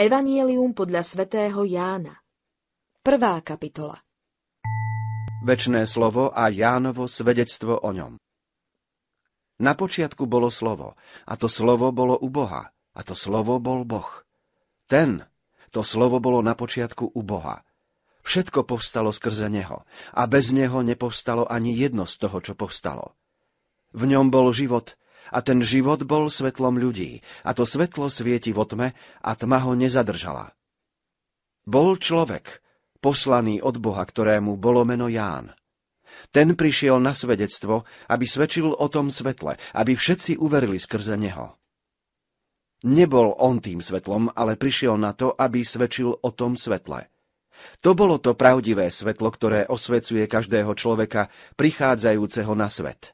Evanielium podľa svätého Jána. Prvá kapitola. Večné slovo a Jánovo svedectvo o ňom. Na počiatku bolo slovo, a to slovo bolo u Boha, a to slovo bol Boh. Ten, to slovo bolo na počiatku u Boha. Všetko povstalo skrze neho, a bez neho nepovstalo ani jedno z toho, čo povstalo. V ňom bol život, a ten život bol svetlom ľudí, a to svetlo svieti vo tme, a tma ho nezadržala. Bol človek, poslaný od Boha, ktorému bolo meno Ján. Ten prišiel na svedectvo, aby svedčil o tom svetle, aby všetci uverili skrze neho. Nebol on tým svetlom, ale prišiel na to, aby svedčil o tom svetle. To bolo to pravdivé svetlo, ktoré osvecuje každého človeka, prichádzajúceho na svet.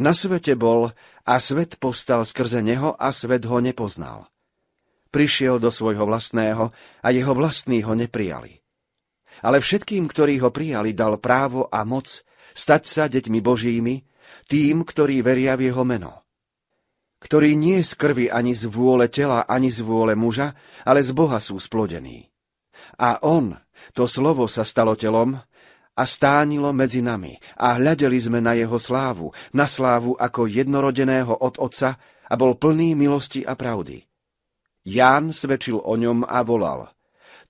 Na svete bol a svet postal skrze neho a svet ho nepoznal. Prišiel do svojho vlastného a jeho vlastní ho neprijali. Ale všetkým, ktorí ho prijali, dal právo a moc stať sa deťmi božími, tým, ktorí veria v jeho meno. Ktorí nie z krvi ani z vôle tela, ani z vôle muža, ale z Boha sú splodení. A on, to slovo sa stalo telom a stánilo medzi nami a hľadeli sme na jeho slávu, na slávu ako jednorodeného od Otca a bol plný milosti a pravdy. Ján svedčil o ňom a volal.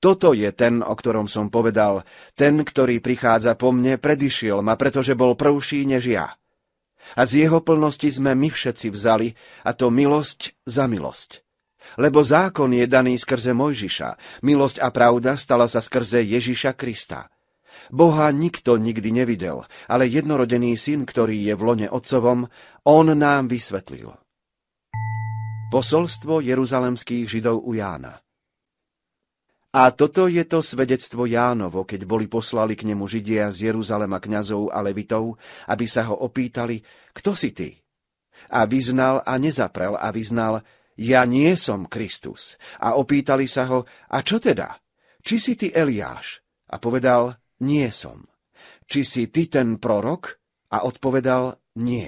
Toto je ten, o ktorom som povedal, ten, ktorý prichádza po mne, predišiel ma, pretože bol prvší než ja. A z jeho plnosti sme my všetci vzali, a to milosť za milosť. Lebo zákon je daný skrze Mojžiša, milosť a pravda stala sa skrze Ježiša Krista. Boha nikto nikdy nevidel, ale jednorodený syn, ktorý je v lone otcovom, on nám vysvetlil. Posolstvo jeruzalemských židov u Jána a toto je to svedectvo Jánovo, keď boli poslali k nemu Židia z Jeruzalema kňazov a levitov, aby sa ho opýtali, kto si ty? A vyznal a nezaprel a vyznal, ja nie som Kristus. A opýtali sa ho, a čo teda? Či si ty Eliáš? A povedal, nie som. Či si ty ten prorok? A odpovedal, nie.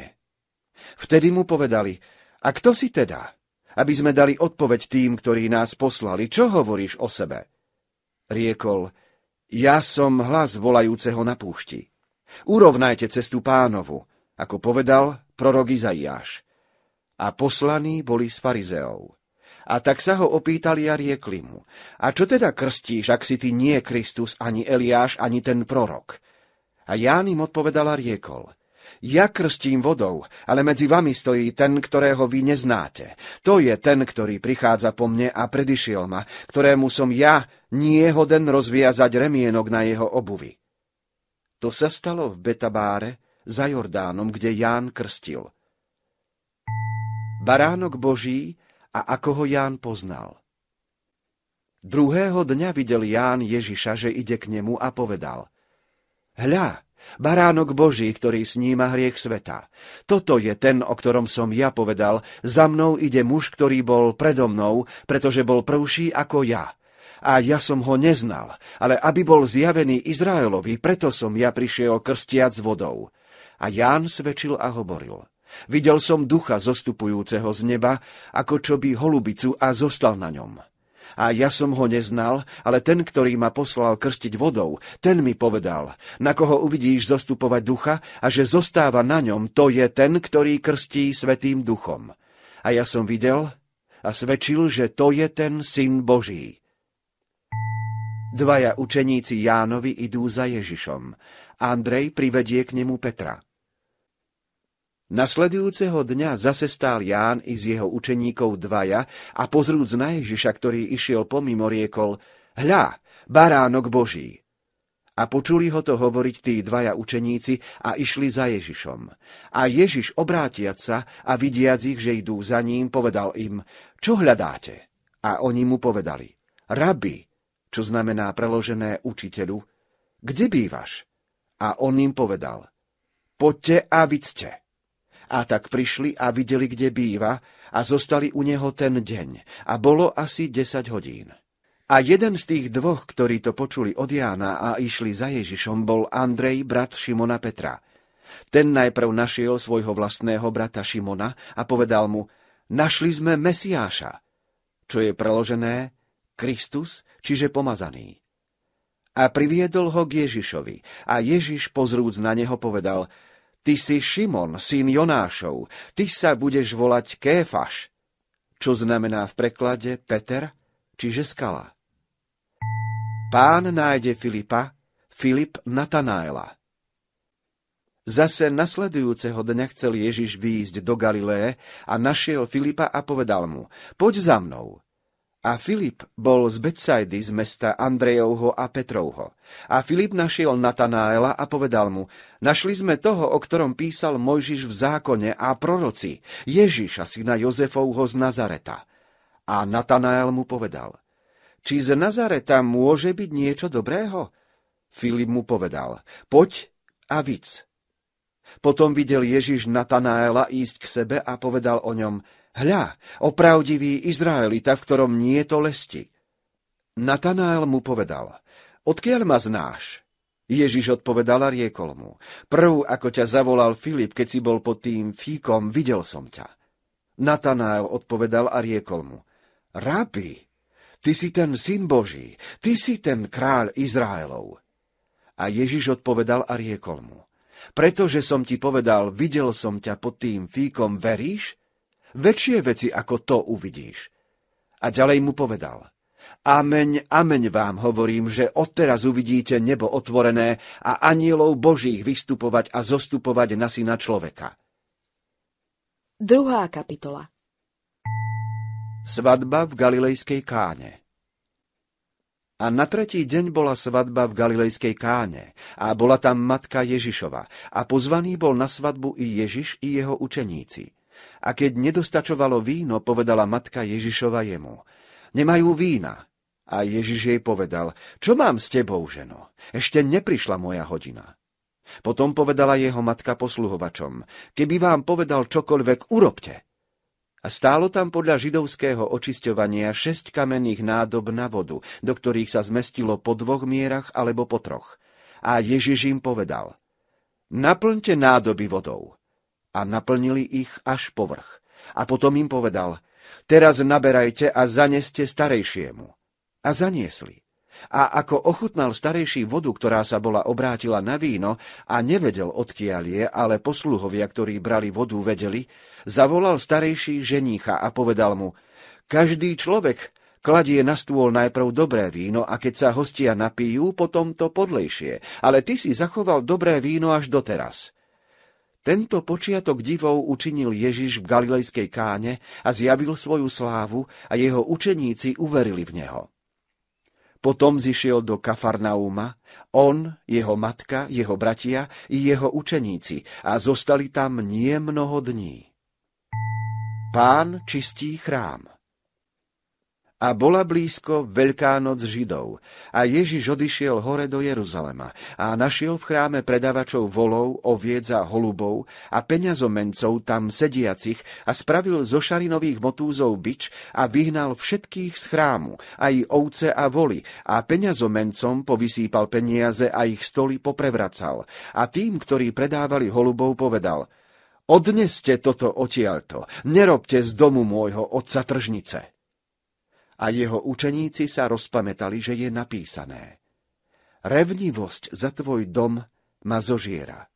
Vtedy mu povedali, a kto si teda? Aby sme dali odpoveď tým, ktorí nás poslali, čo hovoríš o sebe? Riekol, ja som hlas volajúceho na púšti. Urovnajte cestu pánovu, ako povedal prorok Izaiáš. A poslaní boli s farizeou. A tak sa ho opýtali a riekli mu, a čo teda krstíš, ak si ty nie Kristus, ani Eliáš, ani ten prorok? A Ján im odpovedal a riekol, ja krstím vodou, ale medzi vami stojí ten, ktorého vy neznáte. To je ten, ktorý prichádza po mne a predišiel ma, ktorému som ja niehoden rozviazať remienok na jeho obuvi. To sa stalo v Betabáre za Jordánom, kde Ján krstil. Baránok Boží, a ako ho Ján poznal. Druhého dňa videl Ján Ježiša, že ide k nemu a povedal Hľa, baránok Boží, ktorý sníma hriech sveta. Toto je ten, o ktorom som ja povedal, za mnou ide muž, ktorý bol predo mnou, pretože bol prvší ako ja. A ja som ho neznal, ale aby bol zjavený Izraelovi, preto som ja prišiel krstiac vodou. A Ján svedčil a hovoril – Videl som ducha zostupujúceho z neba, ako čo by holubicu a zostal na ňom. A ja som ho neznal, ale ten, ktorý ma poslal krstiť vodou, ten mi povedal, na koho uvidíš zostupovať ducha a že zostáva na ňom, to je ten, ktorý krstí svetým duchom. A ja som videl a svedčil, že to je ten syn Boží. Dvaja učeníci Jánovi idú za Ježišom. Andrej privedie k nemu Petra. Nasledujúceho dňa zase stál Ján i z jeho učeníkov dvaja a pozrúc na Ježiša, ktorý išiel pomimo riekol, hľa, baránok Boží. A počuli ho to hovoriť tí dvaja učeníci a išli za Ježišom. A Ježiš obrátiac sa a vidiac ich, že idú za ním, povedal im, čo hľadáte? A oni mu povedali, rabi, čo znamená preložené učiteľu, kde bývaš? A on im povedal, poďte a vidzte. A tak prišli a videli, kde býva, a zostali u neho ten deň, a bolo asi 10 hodín. A jeden z tých dvoch, ktorí to počuli od Jána a išli za Ježišom, bol Andrej, brat Šimona Petra. Ten najprv našiel svojho vlastného brata Šimona a povedal mu, našli sme Mesiáša, čo je preložené Kristus, čiže pomazaný. A priviedol ho k Ježišovi a Ježiš pozrúc na neho povedal, ty si Šimon, syn Jonášov, ty sa budeš volať Kéfaš, čo znamená v preklade Peter, čiže skala. Pán nájde Filipa, Filip Natanáela. Zase nasledujúceho dňa chcel Ježiš výjsť do Galileje a našiel Filipa a povedal mu, poď za mnou. A Filip bol z Betsajdy z mesta Andrejovho a Petrovho. A Filip našiel Natanáela a povedal mu, našli sme toho, o ktorom písal Mojžiš v zákone a proroci, Ježiša syna Jozefovho z Nazareta. A Natanáel mu povedal, či z Nazareta môže byť niečo dobrého? Filip mu povedal, poď a víc. Potom videl Ježiš Natanáela ísť k sebe a povedal o ňom, hľa, opravdivý Izraelita, v ktorom nie je to lesti. Natanael mu povedal, odkiaľ ma znáš? Ježiš odpovedal a riekol mu, prv ako ťa zavolal Filip, keď si bol pod tým fíkom, videl som ťa. Natanael odpovedal a riekol mu, rabi, ty si ten syn Boží, ty si ten kráľ Izraelov. A Ježiš odpovedal a riekol mu, pretože som ti povedal, videl som ťa pod tým fíkom, veríš? väčšie veci ako to uvidíš. A ďalej mu povedal, Ameň, ameň vám hovorím, že odteraz uvidíte nebo otvorené a anielov Božích vystupovať a zostupovať na syna človeka. Druhá kapitola Svadba v galilejskej káne a na tretí deň bola svadba v galilejskej káne a bola tam matka Ježišova a pozvaný bol na svadbu i Ježiš i jeho učeníci. A keď nedostačovalo víno, povedala matka Ježišova jemu, nemajú vína. A Ježiš jej povedal, čo mám s tebou, ženo? Ešte neprišla moja hodina. Potom povedala jeho matka posluhovačom, keby vám povedal čokoľvek, urobte. A stálo tam podľa židovského očisťovania šesť kamenných nádob na vodu, do ktorých sa zmestilo po dvoch mierach alebo po troch. A Ježiš im povedal, naplňte nádoby vodou a naplnili ich až povrch. A potom im povedal, teraz naberajte a zaneste starejšiemu. A zaniesli. A ako ochutnal starejší vodu, ktorá sa bola obrátila na víno a nevedel, odkiaľ je, ale posluhovia, ktorí brali vodu, vedeli, zavolal starejší ženícha a povedal mu, každý človek kladie na stôl najprv dobré víno a keď sa hostia napijú, potom to podlejšie, ale ty si zachoval dobré víno až doteraz. Tento počiatok divov učinil Ježiš v galilejskej káne a zjavil svoju slávu a jeho učeníci uverili v neho. Potom zišiel do Kafarnauma, on, jeho matka, jeho bratia i jeho učeníci a zostali tam nie mnoho dní. Pán čistí chrám. A bola blízko Veľká noc Židov a Ježiš odišiel hore do Jeruzalema a našiel v chráme predavačov volov, oviec a holubov a peňazomencov tam sediacich a spravil zo šarinových motúzov bič a vyhnal všetkých z chrámu, aj ovce a voli a peňazomencom povysípal peniaze a ich stoly poprevracal a tým, ktorí predávali holubov, povedal Odneste toto otialto, nerobte z domu môjho otca tržnice a jeho učeníci sa rozpamätali, že je napísané. Revnivosť za tvoj dom ma zožiera.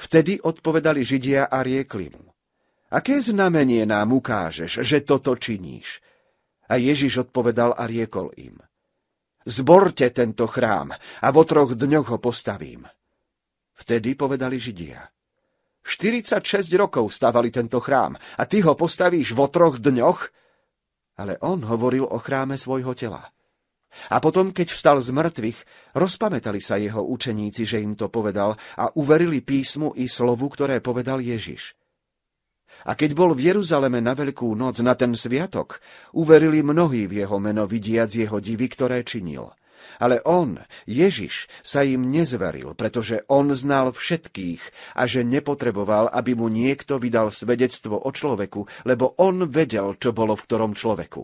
Vtedy odpovedali Židia a riekli mu. Aké znamenie nám ukážeš, že toto činíš? A Ježiš odpovedal a riekol im. Zborte tento chrám a vo troch dňoch ho postavím. Vtedy povedali Židia. 46 rokov stavali tento chrám a ty ho postavíš vo troch dňoch? ale on hovoril o chráme svojho tela. A potom, keď vstal z mŕtvych, rozpamätali sa jeho učeníci, že im to povedal a uverili písmu i slovu, ktoré povedal Ježiš. A keď bol v Jeruzaleme na Veľkú noc na ten sviatok, uverili mnohí v jeho meno, vidiac jeho divy, ktoré činil – ale on, Ježiš, sa im nezveril, pretože on znal všetkých a že nepotreboval, aby mu niekto vydal svedectvo o človeku, lebo on vedel, čo bolo v ktorom človeku.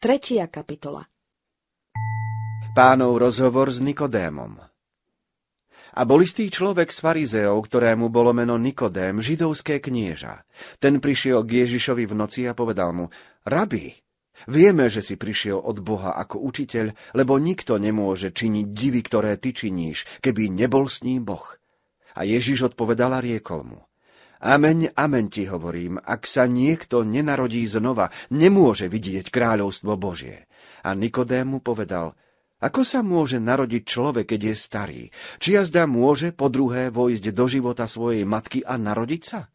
Tretia kapitola Pánov rozhovor s Nikodémom a bol istý človek s farizeou, ktorému bolo meno Nikodém, židovské knieža. Ten prišiel k Ježišovi v noci a povedal mu, Rabi, Vieme, že si prišiel od Boha ako učiteľ, lebo nikto nemôže činiť divy, ktoré ty činíš, keby nebol s ním Boh. A Ježiš odpovedala riekol mu. Ameň, amen ti hovorím, ak sa niekto nenarodí znova, nemôže vidieť kráľovstvo Božie. A Nikodému povedal, ako sa môže narodiť človek, keď je starý? Či jazda môže po druhé vojsť do života svojej matky a narodiť sa?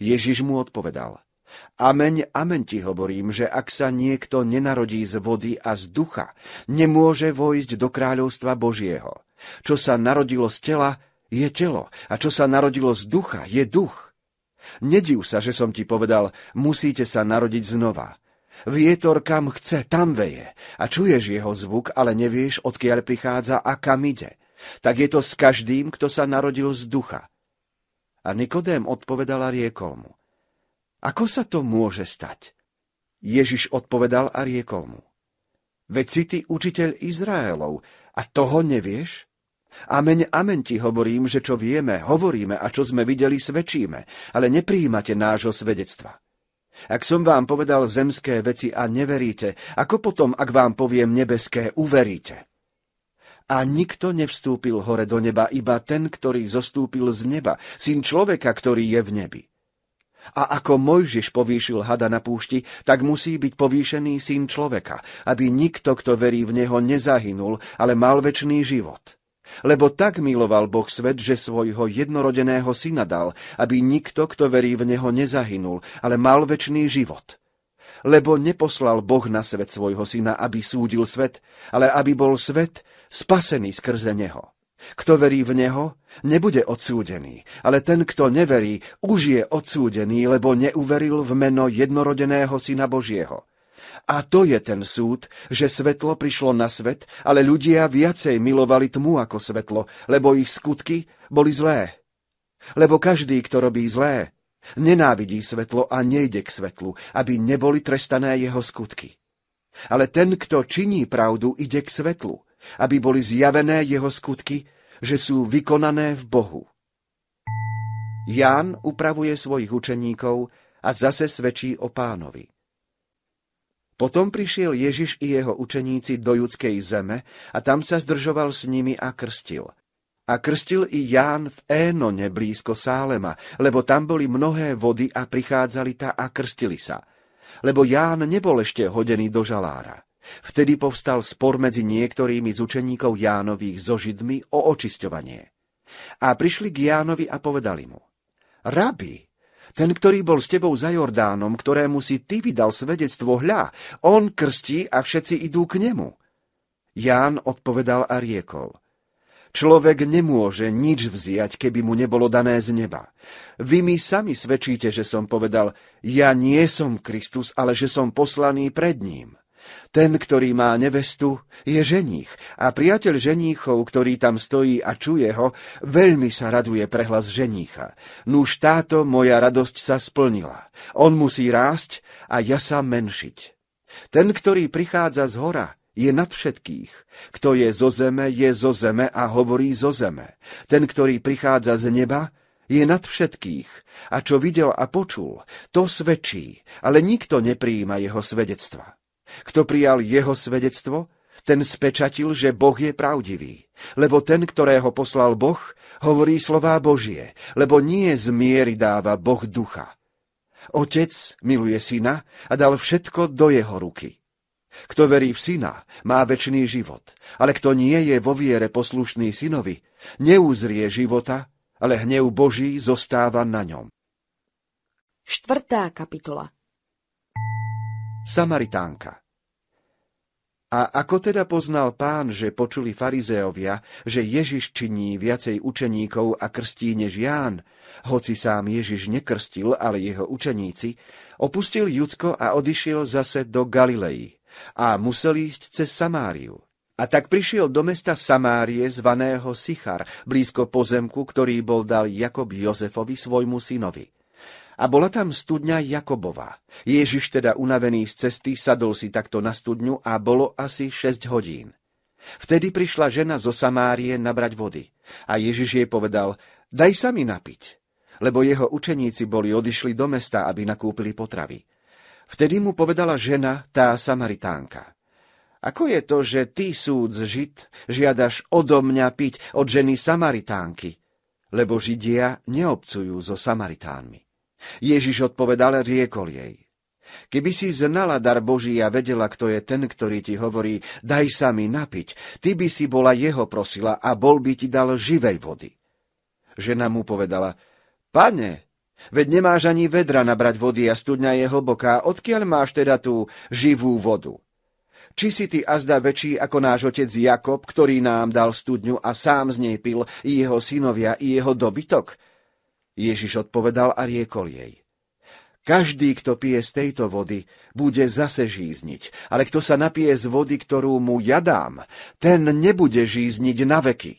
Ježiš mu odpovedal – Ameň, amen ti hovorím, že ak sa niekto nenarodí z vody a z ducha, nemôže vojsť do kráľovstva Božieho. Čo sa narodilo z tela, je telo, a čo sa narodilo z ducha, je duch. Nediv sa, že som ti povedal, musíte sa narodiť znova. Vietor kam chce, tam veje, a čuješ jeho zvuk, ale nevieš, odkiaľ prichádza a kam ide. Tak je to s každým, kto sa narodil z ducha. A Nikodém odpovedala riekol mu, ako sa to môže stať? Ježiš odpovedal a riekol mu. Veď si ty učiteľ Izraelov a toho nevieš? Ameň, amen ti hovorím, že čo vieme, hovoríme a čo sme videli, svedčíme, ale nepríjmate nášho svedectva. Ak som vám povedal zemské veci a neveríte, ako potom, ak vám poviem nebeské, uveríte? A nikto nevstúpil hore do neba, iba ten, ktorý zostúpil z neba, syn človeka, ktorý je v nebi. A ako Mojžiš povýšil hada na púšti, tak musí byť povýšený syn človeka, aby nikto, kto verí v neho, nezahynul, ale mal väčší život. Lebo tak miloval Boh svet, že svojho jednorodeného syna dal, aby nikto, kto verí v neho, nezahynul, ale mal väčší život. Lebo neposlal Boh na svet svojho syna, aby súdil svet, ale aby bol svet spasený skrze neho. Kto verí v Neho, nebude odsúdený, ale ten, kto neverí, už je odsúdený, lebo neuveril v meno jednorodeného Syna Božieho. A to je ten súd, že svetlo prišlo na svet, ale ľudia viacej milovali tmu ako svetlo, lebo ich skutky boli zlé. Lebo každý, kto robí zlé, nenávidí svetlo a nejde k svetlu, aby neboli trestané jeho skutky. Ale ten, kto činí pravdu, ide k svetlu, aby boli zjavené jeho skutky, že sú vykonané v Bohu. Ján upravuje svojich učeníkov a zase svedčí o pánovi. Potom prišiel Ježiš i jeho učeníci do judskej zeme a tam sa zdržoval s nimi a krstil. A krstil i Ján v Énone blízko Sálema, lebo tam boli mnohé vody a prichádzali ta a krstili sa. Lebo Ján nebol ešte hodený do žalára. Vtedy povstal spor medzi niektorými z učeníkov Jánových so Židmi o očisťovanie. A prišli k Jánovi a povedali mu, Rabi, ten, ktorý bol s tebou za Jordánom, ktorému si ty vydal svedectvo hľa, on krstí a všetci idú k nemu. Ján odpovedal a riekol, Človek nemôže nič vziať, keby mu nebolo dané z neba. Vy mi sami svedčíte, že som povedal, ja nie som Kristus, ale že som poslaný pred ním. Ten, ktorý má nevestu, je ženích a priateľ ženíchov, ktorý tam stojí a čuje ho, veľmi sa raduje prehlas ženícha. Nuž táto moja radosť sa splnila. On musí rásť a ja sa menšiť. Ten, ktorý prichádza z hora, je nad všetkých. Kto je zo zeme, je zo zeme a hovorí zo zeme. Ten, ktorý prichádza z neba, je nad všetkých a čo videl a počul, to svedčí, ale nikto nepríjima jeho svedectva. Kto prijal jeho svedectvo, ten spečatil, že Boh je pravdivý. Lebo ten, ktorého poslal Boh, hovorí slová Božie, lebo nie z miery dáva Boh ducha. Otec miluje syna a dal všetko do jeho ruky. Kto verí v syna, má väčší život, ale kto nie je vo viere poslušný synovi, neuzrie života, ale hnev Boží zostáva na ňom. Štvrtá kapitola Samaritánka a ako teda poznal pán, že počuli farizeovia, že Ježiš činí viacej učeníkov a krstí než Ján, hoci sám Ježiš nekrstil, ale jeho učeníci, opustil Judsko a odišiel zase do Galilei a musel ísť cez Samáriu. A tak prišiel do mesta Samárie zvaného Sichar, blízko pozemku, ktorý bol dal Jakob Jozefovi svojmu synovi. A bola tam studňa Jakobova. Ježiš teda unavený z cesty sadol si takto na studňu a bolo asi 6 hodín. Vtedy prišla žena zo Samárie nabrať vody. A Ježiš jej povedal, daj sa mi napiť. Lebo jeho učeníci boli odišli do mesta, aby nakúpili potravy. Vtedy mu povedala žena, tá Samaritánka. Ako je to, že ty, súd Žid, žiadaš odo mňa piť od ženy Samaritánky? Lebo Židia neobcujú so Samaritánmi. Ježiš odpovedal a riekol jej. Keby si znala dar Boží a vedela, kto je ten, ktorý ti hovorí, daj sa mi napiť, ty by si bola jeho prosila a bol by ti dal živej vody. Žena mu povedala, pane, veď nemáš ani vedra nabrať vody a studňa je hlboká, odkiaľ máš teda tú živú vodu? Či si ty azda väčší ako náš otec Jakob, ktorý nám dal studňu a sám z nej pil i jeho synovia, i jeho dobytok? Ježiš odpovedal a riekol jej. Každý, kto pije z tejto vody, bude zase žízniť, ale kto sa napije z vody, ktorú mu ja dám, ten nebude žízniť na veky.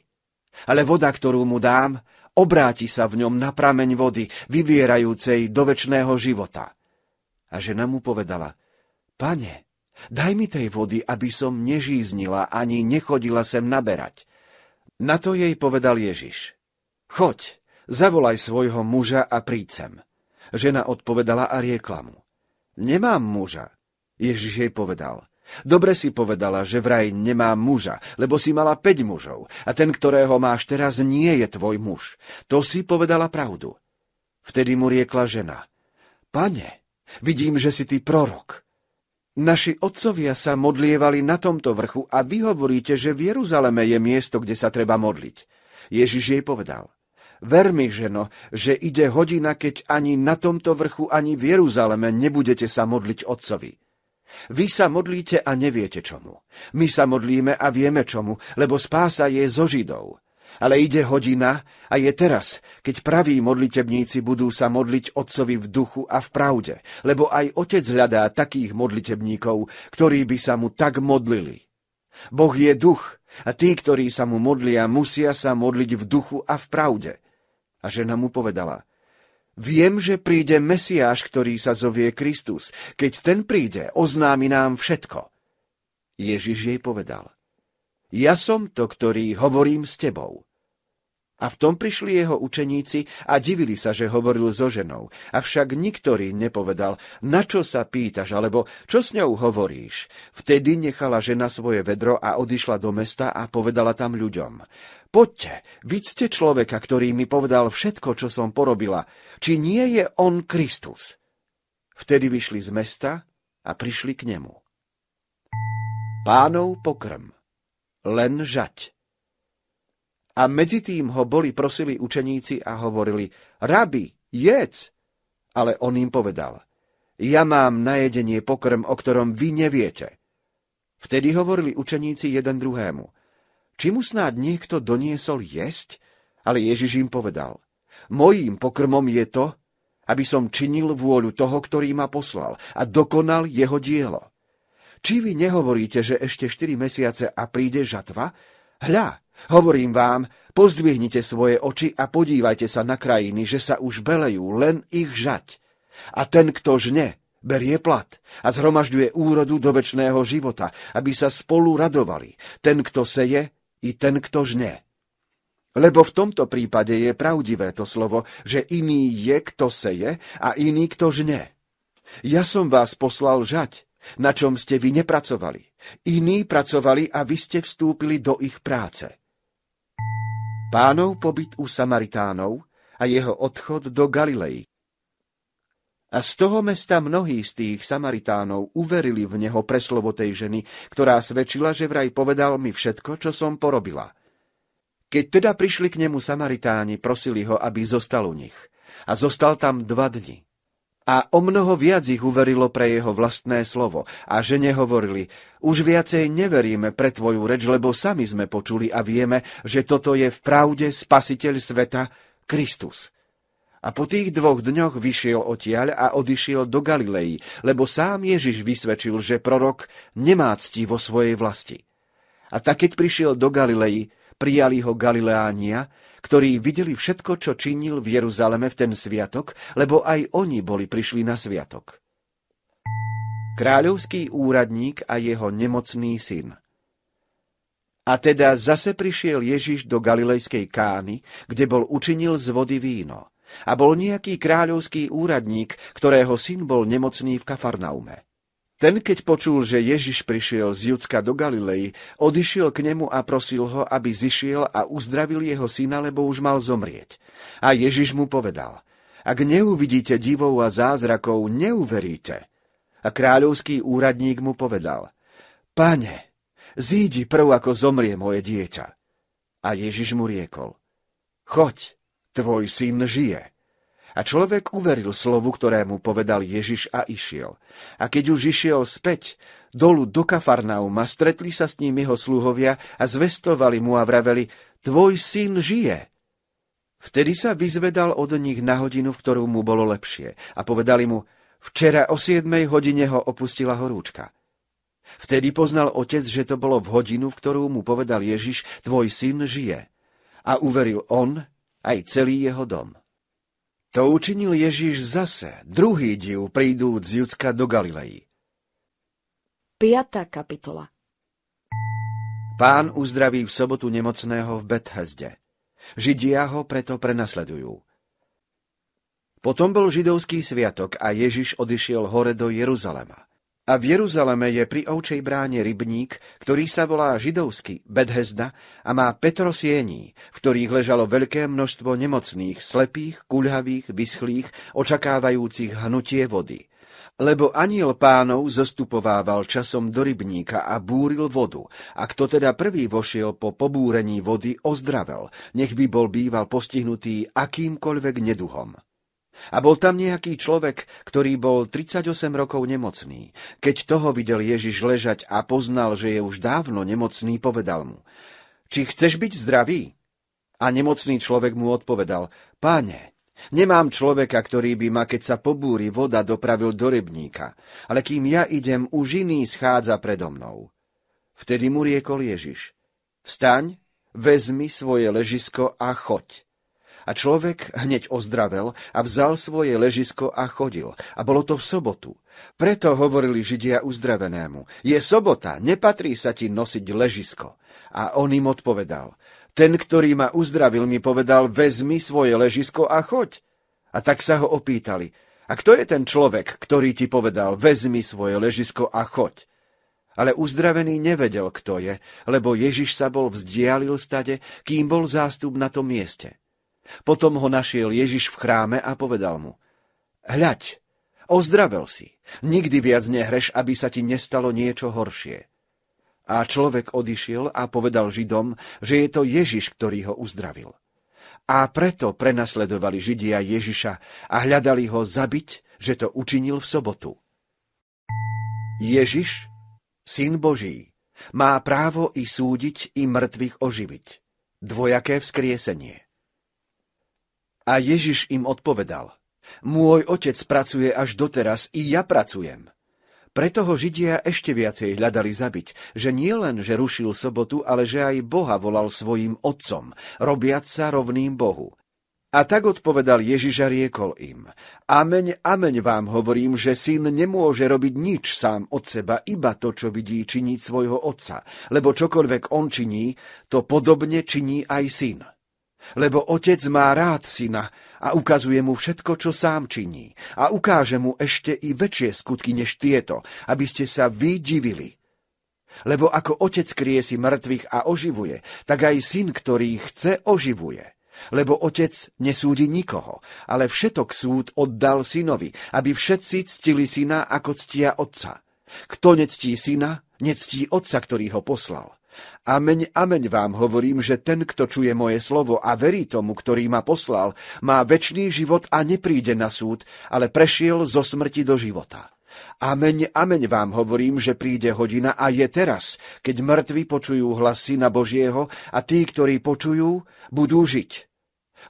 Ale voda, ktorú mu dám, obráti sa v ňom na prameň vody, vyvierajúcej do väčšného života. A žena mu povedala, pane, daj mi tej vody, aby som nežíznila ani nechodila sem naberať. Na to jej povedal Ježiš, choď, zavolaj svojho muža a príď sem. Žena odpovedala a riekla mu, nemám muža. Ježiš jej povedal, dobre si povedala, že vraj nemám muža, lebo si mala päť mužov a ten, ktorého máš teraz, nie je tvoj muž. To si povedala pravdu. Vtedy mu riekla žena, pane, vidím, že si ty prorok. Naši otcovia sa modlievali na tomto vrchu a vy hovoríte, že v Jeruzaleme je miesto, kde sa treba modliť. Ježiš jej povedal, Vermi, ženo, že ide hodina, keď ani na tomto vrchu, ani v Jeruzaleme nebudete sa modliť Otcovi. Vy sa modlíte a neviete čomu. My sa modlíme a vieme čomu, lebo spása je zo Židov. Ale ide hodina a je teraz, keď praví modlitebníci budú sa modliť Otcovi v duchu a v pravde, lebo aj Otec hľadá takých modlitebníkov, ktorí by sa mu tak modlili. Boh je duch a tí, ktorí sa mu modlia, musia sa modliť v duchu a v pravde. A žena mu povedala, Viem, že príde Mesiáš, ktorý sa zovie Kristus. Keď ten príde, oznámi nám všetko. Ježiš jej povedal, Ja som to, ktorý hovorím s tebou. A v tom prišli jeho učeníci a divili sa, že hovoril so ženou. Avšak niktorý nepovedal, na čo sa pýtaš, alebo čo s ňou hovoríš. Vtedy nechala žena svoje vedro a odišla do mesta a povedala tam ľuďom. Poďte, vidzte človeka, ktorý mi povedal všetko, čo som porobila. Či nie je on Kristus? Vtedy vyšli z mesta a prišli k nemu. Pánov pokrm, len žať a medzi tým ho boli prosili učeníci a hovorili, rabi, jedz. Ale on im povedal, ja mám na jedenie pokrm, o ktorom vy neviete. Vtedy hovorili učeníci jeden druhému, či mu snáď niekto doniesol jesť? Ale Ježiš im povedal, mojím pokrmom je to, aby som činil vôľu toho, ktorý ma poslal a dokonal jeho dielo. Či vy nehovoríte, že ešte 4 mesiace a príde žatva? Hľa, Hovorím vám, pozdvihnite svoje oči a podívajte sa na krajiny, že sa už belejú len ich žať. A ten, kto žne, berie plat a zhromažďuje úrodu do väčšného života, aby sa spolu radovali. Ten, kto seje, i ten, kto žne. Lebo v tomto prípade je pravdivé to slovo, že iný je, kto seje a iný, kto žne. Ja som vás poslal žať, na čom ste vy nepracovali. Iní pracovali a vy ste vstúpili do ich práce pánov pobyt u Samaritánov a jeho odchod do Galilei. A z toho mesta mnohí z tých Samaritánov uverili v neho preslovo tej ženy, ktorá svedčila, že vraj povedal mi všetko, čo som porobila. Keď teda prišli k nemu Samaritáni, prosili ho, aby zostal u nich. A zostal tam dva dni. A o mnoho viac ich uverilo pre jeho vlastné slovo a že nehovorili, už viacej neveríme pre tvoju reč, lebo sami sme počuli a vieme, že toto je v pravde spasiteľ sveta, Kristus. A po tých dvoch dňoch vyšiel odtiaľ a odišiel do Galilei, lebo sám Ježiš vysvedčil, že prorok nemá cti vo svojej vlasti. A tak, keď prišiel do Galilei, prijali ho Galileánia ktorí videli všetko, čo činil v Jeruzaleme v ten sviatok, lebo aj oni boli prišli na sviatok. Kráľovský úradník a jeho nemocný syn. A teda zase prišiel Ježiš do galilejskej kány, kde bol učinil z vody víno. A bol nejaký kráľovský úradník, ktorého syn bol nemocný v Kafarnaume. Ten, keď počul, že Ježiš prišiel z Judska do Galilei, odišiel k nemu a prosil ho, aby zišiel a uzdravil jeho syna, lebo už mal zomrieť. A Ježiš mu povedal, ak neuvidíte divov a zázrakov, neuveríte. A kráľovský úradník mu povedal, pane, zídi prv, ako zomrie moje dieťa. A Ježiš mu riekol, choď, tvoj syn žije. A človek uveril slovu, ktorému povedal Ježiš a išiel. A keď už išiel späť, dolu do Kafarnauma, stretli sa s ním jeho sluhovia a zvestovali mu a vraveli, tvoj syn žije. Vtedy sa vyzvedal od nich na hodinu, v ktorú mu bolo lepšie a povedali mu, včera o 7 hodine ho opustila horúčka. Vtedy poznal otec, že to bolo v hodinu, v ktorú mu povedal Ježiš, tvoj syn žije. A uveril on aj celý jeho dom. To učinil Ježiš zase, druhý div prídúc z Judska do Galilei. 5. kapitola Pán uzdraví v sobotu nemocného v Bethesde. Židia ho preto prenasledujú. Potom bol židovský sviatok a Ježiš odišiel hore do Jeruzalema. A v Jeruzaleme je pri ovčej bráne rybník, ktorý sa volá židovský Bedhezda a má petro v ktorých ležalo veľké množstvo nemocných, slepých, kuľhavých, vyschlých, očakávajúcich hnutie vody. Lebo aniel pánov zostupovával časom do rybníka a búril vodu, a kto teda prvý vošiel po pobúrení vody ozdravel, nech by bol býval postihnutý akýmkoľvek neduhom. A bol tam nejaký človek, ktorý bol 38 rokov nemocný. Keď toho videl Ježiš ležať a poznal, že je už dávno nemocný, povedal mu, či chceš byť zdravý? A nemocný človek mu odpovedal, páne, nemám človeka, ktorý by ma, keď sa pobúri voda, dopravil do rybníka, ale kým ja idem, už iný schádza predo mnou. Vtedy mu riekol Ježiš, vstaň, vezmi svoje ležisko a choď. A človek hneď ozdravel a vzal svoje ležisko a chodil. A bolo to v sobotu. Preto hovorili Židia uzdravenému, je sobota, nepatrí sa ti nosiť ležisko. A on im odpovedal, ten, ktorý ma uzdravil, mi povedal, vezmi svoje ležisko a choď. A tak sa ho opýtali, a kto je ten človek, ktorý ti povedal, vezmi svoje ležisko a choď? Ale uzdravený nevedel, kto je, lebo Ježiš sa bol vzdialil stade, kým bol zástup na tom mieste. Potom ho našiel Ježiš v chráme a povedal mu, hľaď, ozdravel si, nikdy viac nehreš, aby sa ti nestalo niečo horšie. A človek odišiel a povedal Židom, že je to Ježiš, ktorý ho uzdravil. A preto prenasledovali Židia Ježiša a hľadali ho zabiť, že to učinil v sobotu. Ježiš, syn Boží, má právo i súdiť, i mŕtvych oživiť. Dvojaké vzkriesenie. A Ježiš im odpovedal, môj otec pracuje až doteraz i ja pracujem. Preto ho Židia ešte viacej hľadali zabiť, že nie len, že rušil sobotu, ale že aj Boha volal svojim otcom, robiac sa rovným Bohu. A tak odpovedal Ježiš a riekol im, Ameň, amen vám hovorím, že syn nemôže robiť nič sám od seba, iba to, čo vidí činiť svojho otca, lebo čokoľvek on činí, to podobne činí aj syn. Lebo otec má rád syna a ukazuje mu všetko, čo sám činí. A ukáže mu ešte i väčšie skutky než tieto, aby ste sa vy divili. Lebo ako otec krie si mŕtvych a oživuje, tak aj syn, ktorý chce, oživuje. Lebo otec nesúdi nikoho, ale všetok súd oddal synovi, aby všetci ctili syna ako ctia otca. Kto nectí syna, nectí otca, ktorý ho poslal. Ameň, ameň vám hovorím, že ten, kto čuje moje slovo a verí tomu, ktorý ma poslal, má väčší život a nepríde na súd, ale prešiel zo smrti do života. Ameň, ameň vám hovorím, že príde hodina a je teraz, keď mŕtvi počujú hlas Syna Božieho a tí, ktorí počujú, budú žiť.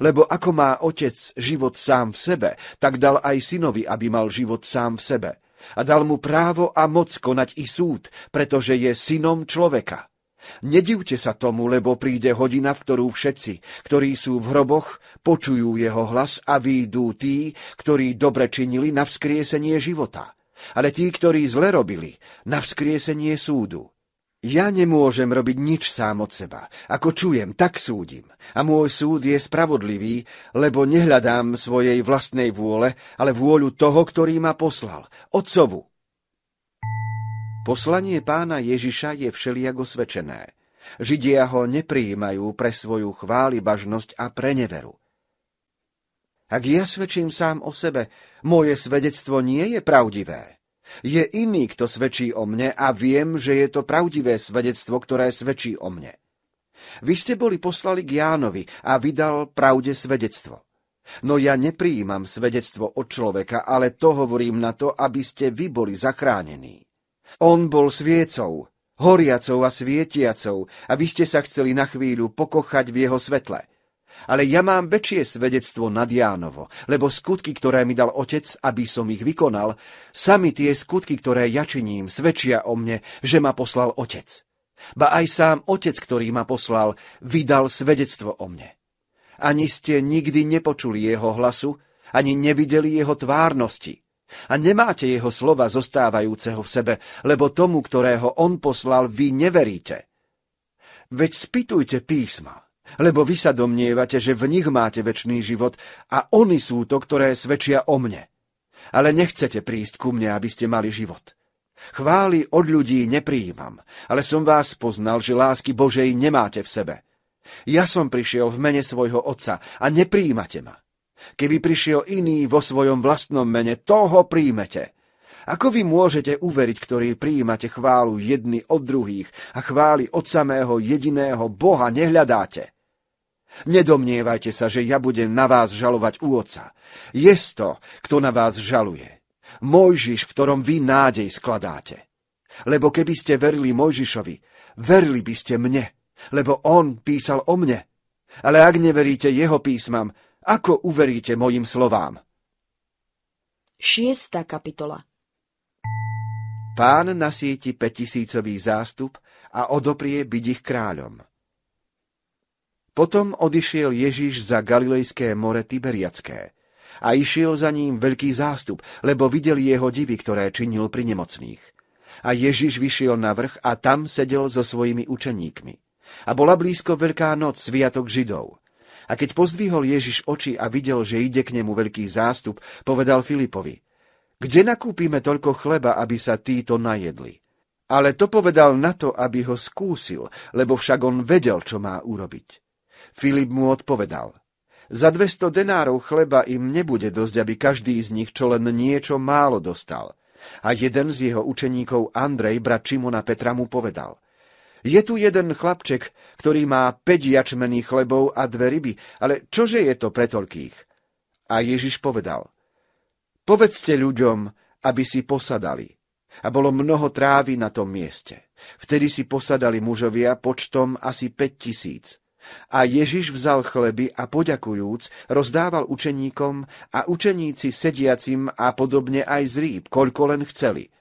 Lebo ako má otec život sám v sebe, tak dal aj synovi, aby mal život sám v sebe. A dal mu právo a moc konať i súd, pretože je synom človeka. Nedivte sa tomu, lebo príde hodina, v ktorú všetci, ktorí sú v hroboch, počujú jeho hlas a výjdú tí, ktorí dobre činili na vzkriesenie života, ale tí, ktorí zle robili, na vzkriesenie súdu. Ja nemôžem robiť nič sám od seba. Ako čujem, tak súdim. A môj súd je spravodlivý, lebo nehľadám svojej vlastnej vôle, ale vôľu toho, ktorý ma poslal, Otcovu. Poslanie pána Ježiša je všelijak osvečené. Židia ho neprijímajú pre svoju chválibažnosť a preneveru. Ak ja svedčím sám o sebe, moje svedectvo nie je pravdivé. Je iný, kto svedčí o mne a viem, že je to pravdivé svedectvo, ktoré svedčí o mne. Vy ste boli poslali k Jánovi a vydal pravde svedectvo. No ja neprijímam svedectvo od človeka, ale to hovorím na to, aby ste vy boli zachránení. On bol sviecou, horiacou a svietiacou a vy ste sa chceli na chvíľu pokochať v jeho svetle. Ale ja mám väčšie svedectvo nad Jánovo, lebo skutky, ktoré mi dal otec, aby som ich vykonal, sami tie skutky, ktoré ja činím, svedčia o mne, že ma poslal otec. Ba aj sám otec, ktorý ma poslal, vydal svedectvo o mne. Ani ste nikdy nepočuli jeho hlasu, ani nevideli jeho tvárnosti. A nemáte jeho slova zostávajúceho v sebe, lebo tomu, ktorého on poslal, vy neveríte. Veď spýtujte písma, lebo vy sa domnievate, že v nich máte väčší život a oni sú to, ktoré svedčia o mne. Ale nechcete prísť ku mne, aby ste mali život. Chvály od ľudí nepríjímam, ale som vás poznal, že lásky Božej nemáte v sebe. Ja som prišiel v mene svojho Otca a nepríjimate ma. Keby prišiel iný vo svojom vlastnom mene, toho príjmete. Ako vy môžete uveriť, ktorý prijímate chválu jedny od druhých a chváli od samého jediného Boha nehľadáte? Nedomnievajte sa, že ja budem na vás žalovať u oca. Jest to, kto na vás žaluje. Mojžiš, v ktorom vy nádej skladáte. Lebo keby ste verili Mojžišovi, verili by ste mne, lebo on písal o mne. Ale ak neveríte jeho písmam, ako uveríte mojim slovám? Šiesta kapitola Pán nasieti petisícový zástup a odoprie byť ich kráľom. Potom odišiel Ježiš za Galilejské more Tiberiacké a išiel za ním veľký zástup, lebo videl jeho divy, ktoré činil pri nemocných. A Ježiš vyšiel na vrch a tam sedel so svojimi učeníkmi. A bola blízko Veľká noc, sviatok Židov. A keď pozdvihol Ježiš oči a videl, že ide k nemu veľký zástup, povedal Filipovi, kde nakúpime toľko chleba, aby sa títo najedli? Ale to povedal na to, aby ho skúsil, lebo však on vedel, čo má urobiť. Filip mu odpovedal, za 200 denárov chleba im nebude dosť, aby každý z nich čo len niečo málo dostal. A jeden z jeho učeníkov Andrej, brat Šimona Petra, mu povedal, je tu jeden chlapček, ktorý má 5 jačmených chlebov a dve ryby, ale čože je to pre toľkých? A Ježiš povedal, povedzte ľuďom, aby si posadali. A bolo mnoho trávy na tom mieste. Vtedy si posadali mužovia počtom asi 5 tisíc. A Ježiš vzal chleby a poďakujúc rozdával učeníkom a učeníci sediacim a podobne aj z rýb, koľko len chceli.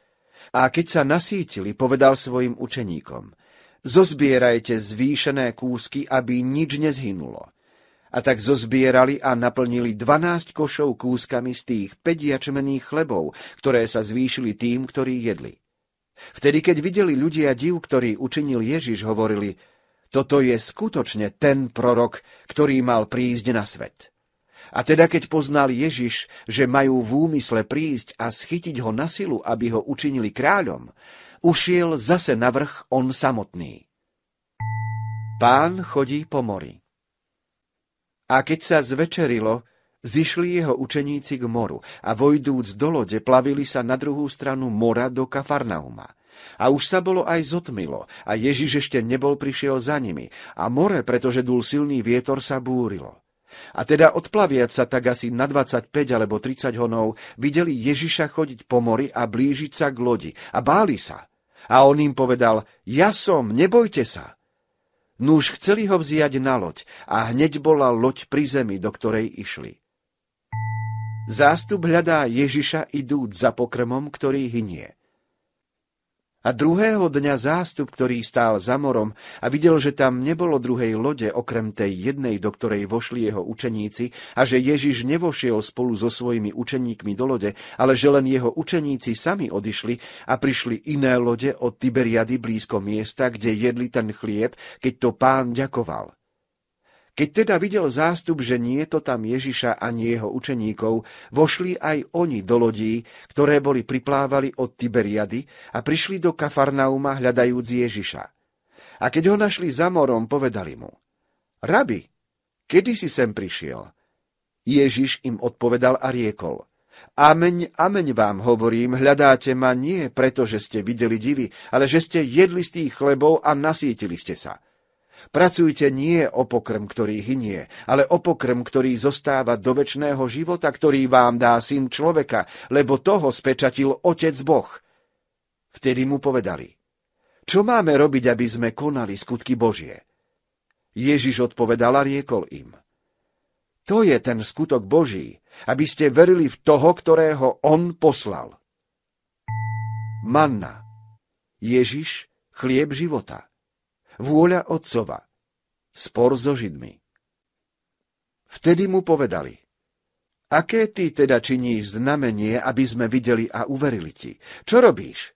A keď sa nasítili, povedal svojim učeníkom, Zozbierajte zvýšené kúsky, aby nič nezhynulo. A tak zozbierali a naplnili 12 košov kúskami z tých 5 jačmených chlebov, ktoré sa zvýšili tým, ktorí jedli. Vtedy, keď videli ľudia div, ktorý učinil Ježiš, hovorili, toto je skutočne ten prorok, ktorý mal prísť na svet. A teda keď poznal Ježiš, že majú v úmysle prísť a schytiť ho na silu, aby ho učinili kráľom, ušiel zase na vrch on samotný. Pán chodí po mori. A keď sa zvečerilo, zišli jeho učeníci k moru a vojdúc do lode plavili sa na druhú stranu mora do Kafarnauma. A už sa bolo aj zotmilo a Ježiš ešte nebol prišiel za nimi a more, pretože dul silný vietor, sa búrilo. A teda odplaviať sa tak asi na 25 alebo 30 honov, videli Ježiša chodiť po mori a blížiť sa k lodi a báli sa, a on im povedal, ja som, nebojte sa. Núž chceli ho vziať na loď a hneď bola loď pri zemi, do ktorej išli. Zástup hľadá Ježiša idúť za pokrmom, ktorý hynie. A druhého dňa zástup, ktorý stál za morom a videl, že tam nebolo druhej lode okrem tej jednej, do ktorej vošli jeho učeníci a že Ježiš nevošiel spolu so svojimi učeníkmi do lode, ale že len jeho učeníci sami odišli a prišli iné lode od Tiberiady blízko miesta, kde jedli ten chlieb, keď to pán ďakoval. Keď teda videl zástup, že nie je to tam Ježiša ani jeho učeníkov, vošli aj oni do lodí, ktoré boli priplávali od Tiberiady a prišli do Kafarnauma hľadajúc Ježiša. A keď ho našli za morom, povedali mu, Rabi, kedy si sem prišiel? Ježiš im odpovedal a riekol, Ameň, ameň vám hovorím, hľadáte ma nie preto, že ste videli divy, ale že ste jedli z tých chlebov a nasítili ste sa. Pracujte nie o pokrm, ktorý hynie, ale o pokrm, ktorý zostáva do väčšného života, ktorý vám dá syn človeka, lebo toho spečatil Otec Boh. Vtedy mu povedali, čo máme robiť, aby sme konali skutky Božie? Ježiš odpovedal a riekol im, to je ten skutok Boží, aby ste verili v toho, ktorého on poslal. Manna. Ježiš, chlieb života vôľa otcova, spor so Židmi. Vtedy mu povedali, aké ty teda činíš znamenie, aby sme videli a uverili ti? Čo robíš?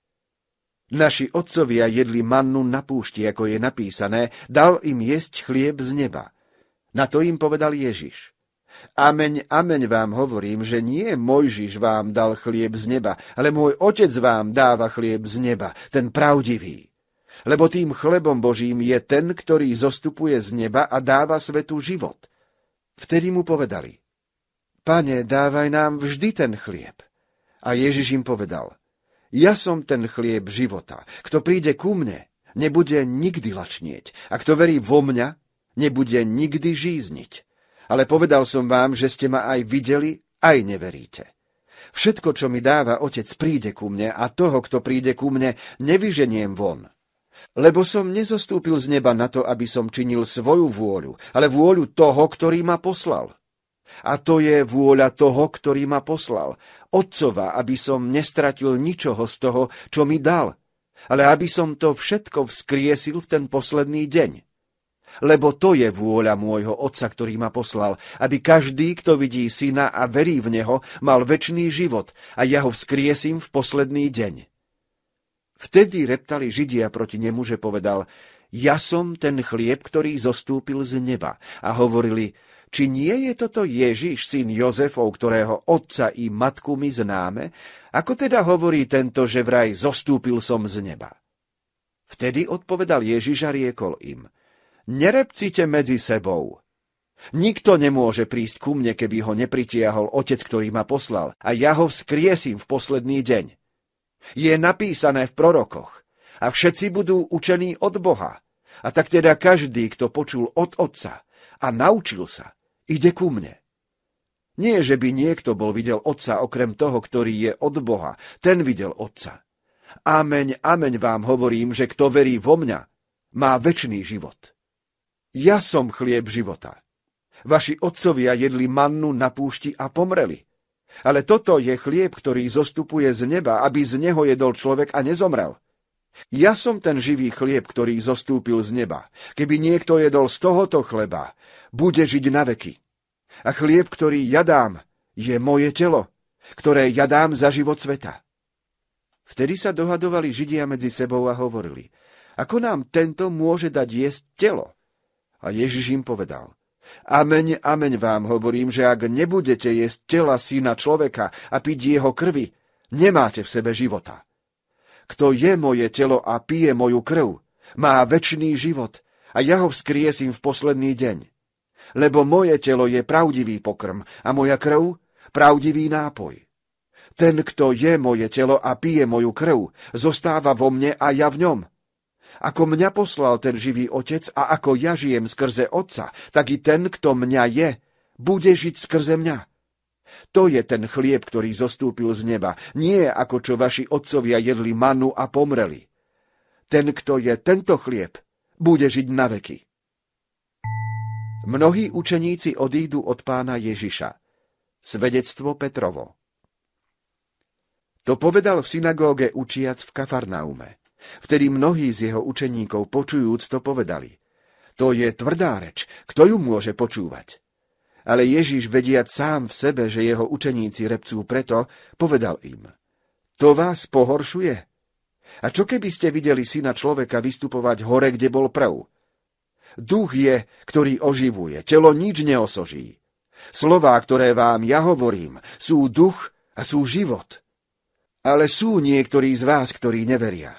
Naši otcovia jedli mannu na púšti, ako je napísané, dal im jesť chlieb z neba. Na to im povedal Ježiš. Ameň, ameň vám hovorím, že nie Mojžiš vám dal chlieb z neba, ale môj otec vám dáva chlieb z neba, ten pravdivý lebo tým chlebom Božím je ten, ktorý zostupuje z neba a dáva svetu život. Vtedy mu povedali, Pane, dávaj nám vždy ten chlieb. A Ježiš im povedal, ja som ten chlieb života. Kto príde ku mne, nebude nikdy lačnieť. A kto verí vo mňa, nebude nikdy žízniť. Ale povedal som vám, že ste ma aj videli, aj neveríte. Všetko, čo mi dáva otec, príde ku mne a toho, kto príde ku mne, nevyženiem von. Lebo som nezostúpil z neba na to, aby som činil svoju vôľu, ale vôľu toho, ktorý ma poslal. A to je vôľa toho, ktorý ma poslal. Otcova, aby som nestratil ničoho z toho, čo mi dal, ale aby som to všetko vzkriesil v ten posledný deň lebo to je vôľa môjho Otca, ktorý ma poslal, aby každý, kto vidí Syna a verí v Neho, mal väčší život a ja ho vzkriesím v posledný deň. Vtedy reptali Židia proti nemu, že povedal, ja som ten chlieb, ktorý zostúpil z neba. A hovorili, či nie je toto Ježiš, syn Jozefov, ktorého otca i matku my známe? Ako teda hovorí tento, že vraj zostúpil som z neba? Vtedy odpovedal Ježiš a riekol im, nerepcite medzi sebou. Nikto nemôže prísť ku mne, keby ho nepritiahol otec, ktorý ma poslal, a ja ho vzkriesím v posledný deň. Je napísané v prorokoch. A všetci budú učení od Boha. A tak teda každý, kto počul od Otca a naučil sa, ide ku mne. Nie, že by niekto bol videl Otca okrem toho, ktorý je od Boha. Ten videl Otca. Ameň, ameň vám hovorím, že kto verí vo mňa, má väčší život. Ja som chlieb života. Vaši otcovia jedli mannu na púšti a pomreli. Ale toto je chlieb, ktorý zostupuje z neba, aby z neho jedol človek a nezomrel. Ja som ten živý chlieb, ktorý zostúpil z neba. Keby niekto jedol z tohoto chleba, bude žiť na veky. A chlieb, ktorý ja dám, je moje telo, ktoré ja dám za život sveta. Vtedy sa dohadovali Židia medzi sebou a hovorili, ako nám tento môže dať jesť telo? A Ježiš im povedal, Ameň, ameň vám hovorím, že ak nebudete jesť tela syna človeka a piť jeho krvi, nemáte v sebe života. Kto je moje telo a pije moju krv, má väčší život a ja ho vzkriesím v posledný deň. Lebo moje telo je pravdivý pokrm a moja krv pravdivý nápoj. Ten, kto je moje telo a pije moju krv, zostáva vo mne a ja v ňom – ako mňa poslal ten živý otec a ako ja žijem skrze otca, tak i ten, kto mňa je, bude žiť skrze mňa. To je ten chlieb, ktorý zostúpil z neba, nie ako čo vaši otcovia jedli manu a pomreli. Ten, kto je tento chlieb, bude žiť na veky. Mnohí učeníci odídu od pána Ježiša. Svedectvo Petrovo. To povedal v synagóge učiac v Kafarnaume. Vtedy mnohí z jeho učeníkov počujúc to povedali. To je tvrdá reč, kto ju môže počúvať? Ale Ježiš, vedia sám v sebe, že jeho učeníci repcú preto, povedal im. To vás pohoršuje? A čo keby ste videli syna človeka vystupovať hore, kde bol prv? Duch je, ktorý oživuje, telo nič neosoží. Slová, ktoré vám ja hovorím, sú duch a sú život. Ale sú niektorí z vás, ktorí neveria.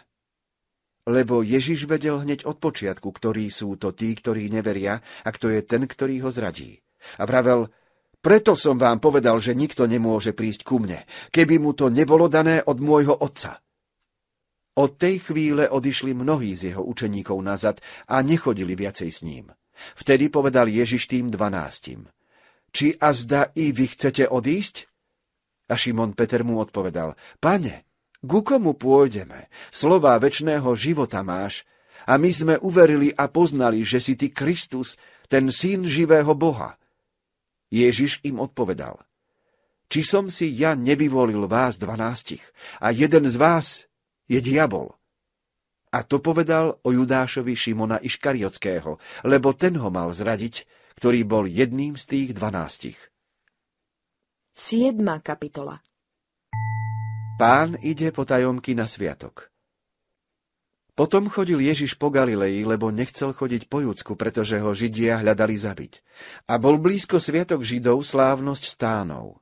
Lebo Ježiš vedel hneď od počiatku, ktorí sú to tí, ktorí neveria a kto je ten, ktorý ho zradí. A vravel, preto som vám povedal, že nikto nemôže prísť ku mne, keby mu to nebolo dané od môjho otca. Od tej chvíle odišli mnohí z jeho učeníkov nazad a nechodili viacej s ním. Vtedy povedal Ježiš tým dvanáctim, či azda i vy chcete odísť? A Šimon Peter mu odpovedal, pane, ku komu pôjdeme? Slová väčšného života máš. A my sme uverili a poznali, že si ty Kristus, ten syn živého Boha. Ježiš im odpovedal. Či som si ja nevyvolil vás dvanástich a jeden z vás je diabol. A to povedal o Judášovi Šimona Iškariotského, lebo ten ho mal zradiť, ktorý bol jedným z tých dvanástich. 7. kapitola Pán ide po tajomky na sviatok. Potom chodil Ježiš po Galilei, lebo nechcel chodiť po Júdsku, pretože ho Židia hľadali zabiť. A bol blízko sviatok Židov slávnosť stánov.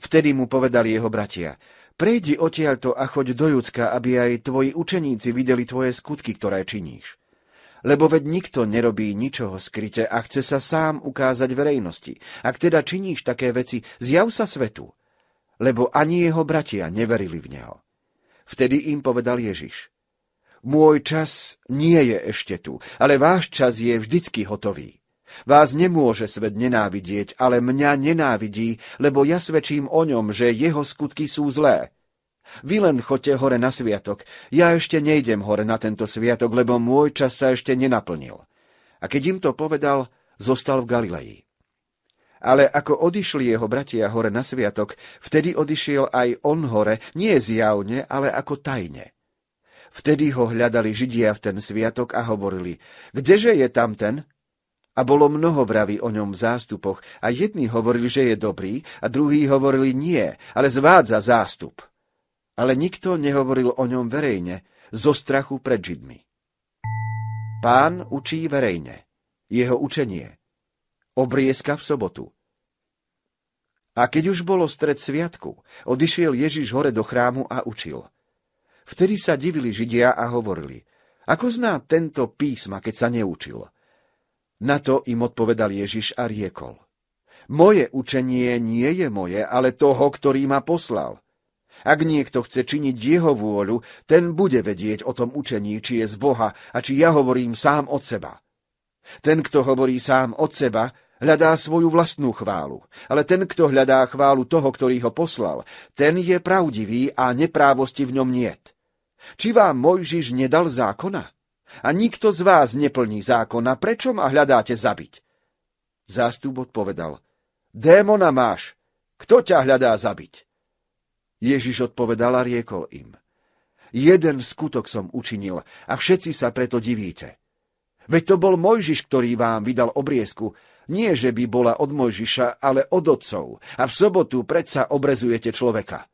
Vtedy mu povedali jeho bratia, prejdi odtiaľto a choď do Júcka, aby aj tvoji učeníci videli tvoje skutky, ktoré činíš. Lebo veď nikto nerobí ničoho skryte a chce sa sám ukázať verejnosti. Ak teda činíš také veci, zjav sa svetu, lebo ani jeho bratia neverili v neho. Vtedy im povedal Ježiš, môj čas nie je ešte tu, ale váš čas je vždycky hotový. Vás nemôže svet nenávidieť, ale mňa nenávidí, lebo ja svedčím o ňom, že jeho skutky sú zlé. Vy len chodte hore na sviatok. Ja ešte nejdem hore na tento sviatok, lebo môj čas sa ešte nenaplnil. A keď im to povedal, zostal v Galilei. Ale ako odišli jeho bratia hore na sviatok, vtedy odišiel aj on hore, nie zjavne, ale ako tajne. Vtedy ho hľadali Židia v ten sviatok a hovorili, kdeže je tamten? A bolo mnoho vraví o ňom v zástupoch a jedni hovorili, že je dobrý a druhí hovorili nie, ale zvádza zástup. Ale nikto nehovoril o ňom verejne, zo strachu pred Židmi. Pán učí verejne. Jeho učenie obrieska v sobotu. A keď už bolo stred sviatku, odišiel Ježiš hore do chrámu a učil. Vtedy sa divili Židia a hovorili, ako zná tento písma, keď sa neučil. Na to im odpovedal Ježiš a riekol. Moje učenie nie je moje, ale toho, ktorý ma poslal. Ak niekto chce činiť jeho vôľu, ten bude vedieť o tom učení, či je z Boha a či ja hovorím sám od seba. Ten, kto hovorí sám od seba, hľadá svoju vlastnú chválu. Ale ten, kto hľadá chválu toho, ktorý ho poslal, ten je pravdivý a neprávosti v ňom niet. Či vám Mojžiš nedal zákona? A nikto z vás neplní zákona, prečo ma hľadáte zabiť? Zástup odpovedal, démona máš, kto ťa hľadá zabiť? Ježiš odpovedal a riekol im, jeden skutok som učinil a všetci sa preto divíte. Veď to bol Mojžiš, ktorý vám vydal obriezku nie, že by bola od Mojžiša, ale od otcov. A v sobotu predsa obrezujete človeka.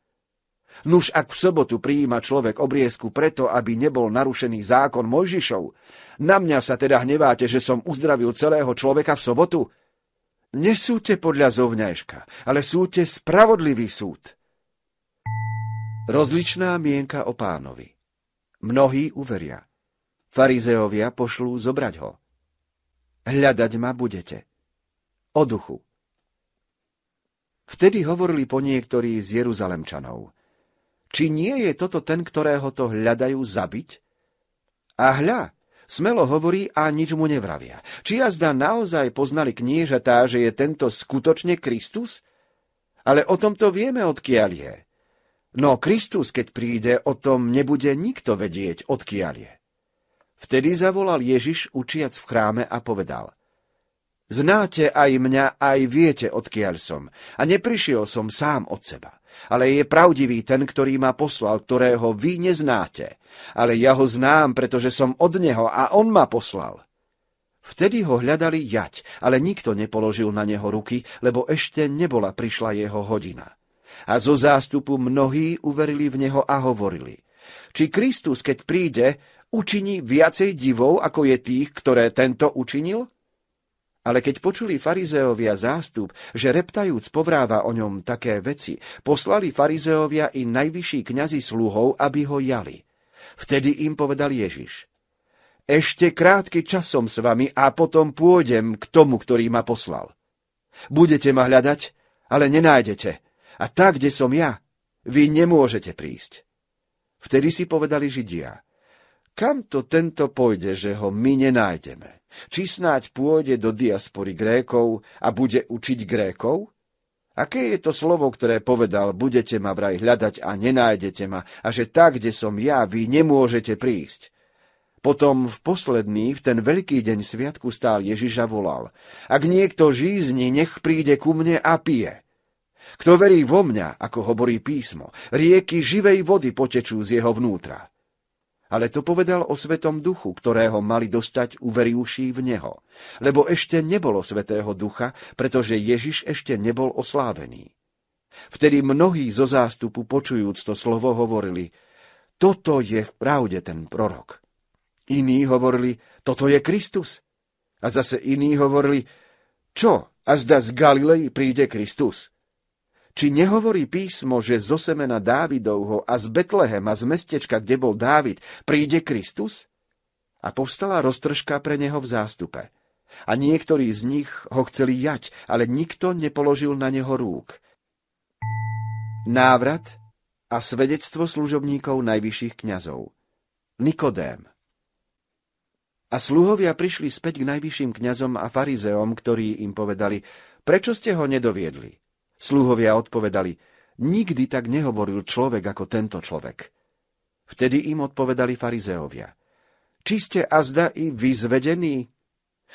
Nuž ak v sobotu prijíma človek obriezku preto, aby nebol narušený zákon Mojžišov, na mňa sa teda hneváte, že som uzdravil celého človeka v sobotu? Nesúďte podľa zovňajška, ale súďte spravodlivý súd. Rozličná mienka o pánovi. Mnohí uveria. Farizeovia pošlú zobrať ho. Hľadať ma budete o duchu. Vtedy hovorili po niektorí z Jeruzalemčanov, či nie je toto ten, ktorého to hľadajú zabiť? A hľa, smelo hovorí a nič mu nevravia. Či jazda naozaj poznali kniežatá, že je tento skutočne Kristus? Ale o tomto vieme, odkiaľ je. No Kristus, keď príde, o tom nebude nikto vedieť, odkiaľ je. Vtedy zavolal Ježiš učiac v chráme a povedal – Znáte aj mňa, aj viete, odkiaľ som. A neprišiel som sám od seba. Ale je pravdivý ten, ktorý ma poslal, ktorého vy neznáte. Ale ja ho znám, pretože som od neho a on ma poslal. Vtedy ho hľadali jať, ale nikto nepoložil na neho ruky, lebo ešte nebola prišla jeho hodina. A zo zástupu mnohí uverili v neho a hovorili. Či Kristus, keď príde, učiní viacej divov, ako je tých, ktoré tento učinil? Ale keď počuli farizeovia zástup, že reptajúc povráva o ňom také veci, poslali farizeovia i najvyšší kňazi sluhov, aby ho jali. Vtedy im povedal Ježiš, ešte krátky časom s vami a potom pôjdem k tomu, ktorý ma poslal. Budete ma hľadať, ale nenájdete. A tak, kde som ja, vy nemôžete prísť. Vtedy si povedali Židia – kam to tento pôjde, že ho my nenájdeme? Či snáď pôjde do diaspory Grékov a bude učiť Grékov? Aké je to slovo, ktoré povedal, budete ma vraj hľadať a nenájdete ma, a že tak, kde som ja, vy nemôžete prísť? Potom v posledný, v ten veľký deň sviatku stál Ježiš a volal, ak niekto žízni, nech príde ku mne a pije. Kto verí vo mňa, ako hovorí písmo, rieky živej vody potečú z jeho vnútra ale to povedal o Svetom Duchu, ktorého mali dostať uveriuší v Neho, lebo ešte nebolo Svetého Ducha, pretože Ježiš ešte nebol oslávený. Vtedy mnohí zo zástupu, počujúc to slovo, hovorili, toto je v pravde ten prorok. Iní hovorili, toto je Kristus. A zase iní hovorili, čo, a zda z Galilei príde Kristus? Či nehovorí písmo, že zo semena Dávidovho a z Betlehema, z mestečka, kde bol Dávid, príde Kristus? A povstala roztržka pre neho v zástupe. A niektorí z nich ho chceli jať, ale nikto nepoložil na neho rúk. Návrat a svedectvo služobníkov najvyšších kňazov. Nikodém. A sluhovia prišli späť k najvyšším kňazom a farizeom, ktorí im povedali, prečo ste ho nedoviedli? Sluhovia odpovedali, nikdy tak nehovoril človek ako tento človek. Vtedy im odpovedali farizeovia, či ste azda i vyzvedení?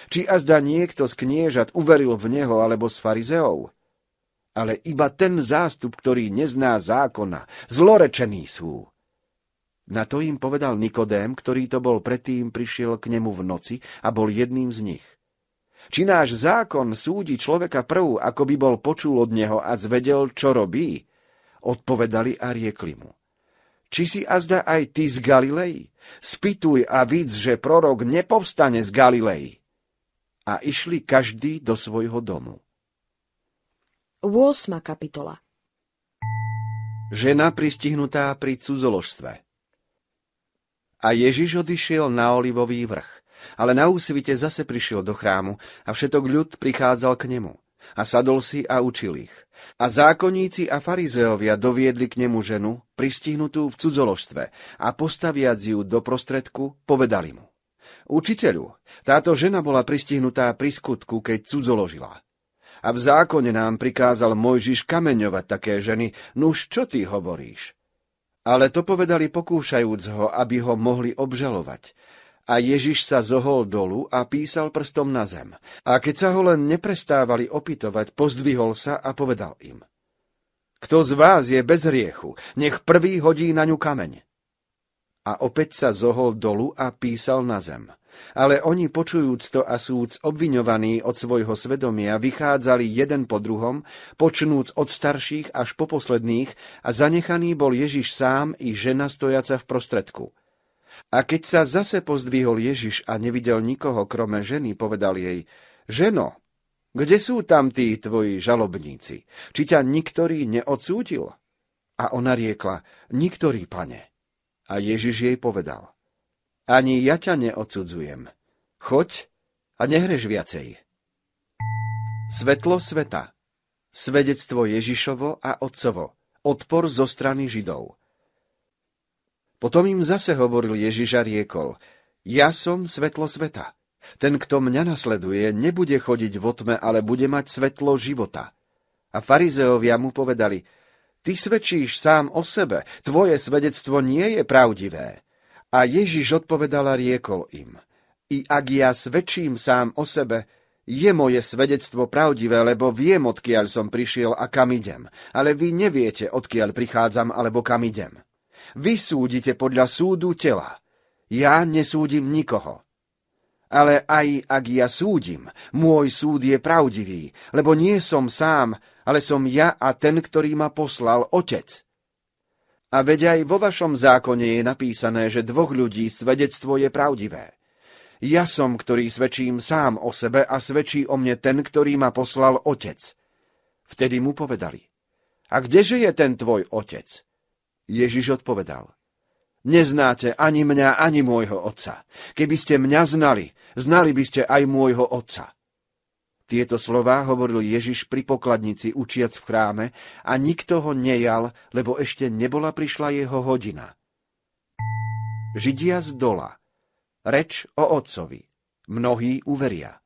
Či azda niekto z kniežat uveril v neho alebo z farizeov? Ale iba ten zástup, ktorý nezná zákona, zlorečení sú. Na to im povedal Nikodém, ktorý to bol predtým prišiel k nemu v noci a bol jedným z nich – či náš zákon súdi človeka prv, ako by bol počul od neho a zvedel, čo robí? Odpovedali a riekli mu. Či si azda aj ty z Galilei? Spýtuj a víc, že prorok nepovstane z Galilei. A išli každý do svojho domu. 8. kapitola Žena pristihnutá pri cudzoložstve A Ježiš odišiel na olivový vrch ale na úsvite zase prišiel do chrámu a všetok ľud prichádzal k nemu. A sadol si a učil ich. A zákonníci a farizeovia doviedli k nemu ženu, pristihnutú v cudzoložstve, a postaviac ju do prostredku, povedali mu. Učiteľu, táto žena bola pristihnutá pri skutku, keď cudzoložila. A v zákone nám prikázal Mojžiš kameňovať také ženy, nuž čo ty hovoríš? Ale to povedali pokúšajúc ho, aby ho mohli obžalovať. A Ježiš sa zohol dolu a písal prstom na zem. A keď sa ho len neprestávali opytovať, pozdvihol sa a povedal im. Kto z vás je bez riechu, nech prvý hodí na ňu kameň. A opäť sa zohol dolu a písal na zem. Ale oni počujúc to a súc obviňovaní od svojho svedomia vychádzali jeden po druhom, počnúc od starších až po posledných a zanechaný bol Ježiš sám i žena stojaca v prostredku. A keď sa zase pozdvihol Ježiš a nevidel nikoho krome ženy, povedal jej, ženo, kde sú tam tí tvoji žalobníci? Či ťa niktorý neodsúdil? A ona riekla, niktorý pane. A Ježiš jej povedal, ani ja ťa neodsudzujem. Choď a nehreš viacej. Svetlo sveta. Svedectvo Ježišovo a Otcovo. Odpor zo strany Židov. Potom im zase hovoril Ježiš a riekol, ja som svetlo sveta. Ten, kto mňa nasleduje, nebude chodiť vo tme, ale bude mať svetlo života. A farizeovia mu povedali, ty svedčíš sám o sebe, tvoje svedectvo nie je pravdivé. A Ježiš odpovedal a riekol im, i ak ja svedčím sám o sebe, je moje svedectvo pravdivé, lebo viem, odkiaľ som prišiel a kam idem, ale vy neviete, odkiaľ prichádzam alebo kam idem. Vy súdite podľa súdu tela. Ja nesúdim nikoho. Ale aj ak ja súdim, môj súd je pravdivý, lebo nie som sám, ale som ja a ten, ktorý ma poslal otec. A veď aj vo vašom zákone je napísané, že dvoch ľudí svedectvo je pravdivé. Ja som, ktorý svedčím sám o sebe a svedčí o mne ten, ktorý ma poslal otec. Vtedy mu povedali, a kdeže je ten tvoj otec? Ježiš odpovedal, Neznáte ani mňa, ani môjho otca. Keby ste mňa znali, znali by ste aj môjho otca. Tieto slová hovoril Ježiš pri pokladnici učiac v chráme a nikto ho nejal, lebo ešte nebola prišla jeho hodina. Židia z dola. Reč o otcovi. Mnohí uveria.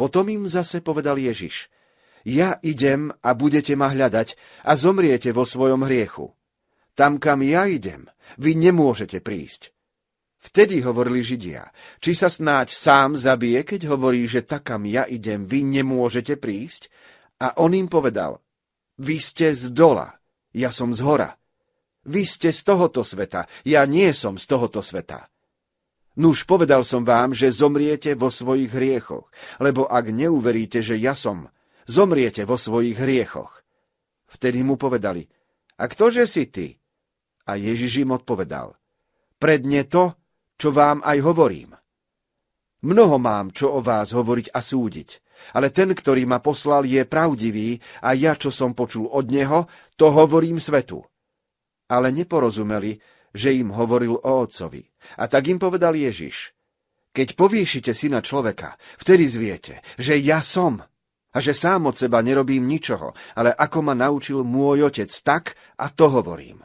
Potom im zase povedal Ježiš. Ja idem a budete ma hľadať a zomriete vo svojom hriechu. Tam, kam ja idem, vy nemôžete prísť. Vtedy hovorili Židia, či sa snáď sám zabije, keď hovorí, že tak, kam ja idem, vy nemôžete prísť? A on im povedal, vy ste z dola, ja som z hora. Vy ste z tohoto sveta, ja nie som z tohoto sveta. Nuž povedal som vám, že zomriete vo svojich hriechoch, lebo ak neuveríte, že ja som, zomriete vo svojich hriechoch. Vtedy mu povedali, a ktože si ty? A Ježiš im odpovedal, predne to, čo vám aj hovorím. Mnoho mám, čo o vás hovoriť a súdiť, ale ten, ktorý ma poslal, je pravdivý a ja, čo som počul od neho, to hovorím svetu. Ale neporozumeli, že im hovoril o otcovi. A tak im povedal Ježiš, keď povýšite syna človeka, vtedy zviete, že ja som – a že sám od seba nerobím ničoho, ale ako ma naučil môj otec, tak a to hovorím.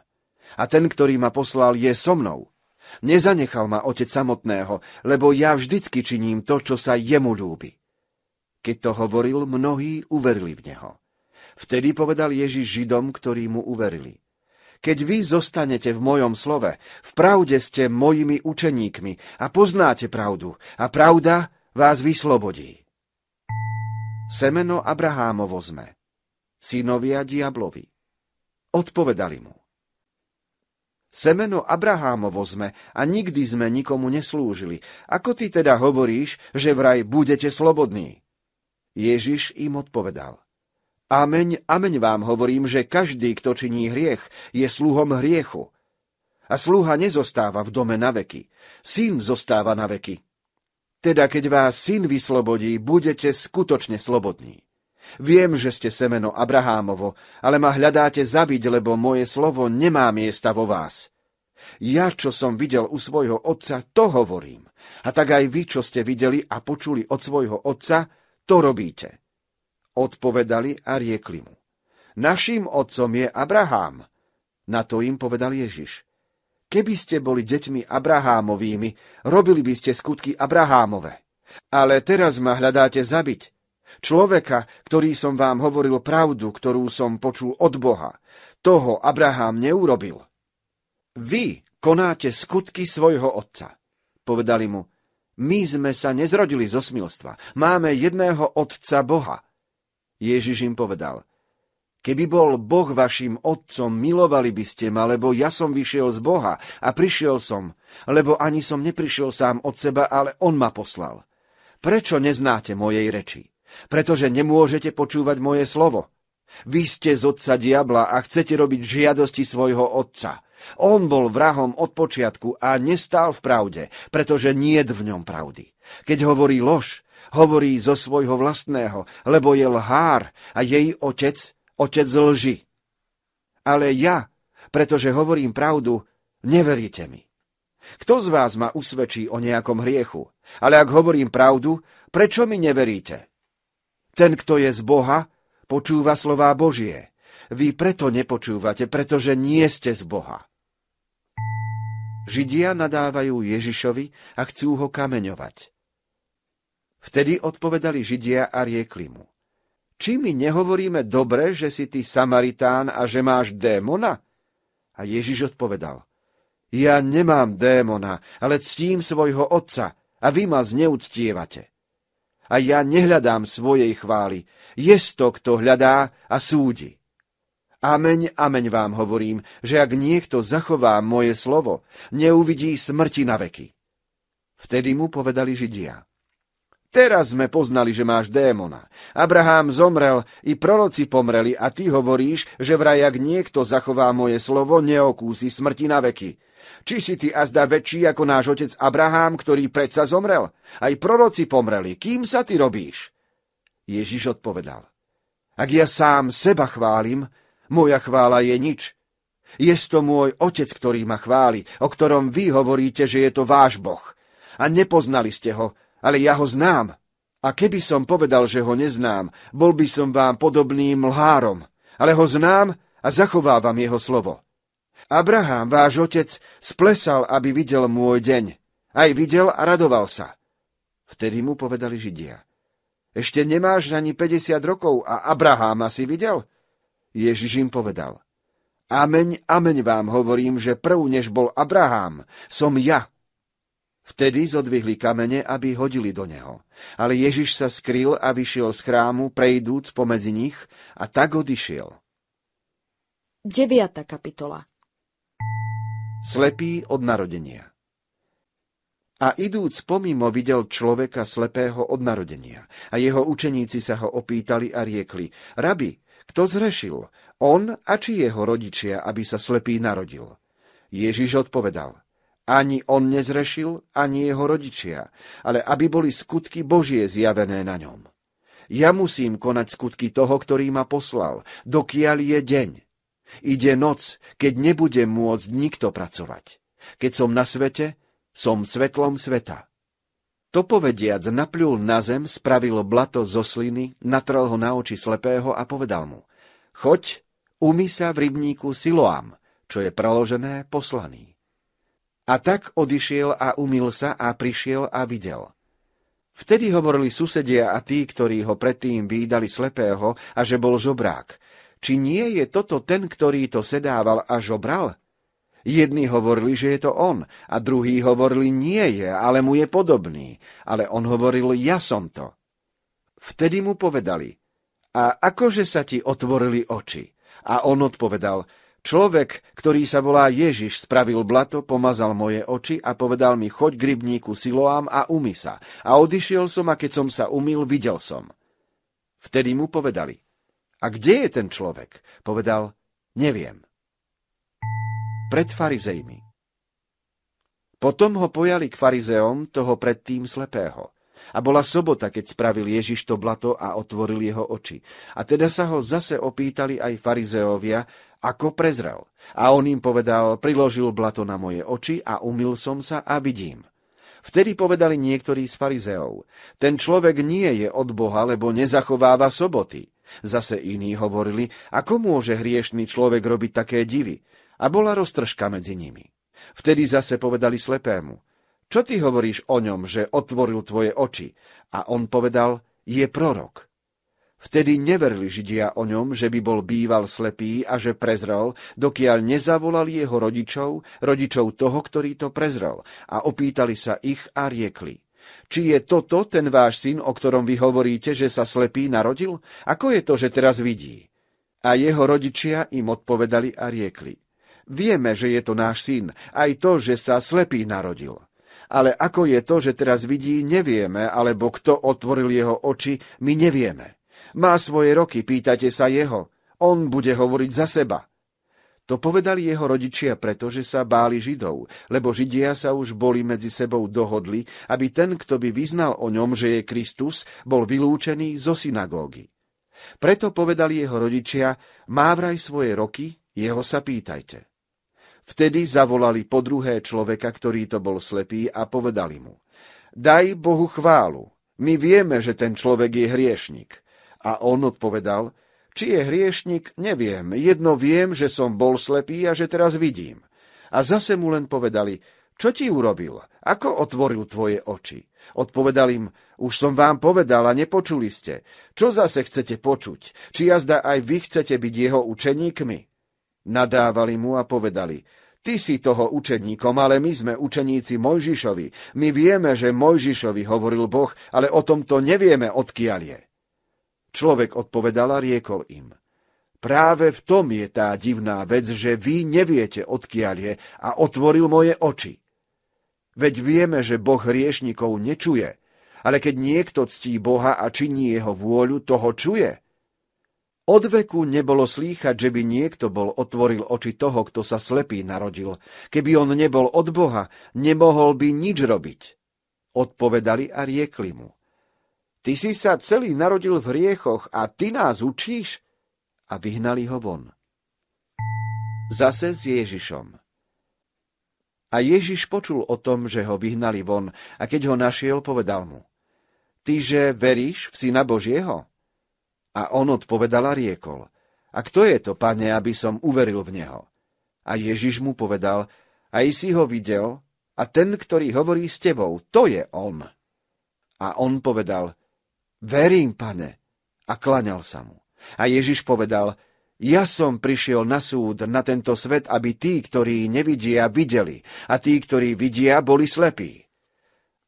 A ten, ktorý ma poslal, je so mnou. Nezanechal ma otec samotného, lebo ja vždycky činím to, čo sa jemu ľúbi. Keď to hovoril, mnohí uverili v neho. Vtedy povedal Ježiš Židom, ktorí mu uverili. Keď vy zostanete v mojom slove, v pravde ste mojimi učeníkmi a poznáte pravdu a pravda vás vyslobodí. Semeno Abrahámovo sme, synovia diablovi. Odpovedali mu. Semeno Abrahámovo sme a nikdy sme nikomu neslúžili. Ako ty teda hovoríš, že vraj budete slobodní? Ježiš im odpovedal. Ameň, ameň vám hovorím, že každý, kto činí hriech, je sluhom hriechu. A sluha nezostáva v dome na veky. Syn zostáva na veky. Teda keď vás syn vyslobodí, budete skutočne slobodní. Viem, že ste semeno Abrahámovo, ale ma hľadáte zabiť, lebo moje slovo nemá miesta vo vás. Ja, čo som videl u svojho otca, to hovorím. A tak aj vy, čo ste videli a počuli od svojho otca, to robíte. Odpovedali a riekli mu. Naším otcom je Abrahám. Na to im povedal Ježiš. Keby ste boli deťmi Abrahámovými, robili by ste skutky Abrahámove. Ale teraz ma hľadáte zabiť. Človeka, ktorý som vám hovoril pravdu, ktorú som počul od Boha. Toho Abrahám neurobil. Vy konáte skutky svojho otca. Povedali mu, my sme sa nezrodili zo smilstva. Máme jedného otca Boha. Ježiš im povedal, Keby bol Boh vašim otcom, milovali by ste ma, lebo ja som vyšiel z Boha a prišiel som, lebo ani som neprišiel sám od seba, ale On ma poslal. Prečo neznáte mojej reči? Pretože nemôžete počúvať moje slovo. Vy ste z otca diabla a chcete robiť žiadosti svojho otca. On bol vrahom od počiatku a nestál v pravde, pretože nie v ňom pravdy. Keď hovorí lož, hovorí zo svojho vlastného, lebo je lhár a jej otec otec lži. Ale ja, pretože hovorím pravdu, neveríte mi. Kto z vás ma usvedčí o nejakom hriechu? Ale ak hovorím pravdu, prečo mi neveríte? Ten, kto je z Boha, počúva slová Božie. Vy preto nepočúvate, pretože nie ste z Boha. Židia nadávajú Ježišovi a chcú ho kameňovať. Vtedy odpovedali Židia a riekli mu. Či my nehovoríme dobre, že si ty Samaritán a že máš démona? A Ježiš odpovedal, ja nemám démona, ale ctím svojho otca a vy ma zneuctievate. A ja nehľadám svojej chvály, jest to, kto hľadá a súdi. Ameň, ameň vám hovorím, že ak niekto zachová moje slovo, neuvidí smrti na veky. Vtedy mu povedali Židia. Teraz sme poznali, že máš démona. Abraham zomrel, i proroci pomreli a ty hovoríš, že vraj ak niekto zachová moje slovo, neokúsi smrti na veky. Či si ty azda väčší ako náš otec Abraham, ktorý predsa zomrel? Aj proroci pomreli. Kým sa ty robíš? Ježiš odpovedal. Ak ja sám seba chválim, moja chvála je nič. Jest to môj otec, ktorý ma chváli, o ktorom vy hovoríte, že je to váš boh. A nepoznali ste ho, ale ja ho znám. A keby som povedal, že ho neznám, bol by som vám podobným lhárom, ale ho znám a zachovávam jeho slovo. Abraham, váš otec, splesal, aby videl môj deň. Aj videl a radoval sa. Vtedy mu povedali Židia. Ešte nemáš ani 50 rokov a Abraháma si videl? Ježiš im povedal. Ameň, ameň vám hovorím, že prv, než bol Abraham, som ja. Vtedy zodvihli kamene, aby hodili do neho. Ale Ježiš sa skryl a vyšiel z chrámu, prejdúc pomedzi nich, a tak odišiel. 9. kapitola Slepý od narodenia A idúc pomimo videl človeka slepého od narodenia. A jeho učeníci sa ho opýtali a riekli, Rabi, kto zrešil? On a či jeho rodičia, aby sa slepý narodil? Ježiš odpovedal – ani on nezrešil, ani jeho rodičia, ale aby boli skutky Božie zjavené na ňom. Ja musím konať skutky toho, ktorý ma poslal, dokiaľ je deň. Ide noc, keď nebude môcť nikto pracovať. Keď som na svete, som svetlom sveta. To povediac napľul na zem, spravil blato zo sliny, natrel ho na oči slepého a povedal mu Choď, umy sa v rybníku Siloam, čo je preložené poslaný. A tak odišiel a umil sa a prišiel a videl. Vtedy hovorili susedia a tí, ktorí ho predtým výdali slepého a že bol žobrák. Či nie je toto ten, ktorý to sedával a žobral? Jedni hovorili, že je to on, a druhí hovorili, nie je, ale mu je podobný. Ale on hovoril, ja som to. Vtedy mu povedali, a akože sa ti otvorili oči? A on odpovedal, Človek, ktorý sa volá Ježiš, spravil blato, pomazal moje oči a povedal mi, choď k rybníku Siloám a umy sa. A odišiel som a keď som sa umil, videl som. Vtedy mu povedali, a kde je ten človek? Povedal, neviem. Pred farizejmi. Potom ho pojali k farizeom toho predtým slepého. A bola sobota, keď spravil Ježiš to blato a otvoril jeho oči. A teda sa ho zase opýtali aj farizeovia, ako prezrel. A on im povedal, priložil blato na moje oči a umil som sa a vidím. Vtedy povedali niektorí z farizeov, ten človek nie je od Boha, lebo nezachováva soboty. Zase iní hovorili, ako môže hriešný človek robiť také divy? A bola roztržka medzi nimi. Vtedy zase povedali slepému, čo ty hovoríš o ňom, že otvoril tvoje oči? A on povedal, je prorok. Vtedy neverili Židia o ňom, že by bol býval slepý a že prezrel, dokiaľ nezavolali jeho rodičov, rodičov toho, ktorý to prezrel, a opýtali sa ich a riekli. Či je toto ten váš syn, o ktorom vy hovoríte, že sa slepý narodil? Ako je to, že teraz vidí? A jeho rodičia im odpovedali a riekli. Vieme, že je to náš syn, aj to, že sa slepý narodil. Ale ako je to, že teraz vidí, nevieme, alebo kto otvoril jeho oči, my nevieme. Má svoje roky, pýtate sa jeho. On bude hovoriť za seba. To povedali jeho rodičia, pretože sa báli Židov, lebo Židia sa už boli medzi sebou dohodli, aby ten, kto by vyznal o ňom, že je Kristus, bol vylúčený zo synagógy. Preto povedali jeho rodičia, má vraj svoje roky, jeho sa pýtajte. Vtedy zavolali po druhé človeka, ktorý to bol slepý a povedali mu, daj Bohu chválu, my vieme, že ten človek je hriešnik. A on odpovedal, či je hriešnik, neviem, jedno viem, že som bol slepý a že teraz vidím. A zase mu len povedali, čo ti urobil? Ako otvoril tvoje oči? Odpovedal im, už som vám povedal a nepočuli ste. Čo zase chcete počuť? Či jazda aj vy chcete byť jeho učeníkmi? Nadávali mu a povedali, Ty si toho učeníkom, ale my sme učeníci Mojžišovi. My vieme, že Mojžišovi hovoril Boh, ale o tomto nevieme, odkiaľ je. Človek odpovedal a riekol im. Práve v tom je tá divná vec, že vy neviete, odkiaľ je a otvoril moje oči. Veď vieme, že Boh hriešnikov nečuje, ale keď niekto ctí Boha a činí jeho vôľu, toho čuje. Od veku nebolo slýchať, že by niekto bol otvoril oči toho, kto sa slepý narodil. Keby on nebol od Boha, nemohol by nič robiť. Odpovedali a riekli mu. Ty si sa celý narodil v riechoch a ty nás učíš? A vyhnali ho von. Zase s Ježišom. A Ježiš počul o tom, že ho vyhnali von a keď ho našiel, povedal mu. Tyže veríš v Syna Božieho? A on odpovedal a riekol, a kto je to, pane, aby som uveril v neho? A Ježiš mu povedal, aj si ho videl, a ten, ktorý hovorí s tebou, to je on. A on povedal, verím, pane, a klaňal sa mu. A Ježiš povedal, ja som prišiel na súd na tento svet, aby tí, ktorí nevidia, videli, a tí, ktorí vidia, boli slepí.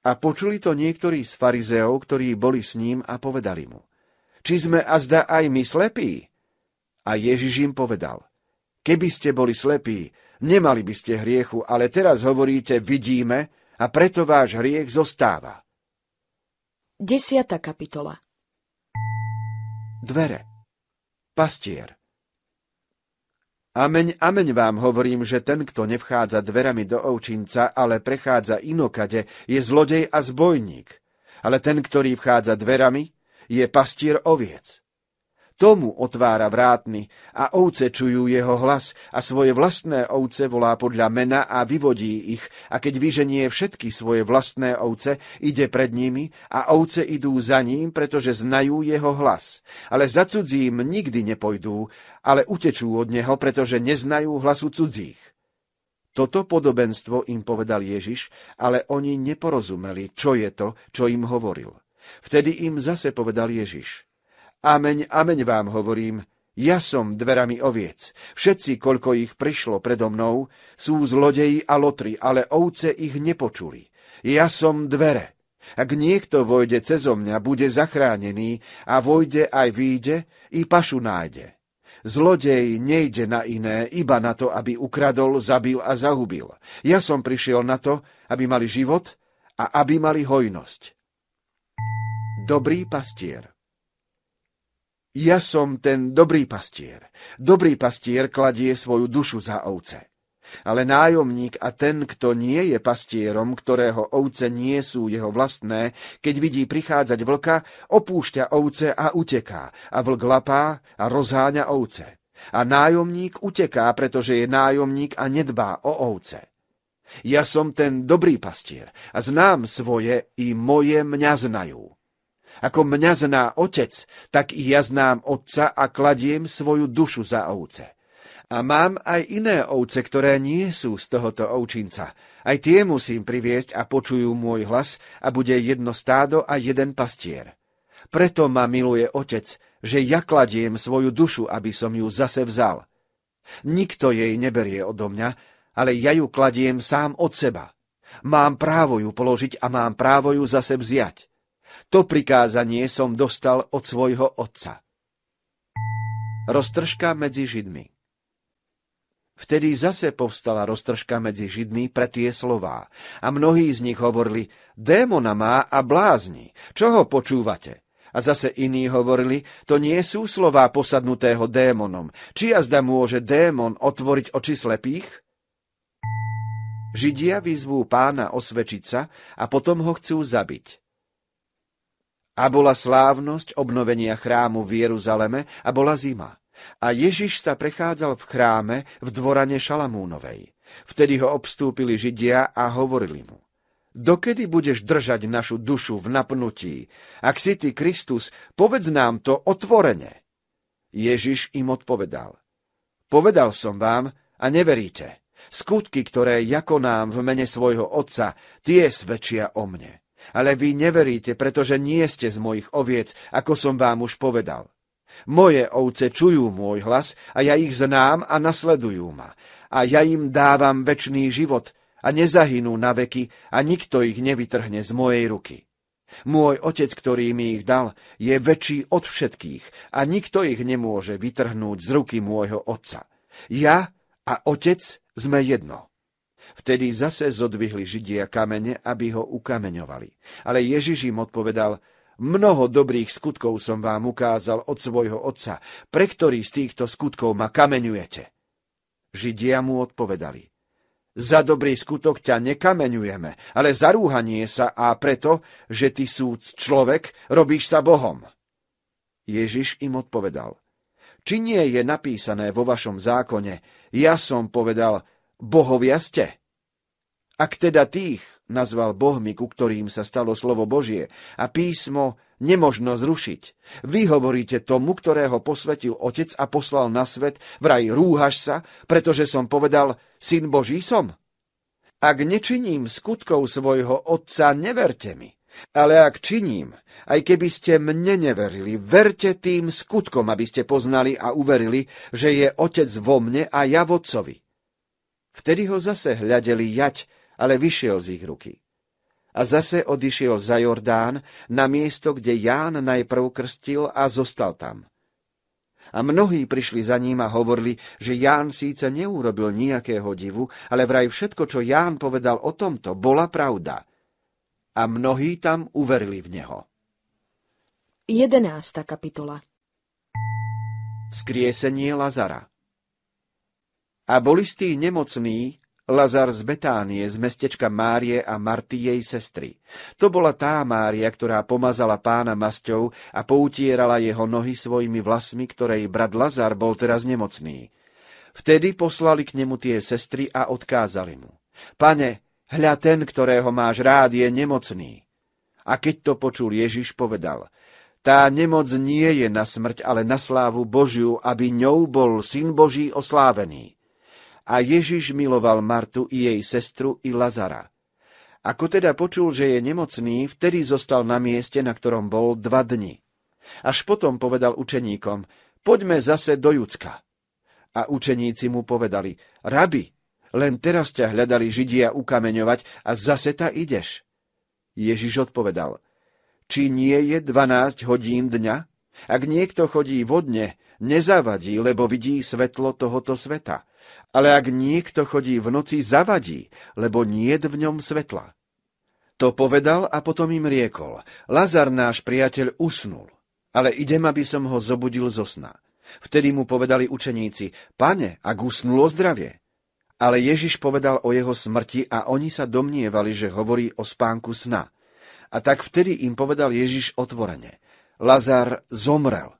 A počuli to niektorí z farizeov, ktorí boli s ním a povedali mu, či sme a zdá aj my slepí? A Ježiš im povedal, keby ste boli slepí, nemali by ste hriechu, ale teraz hovoríte, vidíme, a preto váš hriech zostáva. 10. kapitola Dvere Pastier Ameň, ameň vám hovorím, že ten, kto nevchádza dverami do ovčinca, ale prechádza inokade, je zlodej a zbojník. Ale ten, ktorý vchádza dverami, je pastier oviec. Tomu otvára vrátny a ovce čujú jeho hlas a svoje vlastné ovce volá podľa mena a vyvodí ich a keď vyženie všetky svoje vlastné ovce, ide pred nimi a ovce idú za ním, pretože znajú jeho hlas. Ale za cudzím nikdy nepojdú, ale utečú od neho, pretože neznajú hlasu cudzích. Toto podobenstvo im povedal Ježiš, ale oni neporozumeli, čo je to, čo im hovoril. Vtedy im zase povedal Ježiš. Ameň, ameň vám hovorím, ja som dverami oviec. Všetci, koľko ich prišlo predo mnou, sú zlodeji a lotri, ale ovce ich nepočuli. Ja som dvere. Ak niekto vojde cezo mňa, bude zachránený a vojde aj výjde, i pašu nájde. Zlodej nejde na iné, iba na to, aby ukradol, zabil a zahubil. Ja som prišiel na to, aby mali život a aby mali hojnosť dobrý pastier. Ja som ten dobrý pastier. Dobrý pastier kladie svoju dušu za ovce. Ale nájomník a ten, kto nie je pastierom, ktorého ovce nie sú jeho vlastné, keď vidí prichádzať vlka, opúšťa ovce a uteká, a vlk lapá a rozháňa ovce. A nájomník uteká, pretože je nájomník a nedbá o ovce. Ja som ten dobrý pastier a znám svoje i moje mňa znajú. Ako mňa zná otec, tak i ja znám otca a kladiem svoju dušu za ovce. A mám aj iné ovce, ktoré nie sú z tohoto ovčinca. Aj tie musím priviesť a počujú môj hlas a bude jedno stádo a jeden pastier. Preto ma miluje otec, že ja kladiem svoju dušu, aby som ju zase vzal. Nikto jej neberie odo mňa, ale ja ju kladiem sám od seba. Mám právo ju položiť a mám právo ju zase vziať. To prikázanie som dostal od svojho otca. Roztržka medzi Židmi Vtedy zase povstala roztržka medzi Židmi pre tie slová a mnohí z nich hovorili, démona má a blázni, čo ho počúvate? A zase iní hovorili, to nie sú slová posadnutého démonom. Či jazda môže démon otvoriť oči slepých? Židia vyzvú pána osvečiť sa a potom ho chcú zabiť. A bola slávnosť obnovenia chrámu v Jeruzaleme a bola zima. A Ježiš sa prechádzal v chráme v dvorane Šalamúnovej. Vtedy ho obstúpili Židia a hovorili mu. Dokedy budeš držať našu dušu v napnutí? Ak si ty Kristus, povedz nám to otvorene. Ježiš im odpovedal. Povedal som vám a neveríte. Skutky, ktoré nám v mene svojho otca, tie svedčia o mne. Ale vy neveríte, pretože nie ste z mojich oviec, ako som vám už povedal. Moje ovce čujú môj hlas a ja ich znám a nasledujú ma. A ja im dávam večný život a nezahynú na veky a nikto ich nevytrhne z mojej ruky. Môj otec, ktorý mi ich dal, je väčší od všetkých a nikto ich nemôže vytrhnúť z ruky môjho otca. Ja a otec sme jedno. Vtedy zase zodvihli Židia kamene, aby ho ukameňovali. Ale Ježiš im odpovedal, mnoho dobrých skutkov som vám ukázal od svojho otca, pre ktorý z týchto skutkov ma kameňujete. Židia mu odpovedali, za dobrý skutok ťa nekameňujeme, ale za rúhanie sa a preto, že ty sú človek, robíš sa Bohom. Ježiš im odpovedal, či nie je napísané vo vašom zákone, ja som povedal, bohovia ste. Ak teda tých nazval bohmi, ku ktorým sa stalo slovo Božie a písmo nemožno zrušiť, vy hovoríte tomu, ktorého posvetil otec a poslal na svet, vraj rúhaš sa, pretože som povedal, syn Boží som. Ak nečiním skutkov svojho otca, neverte mi. Ale ak činím, aj keby ste mne neverili, verte tým skutkom, aby ste poznali a uverili, že je otec vo mne a ja v otcovi. Vtedy ho zase hľadeli jať, ale vyšiel z ich ruky. A zase odišiel za Jordán na miesto, kde Ján najprv krstil a zostal tam. A mnohí prišli za ním a hovorili, že Ján síce neurobil nejakého divu, ale vraj všetko, čo Ján povedal o tomto, bola pravda. A mnohí tam uverili v neho. 11. kapitola Skriesenie Lazara a boli z nemocný Lazar z Betánie, z mestečka Márie a Marty jej sestry. To bola tá Mária, ktorá pomazala pána masťou a poutierala jeho nohy svojimi vlasmi, ktorej brat Lazar bol teraz nemocný. Vtedy poslali k nemu tie sestry a odkázali mu. Pane, hľa ten, ktorého máš rád, je nemocný. A keď to počul Ježiš, povedal, tá nemoc nie je na smrť, ale na slávu Božiu, aby ňou bol Syn Boží oslávený. A Ježiš miloval Martu i jej sestru i Lazara. Ako teda počul, že je nemocný, vtedy zostal na mieste, na ktorom bol dva dni. Až potom povedal učeníkom, poďme zase do Judska. A učeníci mu povedali, rabi, len teraz ťa hľadali Židia ukameňovať a zase ta ideš. Ježiš odpovedal, či nie je dvanásť hodín dňa? Ak niekto chodí vodne, nezavadí, lebo vidí svetlo tohoto sveta. Ale ak niekto chodí v noci, zavadí, lebo nie v ňom svetla. To povedal a potom im riekol. Lazar náš priateľ usnul, ale idem, aby som ho zobudil zo sna. Vtedy mu povedali učeníci, pane, ak usnulo zdravie. Ale Ježiš povedal o jeho smrti a oni sa domnievali, že hovorí o spánku sna. A tak vtedy im povedal Ježiš otvorene. Lazar zomrel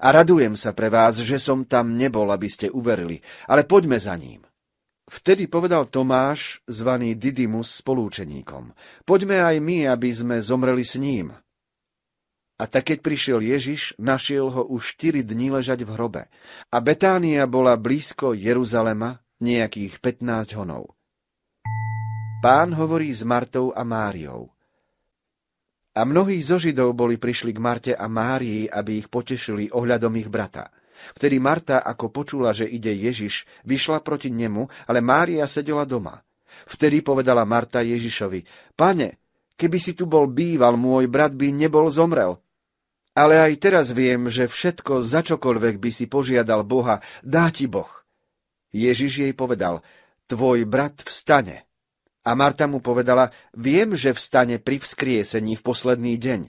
a radujem sa pre vás, že som tam nebol, aby ste uverili, ale poďme za ním. Vtedy povedal Tomáš, zvaný Didymus, spolúčeníkom, poďme aj my, aby sme zomreli s ním. A tak, keď prišiel Ježiš, našiel ho už 4 dní ležať v hrobe. A Betánia bola blízko Jeruzalema, nejakých 15 honov. Pán hovorí s Martou a Máriou. A mnohí zo Židov boli prišli k Marte a Márii, aby ich potešili ohľadom ich brata. Vtedy Marta, ako počula, že ide Ježiš, vyšla proti nemu, ale Mária sedela doma. Vtedy povedala Marta Ježišovi, Pane, keby si tu bol býval, môj brat by nebol zomrel. Ale aj teraz viem, že všetko, za čokoľvek by si požiadal Boha, dá ti Boh. Ježiš jej povedal, tvoj brat vstane. A Marta mu povedala, viem, že vstane pri vzkriesení v posledný deň.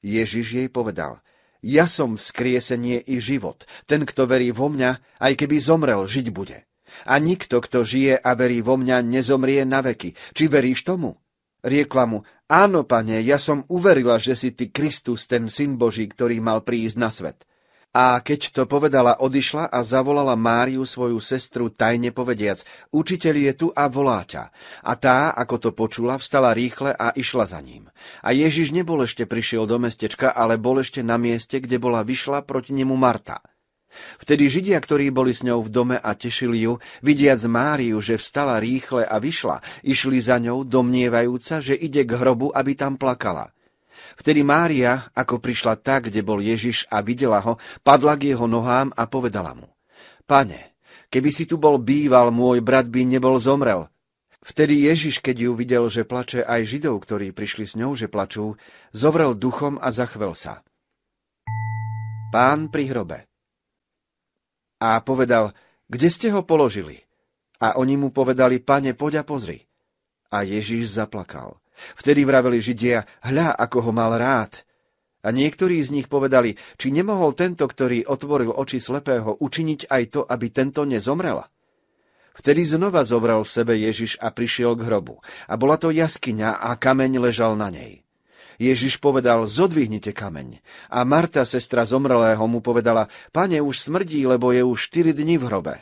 Ježiš jej povedal, ja som vzkriesenie i život. Ten, kto verí vo mňa, aj keby zomrel, žiť bude. A nikto, kto žije a verí vo mňa, nezomrie na veky. Či veríš tomu? Riekla mu, áno, pane, ja som uverila, že si ty Kristus, ten syn Boží, ktorý mal prísť na svet. A keď to povedala, odišla a zavolala Máriu svoju sestru tajne povediac, učiteľ je tu a volá ťa. A tá, ako to počula, vstala rýchle a išla za ním. A Ježiš nebol ešte prišiel do mestečka, ale bol ešte na mieste, kde bola vyšla proti nemu Marta. Vtedy Židia, ktorí boli s ňou v dome a tešili ju, vidiac Máriu, že vstala rýchle a vyšla, išli za ňou, domnievajúca, že ide k hrobu, aby tam plakala. Vtedy Mária, ako prišla tak, kde bol Ježiš a videla ho, padla k jeho nohám a povedala mu, Pane, keby si tu bol býval, môj brat by nebol zomrel. Vtedy Ježiš, keď ju videl, že plače aj Židov, ktorí prišli s ňou, že plačú, zovrel duchom a zachvel sa. Pán pri hrobe. A povedal, kde ste ho položili? A oni mu povedali, pane, poď a pozri. A Ježiš zaplakal. Vtedy vraveli Židia, hľa, ako ho mal rád. A niektorí z nich povedali, či nemohol tento, ktorý otvoril oči slepého, učiniť aj to, aby tento nezomrela. Vtedy znova zovral v sebe Ježiš a prišiel k hrobu. A bola to jaskyňa a kameň ležal na nej. Ježiš povedal, zodvihnite kameň. A Marta, sestra zomrelého, mu povedala, pane, už smrdí, lebo je už 4 dni v hrobe.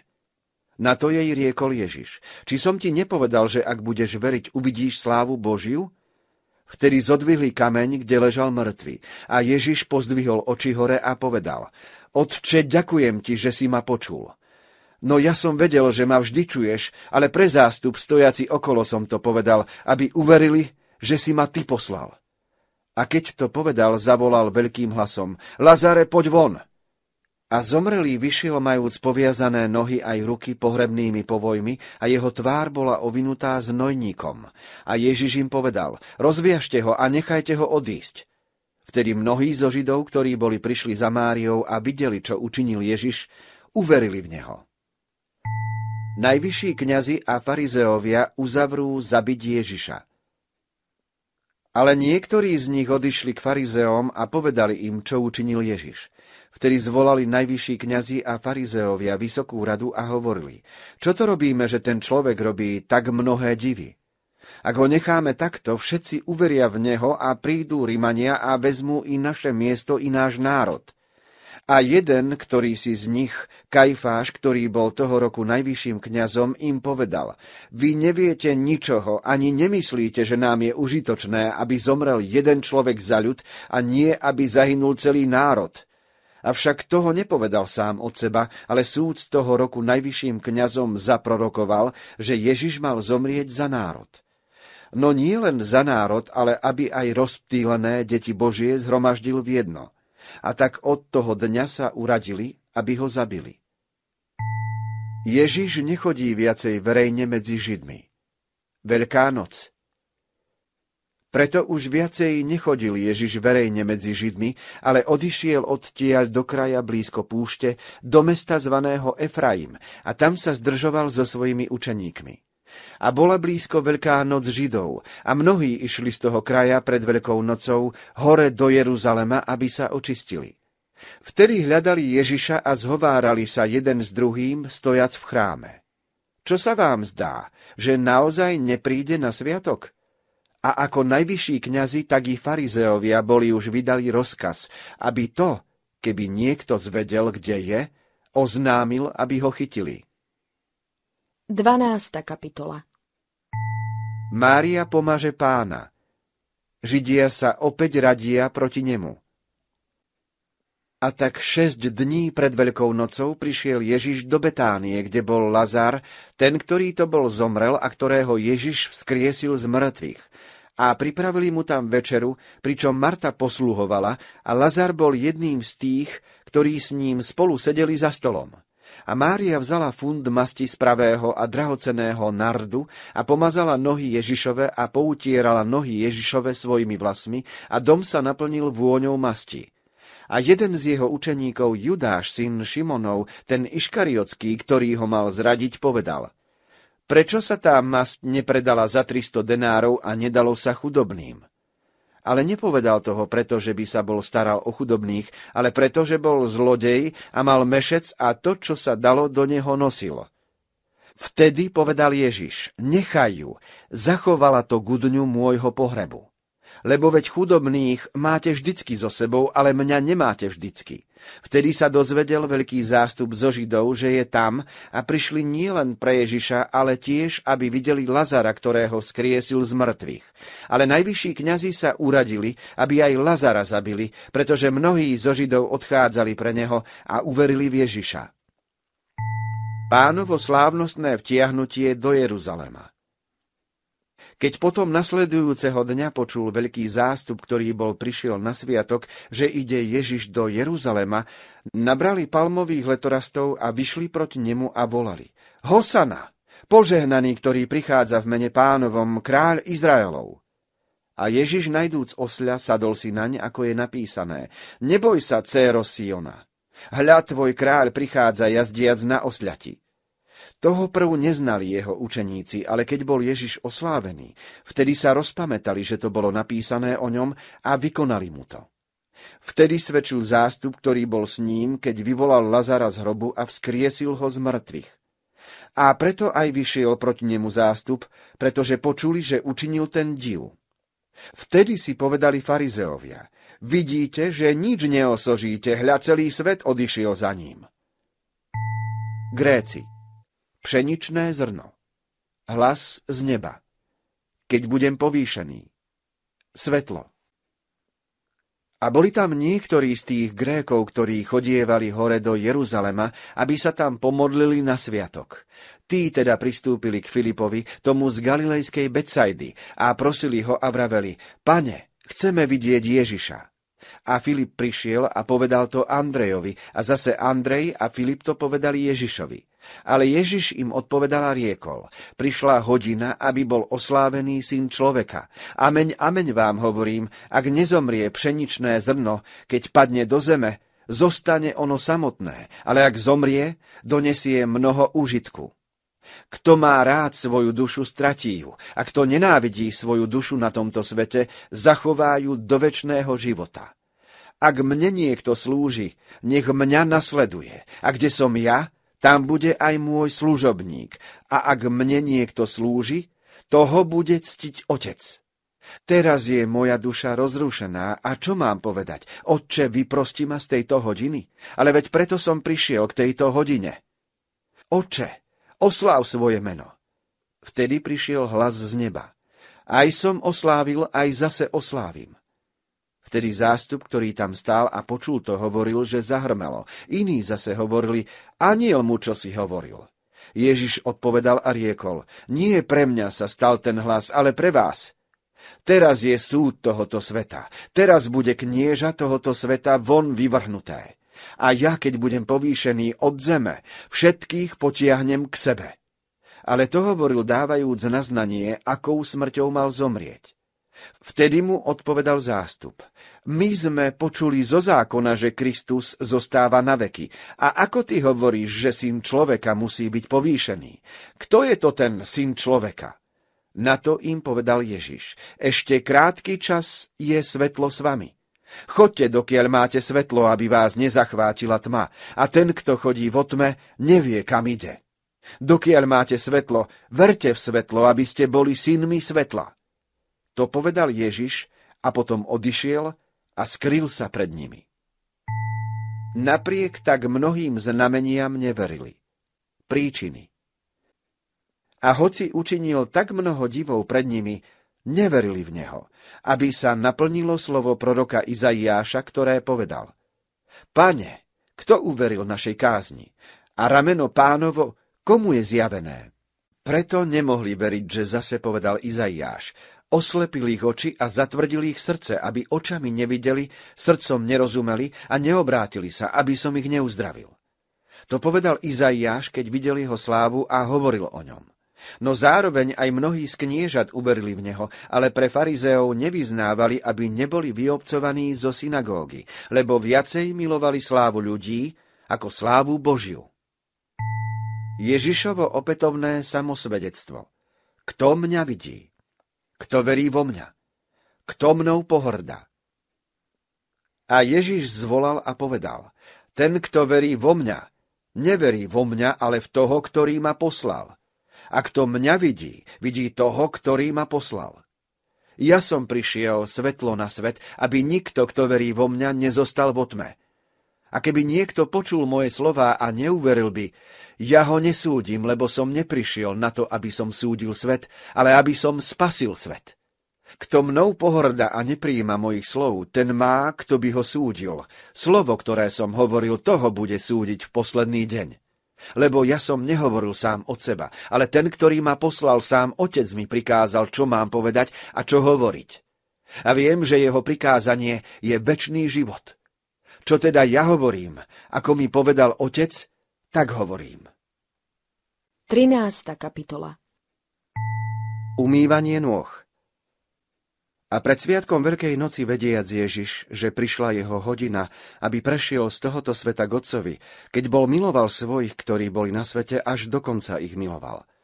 Na to jej riekol Ježiš. Či som ti nepovedal, že ak budeš veriť, uvidíš slávu Božiu? Vtedy zodvihli kameň, kde ležal mŕtvy. A Ježiš pozdvihol oči hore a povedal, Otče, ďakujem ti, že si ma počul. No ja som vedel, že ma vždy čuješ, ale pre zástup stojaci okolo som to povedal, aby uverili, že si ma ty poslal. A keď to povedal, zavolal veľkým hlasom, Lazare, poď von! A zomrelý vyšiel majúc poviazané nohy aj ruky pohrebnými povojmi a jeho tvár bola ovinutá znojníkom. A Ježiš im povedal, rozviažte ho a nechajte ho odísť. Vtedy mnohí zo Židov, ktorí boli prišli za Máriou a videli, čo učinil Ježiš, uverili v neho. Najvyšší kňazi a farizeovia uzavrú zabiť Ježiša. Ale niektorí z nich odišli k farizeom a povedali im, čo učinil Ježiš vtedy zvolali najvyšší kňazi a farizeovia vysokú radu a hovorili, čo to robíme, že ten človek robí tak mnohé divy? Ak ho necháme takto, všetci uveria v neho a prídu Rimania a vezmú i naše miesto, i náš národ. A jeden, ktorý si z nich, Kajfáš, ktorý bol toho roku najvyšším kňazom, im povedal, vy neviete ničoho, ani nemyslíte, že nám je užitočné, aby zomrel jeden človek za ľud a nie, aby zahynul celý národ. Avšak toho nepovedal sám od seba, ale súd toho roku najvyšším kňazom zaprorokoval, že Ježiš mal zomrieť za národ. No nie len za národ, ale aby aj rozptýlené deti Božie zhromaždil v jedno. A tak od toho dňa sa uradili, aby ho zabili. Ježiš nechodí viacej verejne medzi Židmi. Veľká noc preto už viacej nechodil Ježiš verejne medzi Židmi, ale odišiel odtiaľ do kraja blízko púšte, do mesta zvaného Efraim, a tam sa zdržoval so svojimi učeníkmi. A bola blízko Veľká noc Židov a mnohí išli z toho kraja pred Veľkou nocou hore do Jeruzalema, aby sa očistili. Vtedy hľadali Ježiša a zhovárali sa jeden s druhým, stojac v chráme. Čo sa vám zdá, že naozaj nepríde na sviatok? A ako najvyšší kňazi, tak i farizeovia boli už vydali rozkaz, aby to, keby niekto zvedel, kde je, oznámil, aby ho chytili. 12. kapitola Mária pomaže pána. Židia sa opäť radia proti nemu. A tak šesť dní pred Veľkou nocou prišiel Ježiš do Betánie, kde bol Lazár, ten, ktorý to bol zomrel a ktorého Ježiš vzkriesil z mŕtvych a pripravili mu tam večeru, pričom Marta posluhovala a Lazar bol jedným z tých, ktorí s ním spolu sedeli za stolom. A Mária vzala fund masti z pravého a drahoceného nardu a pomazala nohy Ježišove a poutierala nohy Ježišove svojimi vlasmi a dom sa naplnil vôňou masti. A jeden z jeho učeníkov, Judáš, syn Šimonov, ten iškariotský, ktorý ho mal zradiť, povedal – Prečo sa tá masť nepredala za 300 denárov a nedalo sa chudobným? Ale nepovedal toho pretože by sa bol staral o chudobných, ale pretože bol zlodej a mal mešec a to, čo sa dalo, do neho nosilo. Vtedy povedal Ježiš, nechaj ju, zachovala to gudňu môjho pohrebu. Lebo veď chudobných máte vždycky so sebou, ale mňa nemáte vždycky. Vtedy sa dozvedel veľký zástup zo Židov, že je tam a prišli nielen pre Ježiša, ale tiež, aby videli Lazara, ktorého skriesil z mŕtvych. Ale najvyšší kňazi sa uradili, aby aj Lazara zabili, pretože mnohí zo Židov odchádzali pre neho a uverili v Ježiša. Pánovo slávnostné vtiahnutie do Jeruzalema. Keď potom nasledujúceho dňa počul veľký zástup, ktorý bol prišiel na sviatok, že ide Ježiš do Jeruzalema, nabrali palmových letorastov a vyšli proti nemu a volali Hosana, požehnaný, ktorý prichádza v mene pánovom, kráľ Izraelov. A Ježiš, najdúc osľa, sadol si naň, ako je napísané. Neboj sa, céro Siona. Hľa tvoj kráľ prichádza jazdiac na osľati toho prv neznali jeho učeníci, ale keď bol Ježiš oslávený, vtedy sa rozpamätali, že to bolo napísané o ňom a vykonali mu to. Vtedy svedčil zástup, ktorý bol s ním, keď vyvolal Lazara z hrobu a vzkriesil ho z mŕtvych. A preto aj vyšiel proti nemu zástup, pretože počuli, že učinil ten div. Vtedy si povedali farizeovia, vidíte, že nič neosožíte, hľa celý svet odišiel za ním. Gréci pšeničné zrno. Hlas z neba. Keď budem povýšený. Svetlo. A boli tam niektorí z tých Grékov, ktorí chodievali hore do Jeruzalema, aby sa tam pomodlili na sviatok. Tí teda pristúpili k Filipovi, tomu z galilejskej Betsajdy, a prosili ho a vraveli, Pane, chceme vidieť Ježiša. A Filip prišiel a povedal to Andrejovi, a zase Andrej a Filip to povedali Ježišovi. Ale Ježiš im odpovedal a riekol, prišla hodina, aby bol oslávený syn človeka. Ameň, ameň vám hovorím, ak nezomrie pšeničné zrno, keď padne do zeme, zostane ono samotné, ale ak zomrie, donesie mnoho úžitku. Kto má rád svoju dušu, stratí ju, a kto nenávidí svoju dušu na tomto svete, zachová ju do väčšného života. Ak mne niekto slúži, nech mňa nasleduje, a kde som ja, tam bude aj môj služobník, a ak mne niekto slúži, toho bude ctiť otec. Teraz je moja duša rozrušená a čo mám povedať? Otče, vyprosti ma z tejto hodiny, ale veď preto som prišiel k tejto hodine. Oče, osláv svoje meno. Vtedy prišiel hlas z neba. Aj som oslávil, aj zase oslávim. Vtedy zástup, ktorý tam stál a počul to, hovoril, že zahrmelo. Iní zase hovorili, aniel mu čo si hovoril. Ježiš odpovedal a riekol, nie pre mňa sa stal ten hlas, ale pre vás. Teraz je súd tohoto sveta, teraz bude knieža tohoto sveta von vyvrhnuté. A ja, keď budem povýšený od zeme, všetkých potiahnem k sebe. Ale to hovoril dávajúc naznanie, akou smrťou mal zomrieť. Vtedy mu odpovedal zástup. My sme počuli zo zákona, že Kristus zostáva na veky. A ako ty hovoríš, že syn človeka musí byť povýšený? Kto je to ten syn človeka? Na to im povedal Ježiš. Ešte krátky čas je svetlo s vami. Chodte, dokiaľ máte svetlo, aby vás nezachvátila tma. A ten, kto chodí vo tme, nevie, kam ide. Dokiaľ máte svetlo, verte v svetlo, aby ste boli synmi svetla. To povedal Ježiš a potom odišiel a skrýl sa pred nimi. Napriek tak mnohým znameniam neverili. Príčiny. A hoci učinil tak mnoho divov pred nimi, neverili v neho, aby sa naplnilo slovo proroka Izaiáša, ktoré povedal. Pane, kto uveril našej kázni? A rameno pánovo, komu je zjavené? Preto nemohli veriť, že zase povedal Izaiáš, Oslepil ich oči a zatvrdil ich srdce, aby očami nevideli, srdcom nerozumeli a neobrátili sa, aby som ich neuzdravil. To povedal Izaiáš, keď videl jeho slávu a hovoril o ňom. No zároveň aj mnohí z kniežat uverili v neho, ale pre farizeov nevyznávali, aby neboli vyobcovaní zo synagógy, lebo viacej milovali slávu ľudí ako slávu Božiu. Ježišovo opätovné samosvedectvo. Kto mňa vidí? Kto verí vo mňa? Kto mnou pohrdá? A Ježiš zvolal a povedal, ten, kto verí vo mňa, neverí vo mňa, ale v toho, ktorý ma poslal. A kto mňa vidí, vidí toho, ktorý ma poslal. Ja som prišiel svetlo na svet, aby nikto, kto verí vo mňa, nezostal vo tme, a keby niekto počul moje slová a neuveril by, ja ho nesúdim, lebo som neprišiel na to, aby som súdil svet, ale aby som spasil svet. Kto mnou pohorda a nepríjima mojich slov, ten má, kto by ho súdil. Slovo, ktoré som hovoril, toho bude súdiť v posledný deň. Lebo ja som nehovoril sám od seba, ale ten, ktorý ma poslal sám, otec mi prikázal, čo mám povedať a čo hovoriť. A viem, že jeho prikázanie je večný život. Čo teda ja hovorím, ako mi povedal otec, tak hovorím. 13. kapitola Umývanie nôh a pred sviatkom Veľkej noci vediac Ježiš, že prišla jeho hodina, aby prešiel z tohoto sveta k Otcovi, keď bol miloval svojich, ktorí boli na svete, až dokonca ich miloval –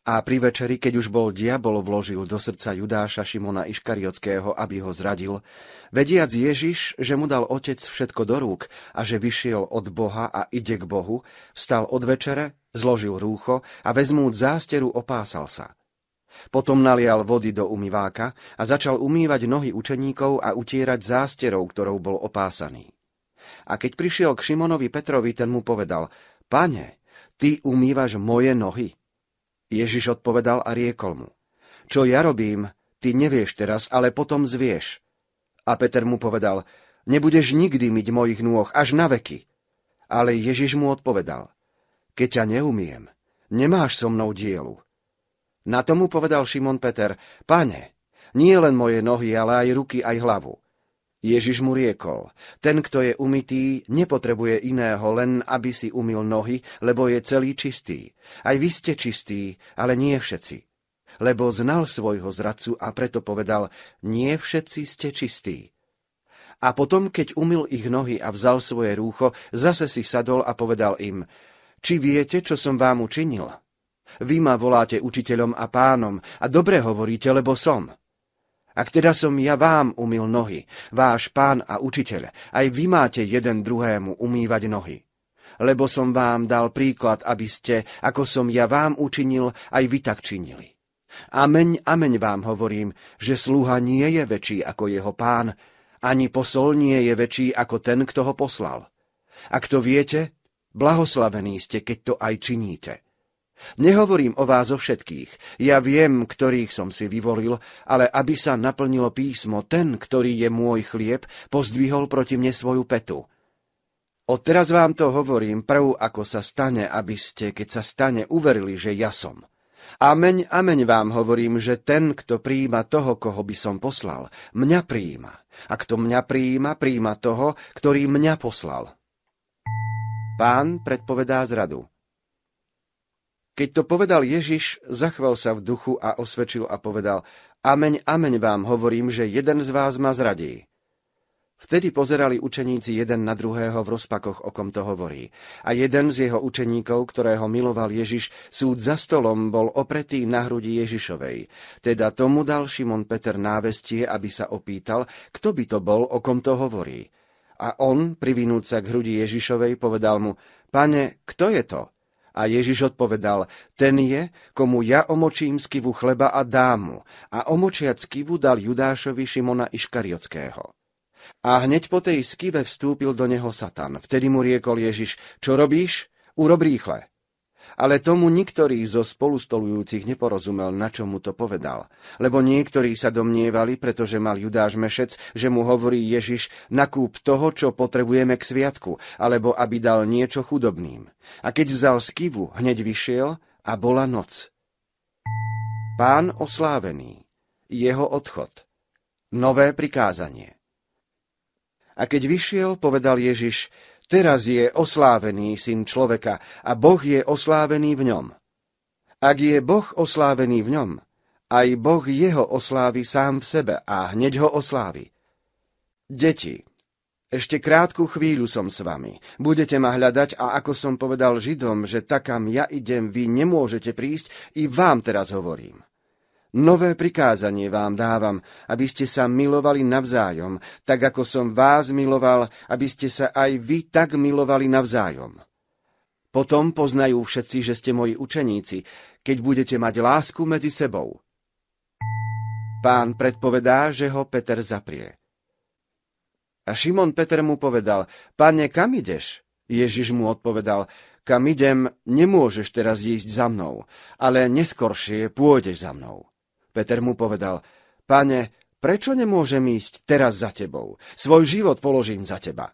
a pri večeri, keď už bol diabol vložil do srdca Judáša Šimona Iškariotského, aby ho zradil, vediac Ježiš, že mu dal otec všetko do rúk a že vyšiel od Boha a ide k Bohu, vstal od večere, zložil rúcho a vezmúť zásteru opásal sa – potom nalial vody do umýváka a začal umývať nohy učeníkov a utierať zásterou, ktorou bol opásaný. A keď prišiel k Šimonovi Petrovi, ten mu povedal, Pane, ty umývaš moje nohy? Ježiš odpovedal a riekol mu, čo ja robím, ty nevieš teraz, ale potom zvieš. A Peter mu povedal, nebudeš nikdy myť mojich nôh až na veky. Ale Ježiš mu odpovedal, keď ťa neumiem, nemáš so mnou dielu. Na tomu povedal Šimon Peter, pane, nie len moje nohy, ale aj ruky, aj hlavu. Ježiš mu riekol, ten, kto je umytý, nepotrebuje iného, len aby si umil nohy, lebo je celý čistý. Aj vy ste čistí, ale nie všetci. Lebo znal svojho zradcu a preto povedal, nie všetci ste čistí. A potom, keď umil ich nohy a vzal svoje rúcho, zase si sadol a povedal im, či viete, čo som vám učinil? Vy ma voláte učiteľom a pánom a dobre hovoríte, lebo som. Ak teda som ja vám umil nohy, váš pán a učiteľ, aj vy máte jeden druhému umývať nohy. Lebo som vám dal príklad, aby ste, ako som ja vám učinil, aj vy tak činili. Ameň, ameň vám hovorím, že sluha nie je väčší ako jeho pán, ani posol nie je väčší ako ten, kto ho poslal. Ak to viete, blahoslavení ste, keď to aj činíte. Nehovorím o vás o všetkých. Ja viem, ktorých som si vyvolil, ale aby sa naplnilo písmo, ten, ktorý je môj chlieb, pozdvihol proti mne svoju petu. Odteraz vám to hovorím prv, ako sa stane, aby ste, keď sa stane, uverili, že ja som. Ameň, ameň vám hovorím, že ten, kto prijíma toho, koho by som poslal, mňa prijíma. A kto mňa prijíma, prijíma toho, ktorý mňa poslal. Pán predpovedá zradu. Keď to povedal Ježiš, zachval sa v duchu a osvedčil a povedal, Ameň, ameň vám hovorím, že jeden z vás ma zradí. Vtedy pozerali učeníci jeden na druhého v rozpakoch, o kom to hovorí. A jeden z jeho učeníkov, ktorého miloval Ježiš, súd za stolom bol opretý na hrudi Ježišovej. Teda tomu dal Šimon Peter návestie, aby sa opýtal, kto by to bol, o kom to hovorí. A on, privinúca sa k hrudi Ježišovej, povedal mu, Pane, kto je to? A Ježiš odpovedal, ten je, komu ja omočím skivu chleba a dám mu. A omočiac skivu dal Judášovi Šimona Iškariotského. A hneď po tej skive vstúpil do neho Satan. Vtedy mu riekol Ježiš, čo robíš? Urob rýchle. Ale tomu niktorý zo spolustolujúcich neporozumel, na čo mu to povedal. Lebo niektorí sa domnievali, pretože mal Judáš Mešec, že mu hovorí Ježiš, nakúp toho, čo potrebujeme k sviatku, alebo aby dal niečo chudobným. A keď vzal skivu, hneď vyšiel a bola noc. Pán oslávený, jeho odchod, nové prikázanie. A keď vyšiel, povedal Ježiš, Teraz je oslávený syn človeka a Boh je oslávený v ňom. Ak je Boh oslávený v ňom, aj Boh jeho oslávi sám v sebe a hneď ho oslávi. Deti, ešte krátku chvíľu som s vami. Budete ma hľadať a ako som povedal Židom, že takam ja idem, vy nemôžete prísť, i vám teraz hovorím. Nové prikázanie vám dávam, aby ste sa milovali navzájom, tak ako som vás miloval, aby ste sa aj vy tak milovali navzájom. Potom poznajú všetci, že ste moji učeníci, keď budete mať lásku medzi sebou. Pán predpovedá, že ho Peter zaprie. A Šimon Peter mu povedal, Pane, kam ideš? Ježiš mu odpovedal, kam idem, nemôžeš teraz ísť za mnou, ale neskoršie pôjdeš za mnou. Peter mu povedal, pane, prečo nemôžem ísť teraz za tebou? Svoj život položím za teba.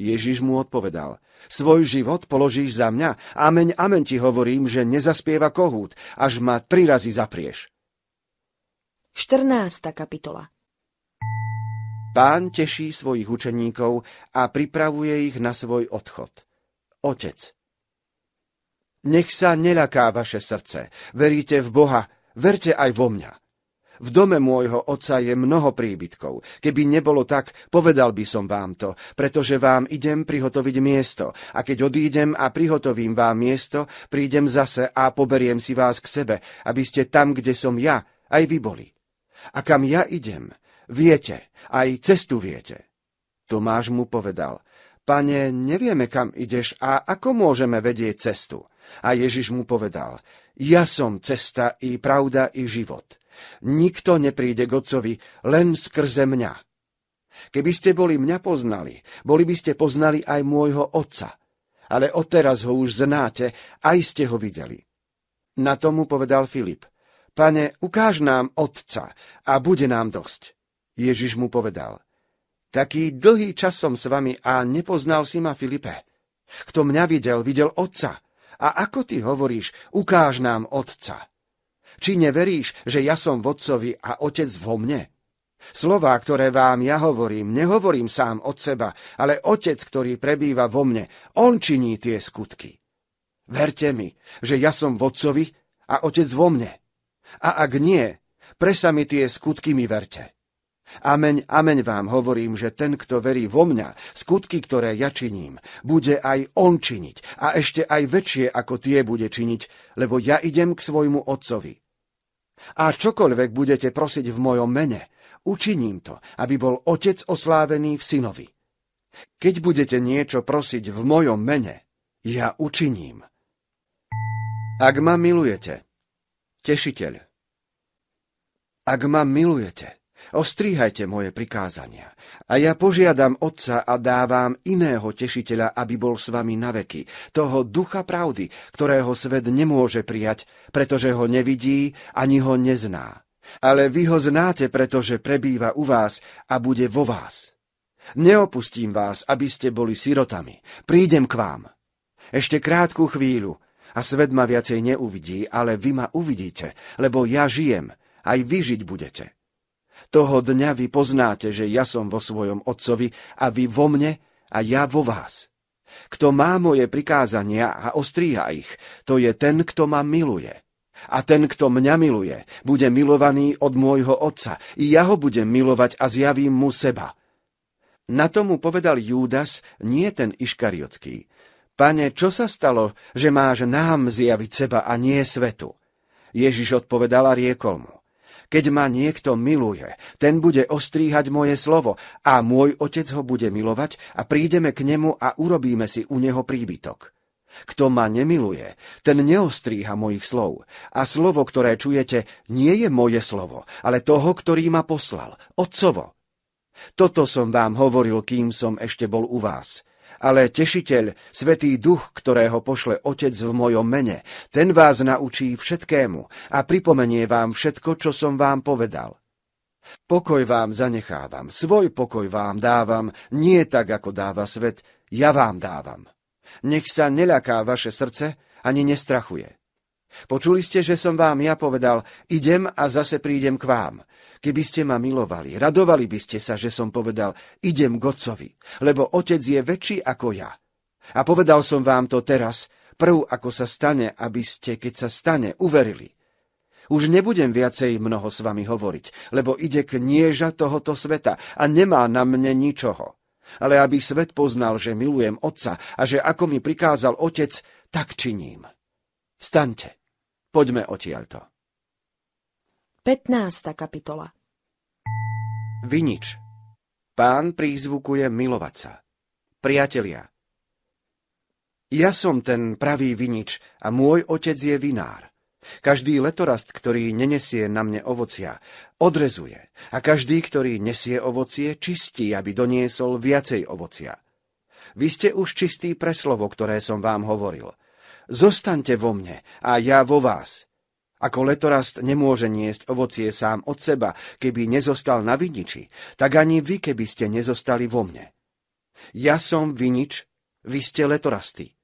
Ježiš mu odpovedal, svoj život položíš za mňa, ameň, amen ti hovorím, že nezaspieva kohút, až ma tri razy zaprieš. 14. kapitola Pán teší svojich učeníkov a pripravuje ich na svoj odchod. Otec. Nech sa neľaká vaše srdce. Veríte v Boha, verte aj vo mňa. V dome môjho otca je mnoho príbytkov. Keby nebolo tak, povedal by som vám to, pretože vám idem prihotoviť miesto. A keď odídem a prihotovím vám miesto, prídem zase a poberiem si vás k sebe, aby ste tam, kde som ja, aj vy boli. A kam ja idem, viete, aj cestu viete. Tomáš mu povedal, pane, nevieme, kam ideš a ako môžeme vedieť cestu. A Ježiš mu povedal, ja som cesta i pravda i život. Nikto nepríde k Otcovi len skrze mňa. Keby ste boli mňa poznali, boli by ste poznali aj môjho Otca. Ale odteraz ho už znáte, aj ste ho videli. Na tomu povedal Filip, Pane, ukáž nám Otca a bude nám dosť. Ježiš mu povedal, Taký dlhý čas som s vami a nepoznal si ma, Filipe. Kto mňa videl, videl Otca. A ako ty hovoríš, ukáž nám otca? Či neveríš, že ja som vodcovi a otec vo mne? Slová, ktoré vám ja hovorím, nehovorím sám od seba, ale otec, ktorý prebýva vo mne, on činí tie skutky. Verte mi, že ja som vodcovi a otec vo mne. A ak nie, presa mi tie skutky mi verte. Ameň, ameň vám hovorím, že ten, kto verí vo mňa, skutky, ktoré ja činím, bude aj on činiť a ešte aj väčšie ako tie bude činiť, lebo ja idem k svojmu otcovi. A čokoľvek budete prosiť v mojom mene, učiním to, aby bol otec oslávený v synovi. Keď budete niečo prosiť v mojom mene, ja učiním. Ak ma milujete, tešiteľ. Ak ma milujete, Ostríhajte moje prikázania. A ja požiadam Otca a dávam iného tešiteľa, aby bol s vami na veky, toho ducha pravdy, ktorého svet nemôže prijať, pretože ho nevidí ani ho nezná. Ale vy ho znáte, pretože prebýva u vás a bude vo vás. Neopustím vás, aby ste boli sirotami. Prídem k vám. Ešte krátku chvíľu a svet ma viacej neuvidí, ale vy ma uvidíte, lebo ja žijem, aj vy žiť budete. Toho dňa vy poznáte, že ja som vo svojom Otcovi a vy vo mne a ja vo vás. Kto má moje prikázania a ostríha ich, to je ten, kto ma miluje. A ten, kto mňa miluje, bude milovaný od môjho otca. I ja ho budem milovať a zjavím mu seba. Na tomu povedal Júdas, nie ten iškariotský. Pane, čo sa stalo, že máš nám zjaviť seba a nie svetu? Ježiš odpovedal a riekol mu. Keď ma niekto miluje, ten bude ostríhať moje slovo a môj otec ho bude milovať a prídeme k nemu a urobíme si u neho príbytok. Kto ma nemiluje, ten neostríha mojich slov. A slovo, ktoré čujete, nie je moje slovo, ale toho, ktorý ma poslal, otcovo. Toto som vám hovoril, kým som ešte bol u vás – ale tešiteľ, svetý duch, ktorého pošle Otec v mojom mene, ten vás naučí všetkému a pripomenie vám všetko, čo som vám povedal. Pokoj vám zanechávam, svoj pokoj vám dávam, nie tak, ako dáva svet, ja vám dávam. Nech sa neľaká vaše srdce, ani nestrachuje. Počuli ste, že som vám ja povedal, idem a zase prídem k vám. Keby ste ma milovali, radovali by ste sa, že som povedal, idem k otcovi, lebo otec je väčší ako ja. A povedal som vám to teraz, prv ako sa stane, aby ste, keď sa stane, uverili. Už nebudem viacej mnoho s vami hovoriť, lebo ide knieža tohoto sveta a nemá na mne ničoho. Ale aby svet poznal, že milujem otca a že ako mi prikázal otec, tak činím. Staňte, poďme otiaľto. 15. kapitola Vinič Pán prízvukuje milovať sa. Priatelia, ja som ten pravý vinič a môj otec je vinár. Každý letorast, ktorý nenesie na mne ovocia, odrezuje a každý, ktorý nesie ovocie, čistí, aby doniesol viacej ovocia. Vy ste už čistí pre slovo, ktoré som vám hovoril. Zostaňte vo mne a ja vo vás. Ako letorast nemôže niesť ovocie sám od seba, keby nezostal na viniči, tak ani vy, keby ste nezostali vo mne. Ja som vinič, vy ste letorasty.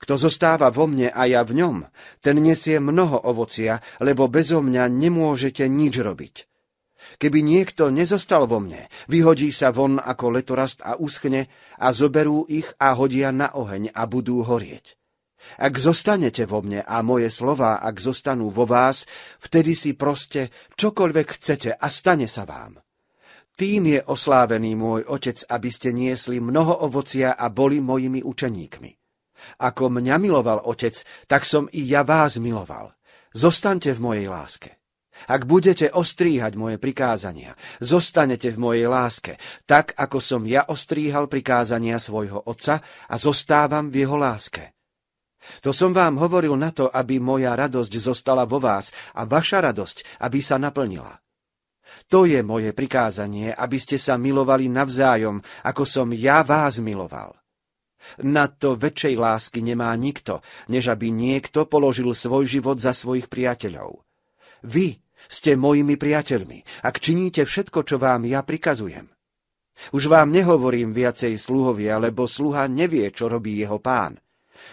Kto zostáva vo mne a ja v ňom, ten nesie mnoho ovocia, lebo bezo mňa nemôžete nič robiť. Keby niekto nezostal vo mne, vyhodí sa von ako letorast a uschne a zoberú ich a hodia na oheň a budú horieť. Ak zostanete vo mne a moje slova, ak zostanú vo vás, vtedy si proste čokoľvek chcete a stane sa vám. Tým je oslávený môj otec, aby ste niesli mnoho ovocia a boli mojimi učeníkmi. Ako mňa miloval otec, tak som i ja vás miloval. Zostaňte v mojej láske. Ak budete ostríhať moje prikázania, zostanete v mojej láske, tak ako som ja ostríhal prikázania svojho otca a zostávam v jeho láske. To som vám hovoril na to, aby moja radosť zostala vo vás a vaša radosť, aby sa naplnila. To je moje prikázanie, aby ste sa milovali navzájom, ako som ja vás miloval. Na to väčšej lásky nemá nikto, než aby niekto položil svoj život za svojich priateľov. Vy ste mojimi priateľmi, ak činíte všetko, čo vám ja prikazujem. Už vám nehovorím viacej sluhovia, lebo sluha nevie, čo robí jeho pán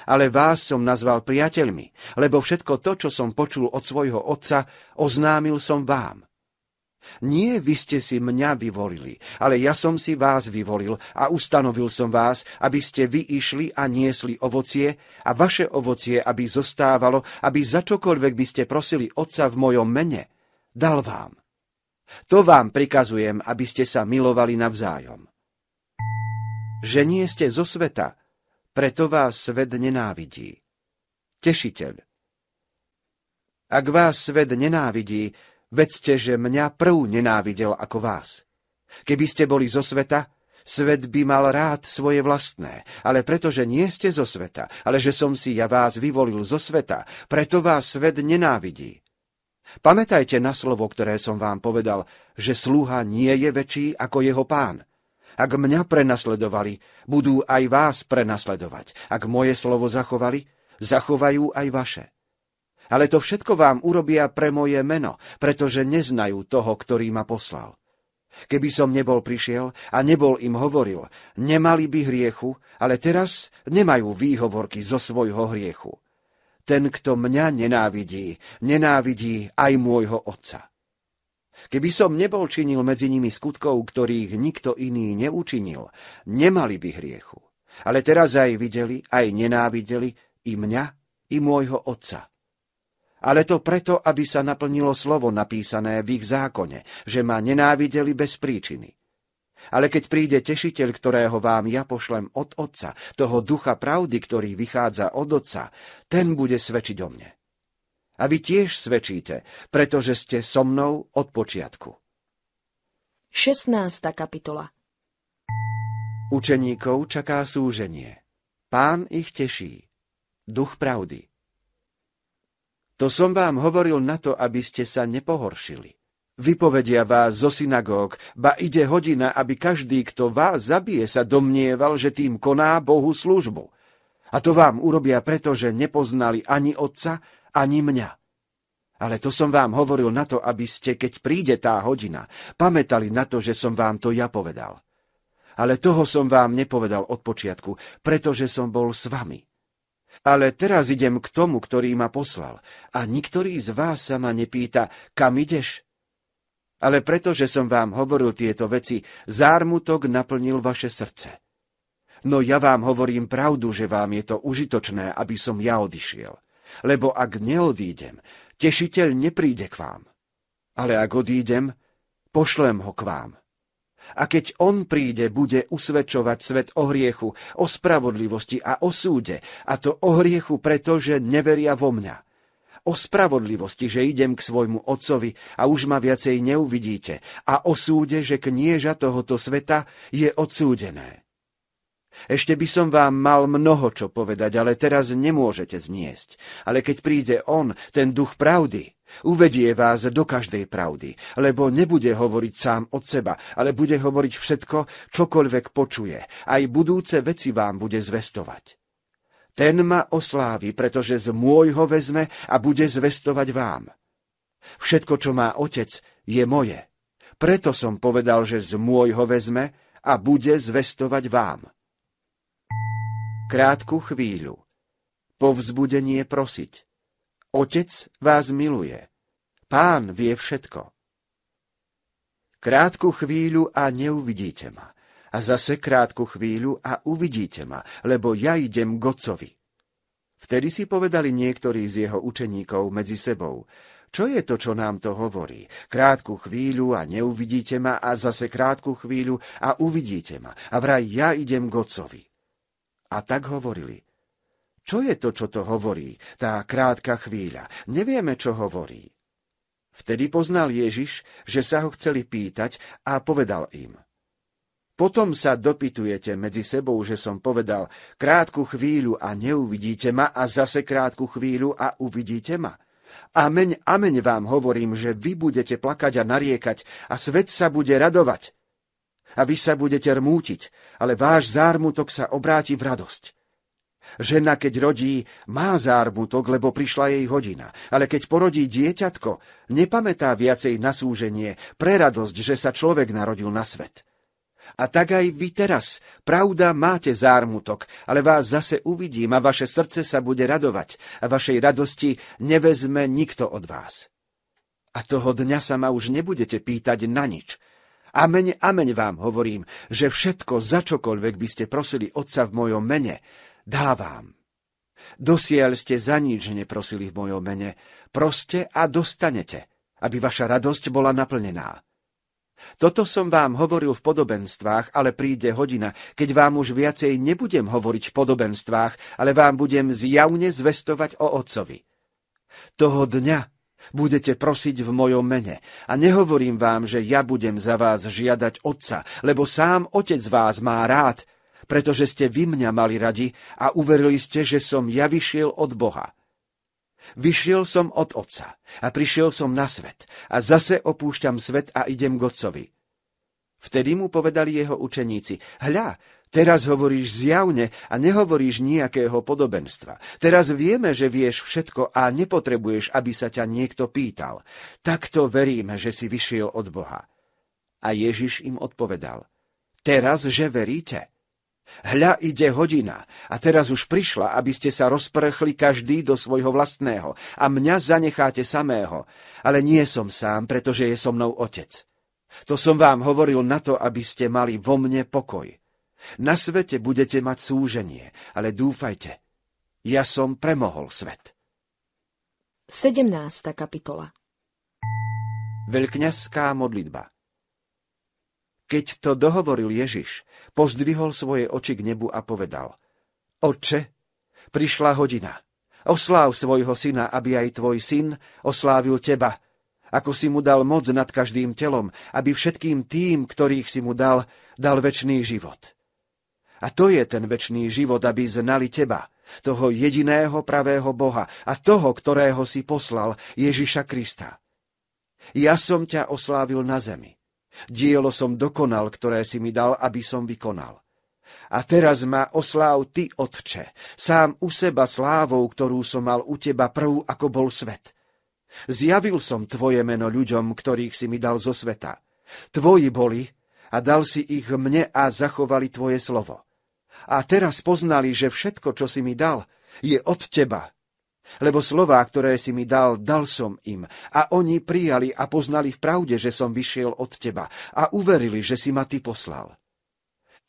ale vás som nazval priateľmi, lebo všetko to, čo som počul od svojho otca, oznámil som vám. Nie vy ste si mňa vyvolili, ale ja som si vás vyvolil a ustanovil som vás, aby ste vy išli a niesli ovocie a vaše ovocie, aby zostávalo, aby za čokoľvek by ste prosili Otca v mojom mene, dal vám. To vám prikazujem, aby ste sa milovali navzájom. Že nie ste zo sveta, preto vás svet nenávidí. Tešiteľ. Ak vás svet nenávidí, vedzte, že mňa prv nenávidel ako vás. Keby ste boli zo sveta, svet by mal rád svoje vlastné, ale pretože nie ste zo sveta, ale že som si ja vás vyvolil zo sveta, preto vás svet nenávidí. Pamätajte na slovo, ktoré som vám povedal, že sluha nie je väčší ako jeho pán. Ak mňa prenasledovali, budú aj vás prenasledovať. Ak moje slovo zachovali, zachovajú aj vaše. Ale to všetko vám urobia pre moje meno, pretože neznajú toho, ktorý ma poslal. Keby som nebol prišiel a nebol im hovoril, nemali by hriechu, ale teraz nemajú výhovorky zo svojho hriechu. Ten, kto mňa nenávidí, nenávidí aj môjho otca. Keby som nebol činil medzi nimi skutkov, ktorých nikto iný neučinil, nemali by hriechu. Ale teraz aj videli, aj nenávideli i mňa, i môjho otca. Ale to preto, aby sa naplnilo slovo napísané v ich zákone, že ma nenávideli bez príčiny. Ale keď príde tešiteľ, ktorého vám ja pošlem od otca, toho ducha pravdy, ktorý vychádza od otca, ten bude svedčiť o mne. A vy tiež svedčíte, pretože ste so mnou od počiatku. 16. kapitola Učeníkov čaká súženie. Pán ich teší. Duch pravdy. To som vám hovoril na to, aby ste sa nepohoršili. Vypovedia vás zo synagóg, ba ide hodina, aby každý, kto vás zabije, sa domnieval, že tým koná Bohu službu. A to vám urobia preto, že nepoznali ani Otca, ani mňa. Ale to som vám hovoril na to, aby ste, keď príde tá hodina, pamätali na to, že som vám to ja povedal. Ale toho som vám nepovedal od počiatku, pretože som bol s vami. Ale teraz idem k tomu, ktorý ma poslal, a niktorý z vás sa ma nepýta, kam ideš? Ale pretože som vám hovoril tieto veci, zármutok naplnil vaše srdce. No ja vám hovorím pravdu, že vám je to užitočné, aby som ja odišiel. Lebo ak neodídem, tešiteľ nepríde k vám. Ale ak odídem, pošlem ho k vám. A keď on príde, bude usvedčovať svet o hriechu, o spravodlivosti a o súde, a to o hriechu, pretože neveria vo mňa. O spravodlivosti, že idem k svojmu otcovi a už ma viacej neuvidíte, a o súde, že knieža tohoto sveta je odsúdené. Ešte by som vám mal mnoho čo povedať, ale teraz nemôžete zniesť. Ale keď príde on, ten duch pravdy, uvedie vás do každej pravdy, lebo nebude hovoriť sám od seba, ale bude hovoriť všetko, čokoľvek počuje. Aj budúce veci vám bude zvestovať. Ten ma oslávi, pretože z môjho vezme a bude zvestovať vám. Všetko, čo má otec, je moje. Preto som povedal, že z môjho vezme a bude zvestovať vám krátku chvíľu, povzbudenie prosiť. Otec vás miluje, pán vie všetko. Krátku chvíľu a neuvidíte ma, a zase krátku chvíľu a uvidíte ma, lebo ja idem k Vtedy si povedali niektorí z jeho učeníkov medzi sebou, čo je to, čo nám to hovorí? Krátku chvíľu a neuvidíte ma a zase krátku chvíľu a uvidíte ma. A vraj ja idem k otcovi. A tak hovorili. Čo je to, čo to hovorí, tá krátka chvíľa? Nevieme, čo hovorí. Vtedy poznal Ježiš, že sa ho chceli pýtať a povedal im. Potom sa dopytujete medzi sebou, že som povedal krátku chvíľu a neuvidíte ma a zase krátku chvíľu a uvidíte ma. Ameň, ameň vám hovorím, že vy budete plakať a nariekať a svet sa bude radovať a vy sa budete rmútiť, ale váš zármutok sa obráti v radosť. Žena, keď rodí, má zármutok, lebo prišla jej hodina, ale keď porodí dieťatko, nepamätá viacej na súženie, pre radosť, že sa človek narodil na svet. A tak aj vy teraz, pravda, máte zármutok, ale vás zase uvidím a vaše srdce sa bude radovať a vašej radosti nevezme nikto od vás. A toho dňa sa ma už nebudete pýtať na nič, Ameň, amen vám hovorím, že všetko, za čokoľvek by ste prosili Otca v mojom mene, dávam. Dosiaľ ste za nič neprosili v mojom mene, proste a dostanete, aby vaša radosť bola naplnená. Toto som vám hovoril v podobenstvách, ale príde hodina, keď vám už viacej nebudem hovoriť v podobenstvách, ale vám budem zjavne zvestovať o Otcovi. Toho dňa Budete prosiť v mojom mene. A nehovorím vám, že ja budem za vás žiadať Otca, lebo sám Otec vás má rád, pretože ste vy mňa mali radi a uverili ste, že som ja vyšiel od Boha. Vyšiel som od Otca a prišiel som na svet a zase opúšťam svet a idem k Otcovi. Vtedy mu povedali jeho učeníci, hľa, Teraz hovoríš zjavne a nehovoríš nejakého podobenstva. Teraz vieme, že vieš všetko a nepotrebuješ, aby sa ťa niekto pýtal. Takto veríme, že si vyšiel od Boha. A Ježiš im odpovedal, teraz, že veríte. Hľa ide hodina a teraz už prišla, aby ste sa rozprchli každý do svojho vlastného a mňa zanecháte samého, ale nie som sám, pretože je so mnou otec. To som vám hovoril na to, aby ste mali vo mne pokoj. Na svete budete mať súženie, ale dúfajte, ja som premohol svet. 17. kapitola Veľkňazská modlitba Keď to dohovoril Ježiš, pozdvihol svoje oči k nebu a povedal Oče, prišla hodina. Osláv svojho syna, aby aj tvoj syn oslávil teba, ako si mu dal moc nad každým telom, aby všetkým tým, ktorých si mu dal, dal večný život. A to je ten večný život, aby znali teba, toho jediného pravého Boha a toho, ktorého si poslal, Ježiša Krista. Ja som ťa oslávil na zemi. Dielo som dokonal, ktoré si mi dal, aby som vykonal. A teraz ma osláv ty, Otče, sám u seba slávou, ktorú som mal u teba prv, ako bol svet. Zjavil som tvoje meno ľuďom, ktorých si mi dal zo sveta. Tvoji boli a dal si ich mne a zachovali tvoje slovo a teraz poznali, že všetko, čo si mi dal, je od teba. Lebo slová, ktoré si mi dal, dal som im. A oni prijali a poznali v pravde, že som vyšiel od teba. A uverili, že si ma ty poslal.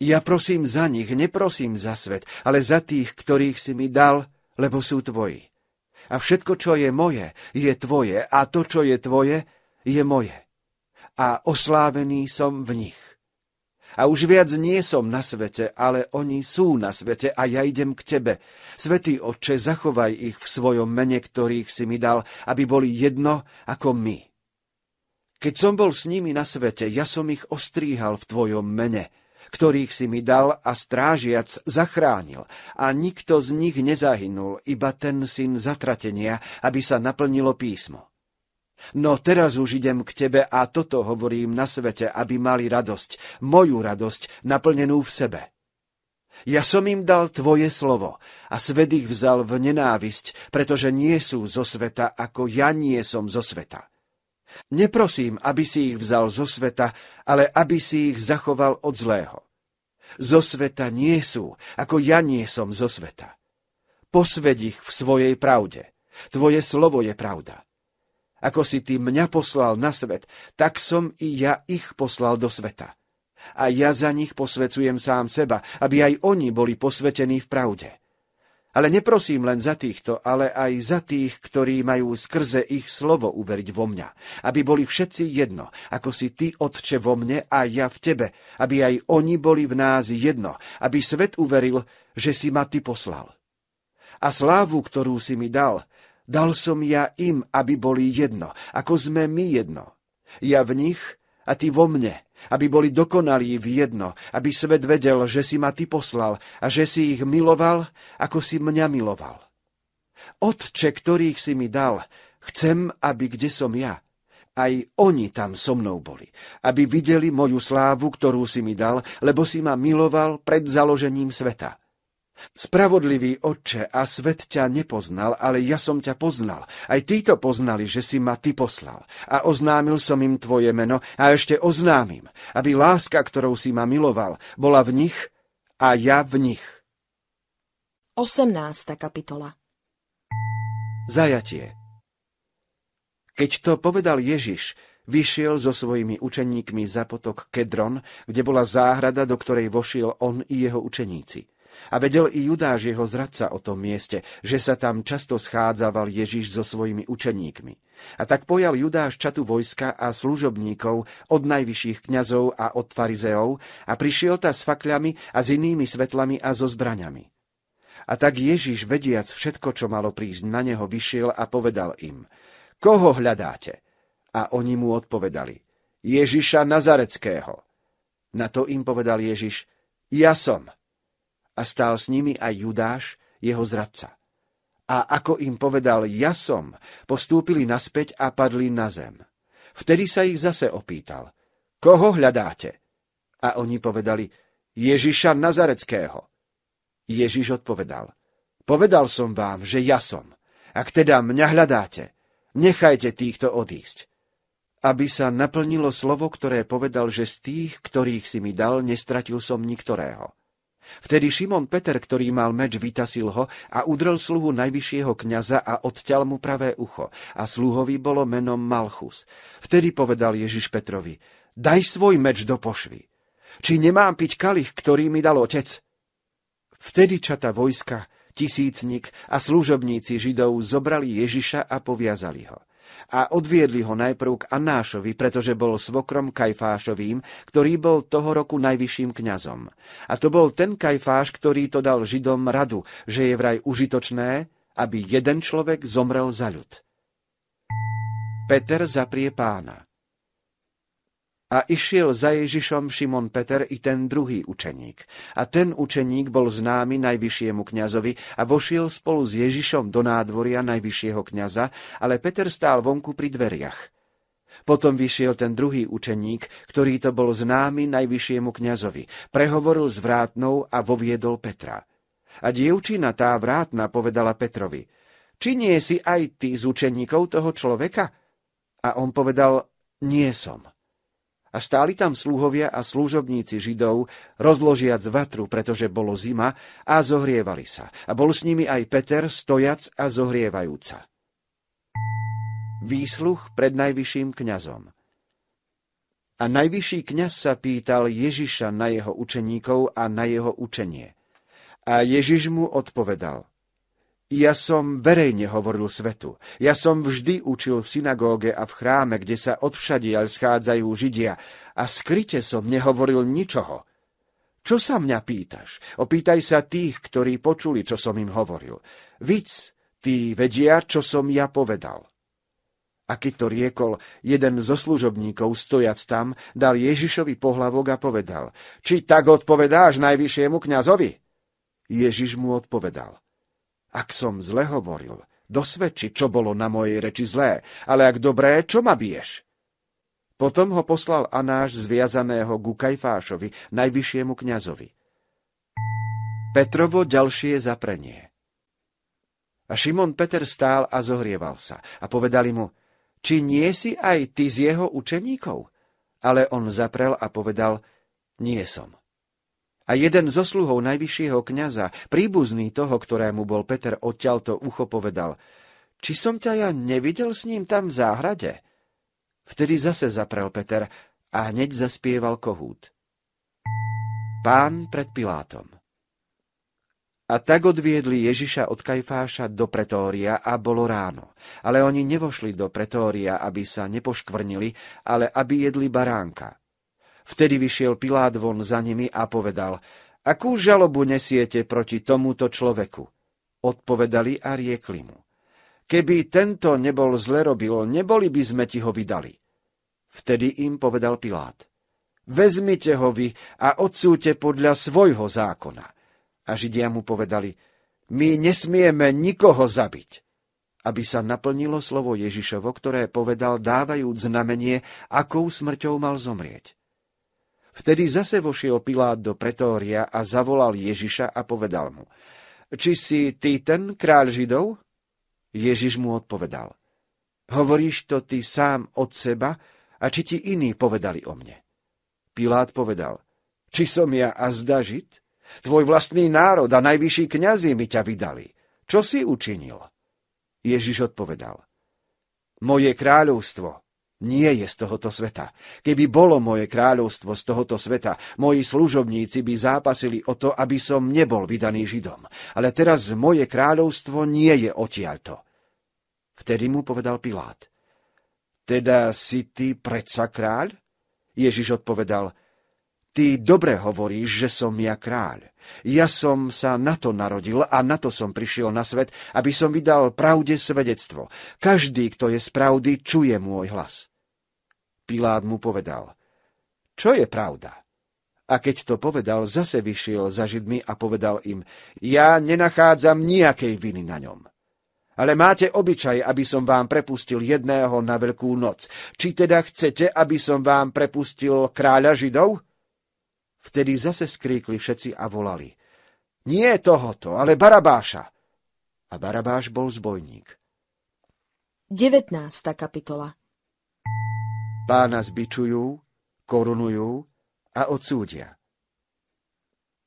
Ja prosím za nich, neprosím za svet, ale za tých, ktorých si mi dal, lebo sú tvoji. A všetko, čo je moje, je tvoje, a to, čo je tvoje, je moje. A oslávený som v nich. A už viac nie som na svete, ale oni sú na svete a ja idem k tebe. Svetý Otče, zachovaj ich v svojom mene, ktorých si mi dal, aby boli jedno ako my. Keď som bol s nimi na svete, ja som ich ostríhal v tvojom mene, ktorých si mi dal a strážiac zachránil. A nikto z nich nezahynul, iba ten syn zatratenia, aby sa naplnilo písmo. No teraz už idem k tebe a toto hovorím na svete, aby mali radosť, moju radosť, naplnenú v sebe. Ja som im dal tvoje slovo a svet ich vzal v nenávisť, pretože nie sú zo sveta, ako ja nie som zo sveta. Neprosím, aby si ich vzal zo sveta, ale aby si ich zachoval od zlého. Zo sveta nie sú, ako ja nie som zo sveta. Posved ich v svojej pravde. Tvoje slovo je pravda. Ako si ty mňa poslal na svet, tak som i ja ich poslal do sveta. A ja za nich posvecujem sám seba, aby aj oni boli posvetení v pravde. Ale neprosím len za týchto, ale aj za tých, ktorí majú skrze ich slovo uveriť vo mňa, aby boli všetci jedno, ako si ty, Otče, vo mne a ja v tebe, aby aj oni boli v nás jedno, aby svet uveril, že si ma ty poslal. A slávu, ktorú si mi dal, Dal som ja im, aby boli jedno, ako sme my jedno. Ja v nich a ty vo mne, aby boli dokonalí v jedno, aby svet vedel, že si ma ty poslal a že si ich miloval, ako si mňa miloval. Otče, ktorých si mi dal, chcem, aby kde som ja, aj oni tam so mnou boli, aby videli moju slávu, ktorú si mi dal, lebo si ma miloval pred založením sveta. Spravodlivý oče, a svet ťa nepoznal, ale ja som ťa poznal. Aj títo poznali, že si ma ty poslal. A oznámil som im tvoje meno a ešte oznámim, aby láska, ktorou si ma miloval, bola v nich a ja v nich. 18. kapitola Zajatie Keď to povedal Ježiš, vyšiel so svojimi učeníkmi za potok Kedron, kde bola záhrada, do ktorej vošiel on i jeho učeníci. A vedel i Judáš jeho zradca o tom mieste, že sa tam často schádzaval Ježiš so svojimi učeníkmi. A tak pojal Judáš čatu vojska a služobníkov od najvyšších kňazov a od farizeov a prišiel ta s fakľami a s inými svetlami a so zbraňami. A tak Ježiš, vediac všetko, čo malo prísť na neho, vyšiel a povedal im, koho hľadáte? A oni mu odpovedali, Ježiša Nazareckého. Na to im povedal Ježiš, ja som a stál s nimi aj Judáš, jeho zradca. A ako im povedal, ja som, postúpili naspäť a padli na zem. Vtedy sa ich zase opýtal, koho hľadáte? A oni povedali, Ježiša Nazareckého. Ježiš odpovedal, povedal som vám, že ja som. Ak teda mňa hľadáte, nechajte týchto odísť aby sa naplnilo slovo, ktoré povedal, že z tých, ktorých si mi dal, nestratil som niktorého. Vtedy Šimon Peter, ktorý mal meč, vytasil ho a udrel sluhu najvyššieho kňaza a odťal mu pravé ucho. A sluhovi bolo menom Malchus. Vtedy povedal Ježiš Petrovi, daj svoj meč do pošvy. Či nemám piť kalich, ktorý mi dal otec? Vtedy čata vojska, tisícnik a služobníci Židov zobrali Ježiša a poviazali ho a odviedli ho najprv k Anášovi, pretože bol svokrom Kajfášovým, ktorý bol toho roku najvyšším kňazom. A to bol ten Kajfáš, ktorý to dal Židom radu, že je vraj užitočné, aby jeden človek zomrel za ľud. Peter zaprie pána. A išiel za Ježišom Šimon Peter i ten druhý učeník. A ten učeník bol známy najvyššiemu kňazovi a vošiel spolu s Ježišom do nádvoria najvyššieho kňaza, ale Peter stál vonku pri dveriach. Potom vyšiel ten druhý učeník, ktorý to bol známy najvyššiemu kňazovi, prehovoril s vrátnou a voviedol Petra. A dievčina tá vrátna povedala Petrovi, či nie si aj ty z učeníkov toho človeka? A on povedal, nie som a stáli tam slúhovia a služobníci Židov, rozložiac vatru, pretože bolo zima, a zohrievali sa. A bol s nimi aj Peter, stojac a zohrievajúca. Výsluch pred najvyšším kňazom. A najvyšší kňaz sa pýtal Ježiša na jeho učeníkov a na jeho učenie. A Ježiš mu odpovedal – ja som verejne hovoril svetu. Ja som vždy učil v synagóge a v chráme, kde sa odvšadiaľ schádzajú Židia a skryte som nehovoril ničoho. Čo sa mňa pýtaš? Opýtaj sa tých, ktorí počuli, čo som im hovoril. Víc, tí vedia, čo som ja povedal. A keď to riekol, jeden zo služobníkov, stojac tam, dal Ježišovi pohlavok a povedal, či tak odpovedáš najvyššiemu kňazovi? Ježiš mu odpovedal, ak som zle hovoril, dosvedči, čo bolo na mojej reči zlé, ale ak dobré, čo ma biješ? Potom ho poslal Anáš zviazaného ku Kajfášovi, najvyššiemu kňazovi. Petrovo ďalšie zaprenie. A Šimon Peter stál a zohrieval sa a povedali mu, či nie si aj ty z jeho učeníkov? Ale on zaprel a povedal, nie som. A jeden zo sluhov najvyššieho kňaza, príbuzný toho, ktorému bol Peter to ucho, povedal, či som ťa ja nevidel s ním tam v záhrade? Vtedy zase zaprel Peter a hneď zaspieval kohút. Pán pred Pilátom A tak odviedli Ježiša od Kajfáša do pretória a bolo ráno. Ale oni nevošli do pretória, aby sa nepoškvrnili, ale aby jedli baránka. Vtedy vyšiel Pilát von za nimi a povedal, akú žalobu nesiete proti tomuto človeku? Odpovedali a riekli mu, keby tento nebol zlerobil, neboli by sme ti ho vydali. Vtedy im povedal Pilát, vezmite ho vy a odsúte podľa svojho zákona. A Židia mu povedali, my nesmieme nikoho zabiť aby sa naplnilo slovo Ježišovo, ktoré povedal dávajúc znamenie, akou smrťou mal zomrieť. Vtedy zase vošiel Pilát do pretória a zavolal Ježiša a povedal mu, či si ty ten kráľ Židov? Ježiš mu odpovedal, hovoríš to ty sám od seba a či ti iní povedali o mne? Pilát povedal, či som ja azda Žid? Tvoj vlastný národ a najvyšší kňazi mi ťa vydali. Čo si učinil? Ježiš odpovedal, moje kráľovstvo nie je z tohoto sveta. Keby bolo moje kráľovstvo z tohoto sveta, moji služobníci by zápasili o to, aby som nebol vydaný Židom. Ale teraz moje kráľovstvo nie je otiaľto. Vtedy mu povedal Pilát. Teda si ty predsa kráľ? Ježiš odpovedal. Ty dobre hovoríš, že som ja kráľ. Ja som sa na to narodil a na to som prišiel na svet, aby som vydal pravde svedectvo. Každý, kto je z pravdy, čuje môj hlas. Pilát mu povedal, čo je pravda? A keď to povedal, zase vyšiel za Židmi a povedal im, ja nenachádzam nejakej viny na ňom. Ale máte obyčaj, aby som vám prepustil jedného na veľkú noc. Či teda chcete, aby som vám prepustil kráľa Židov? Vtedy zase skríkli všetci a volali. Nie tohoto, ale Barabáša. A Barabáš bol zbojník. 19. kapitola Pána zbičujú, korunujú a odsúdia.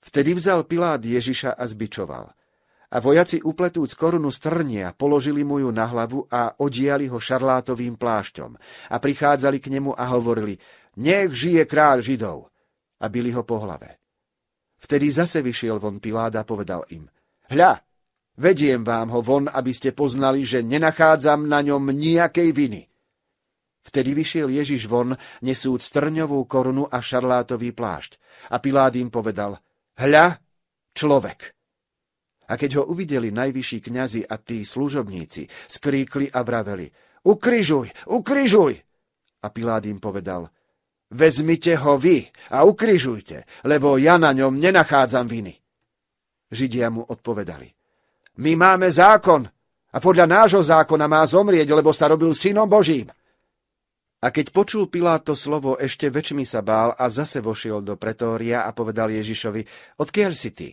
Vtedy vzal Pilát Ježiša a zbičoval. A vojaci upletúc korunu strnia, položili mu ju na hlavu a odiali ho šarlátovým plášťom. A prichádzali k nemu a hovorili, nech žije kráľ Židov. A byli ho po hlave. Vtedy zase vyšiel von Pilát a povedal im, hľa, vediem vám ho von, aby ste poznali, že nenachádzam na ňom nejakej viny. Vtedy vyšiel Ježiš von, nesúc trňovú korunu a šarlátový plášť. A Pilát im povedal, hľa, človek. A keď ho uvideli najvyšší kňazi a tí služobníci, skríkli a vraveli, ukrižuj, ukrižuj. A Pilát im povedal, vezmite ho vy a ukrižujte, lebo ja na ňom nenachádzam viny. Židia mu odpovedali, my máme zákon a podľa nášho zákona má zomrieť, lebo sa robil synom Božím. A keď počul Pilát to slovo, ešte väčšmi sa bál a zase vošiel do pretória a povedal Ježišovi, odkiaľ si ty?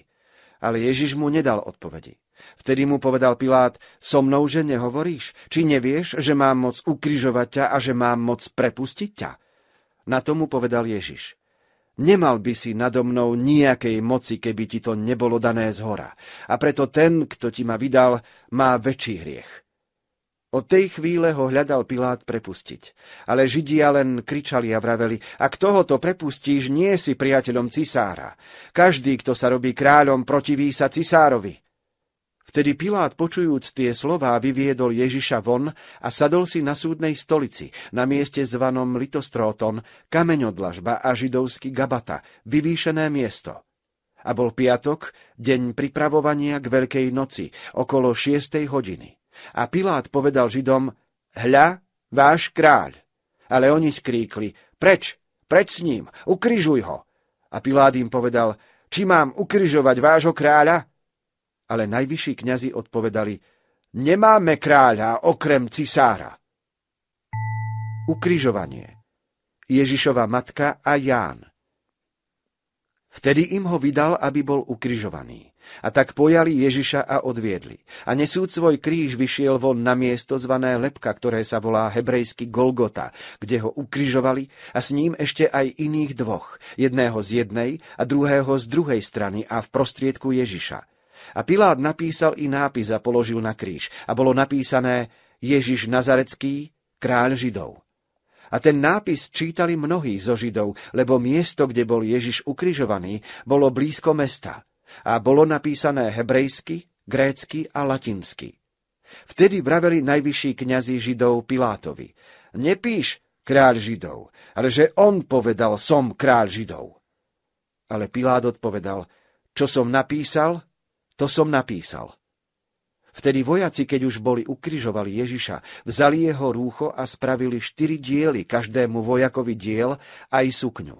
Ale Ježiš mu nedal odpovedi. Vtedy mu povedal Pilát, so mnou, že nehovoríš? Či nevieš, že mám moc ukrižovať ťa a že mám moc prepustiť ťa? Na tomu povedal Ježiš, Nemal by si nado mnou nejakej moci, keby ti to nebolo dané z hora. A preto ten, kto ti ma vydal, má väčší hriech. Od tej chvíle ho hľadal Pilát prepustiť. Ale Židia len kričali a vraveli, ak tohoto prepustíš, nie si priateľom cisára. Každý, kto sa robí kráľom, protiví sa cisárovi. Vtedy Pilát, počujúc tie slová, vyviedol Ježiša von a sadol si na súdnej stolici, na mieste zvanom Litostróton, kameňodlažba a židovský Gabata, vyvýšené miesto. A bol piatok, deň pripravovania k Veľkej noci, okolo šiestej hodiny. A Pilát povedal Židom, hľa, váš kráľ. Ale oni skríkli, preč, preč s ním, ukrižuj ho. A Pilát im povedal, či mám ukrižovať vášho kráľa? Ale najvyšší kňazi odpovedali, nemáme kráľa okrem cisára. Ukrižovanie Ježišova matka a Ján. Vtedy im ho vydal, aby bol ukrižovaný. A tak pojali Ježiša a odviedli. A nesúd svoj kríž vyšiel von na miesto zvané Lepka, ktoré sa volá hebrejsky Golgota, kde ho ukrižovali a s ním ešte aj iných dvoch, jedného z jednej a druhého z druhej strany a v prostriedku Ježiša. A Pilát napísal i nápis a položil na kríž. A bolo napísané Ježiš Nazarecký, kráľ Židov. A ten nápis čítali mnohí zo Židov, lebo miesto, kde bol Ježiš ukrižovaný, bolo blízko mesta – a bolo napísané hebrejsky, grécky a latinsky. Vtedy vraveli najvyšší kňazi Židov Pilátovi. Nepíš kráľ Židov, ale že on povedal som kráľ Židov. Ale Pilát odpovedal, čo som napísal, to som napísal. Vtedy vojaci, keď už boli, ukryžovali Ježiša, vzali jeho rúcho a spravili štyri diely každému vojakovi diel aj sukňu.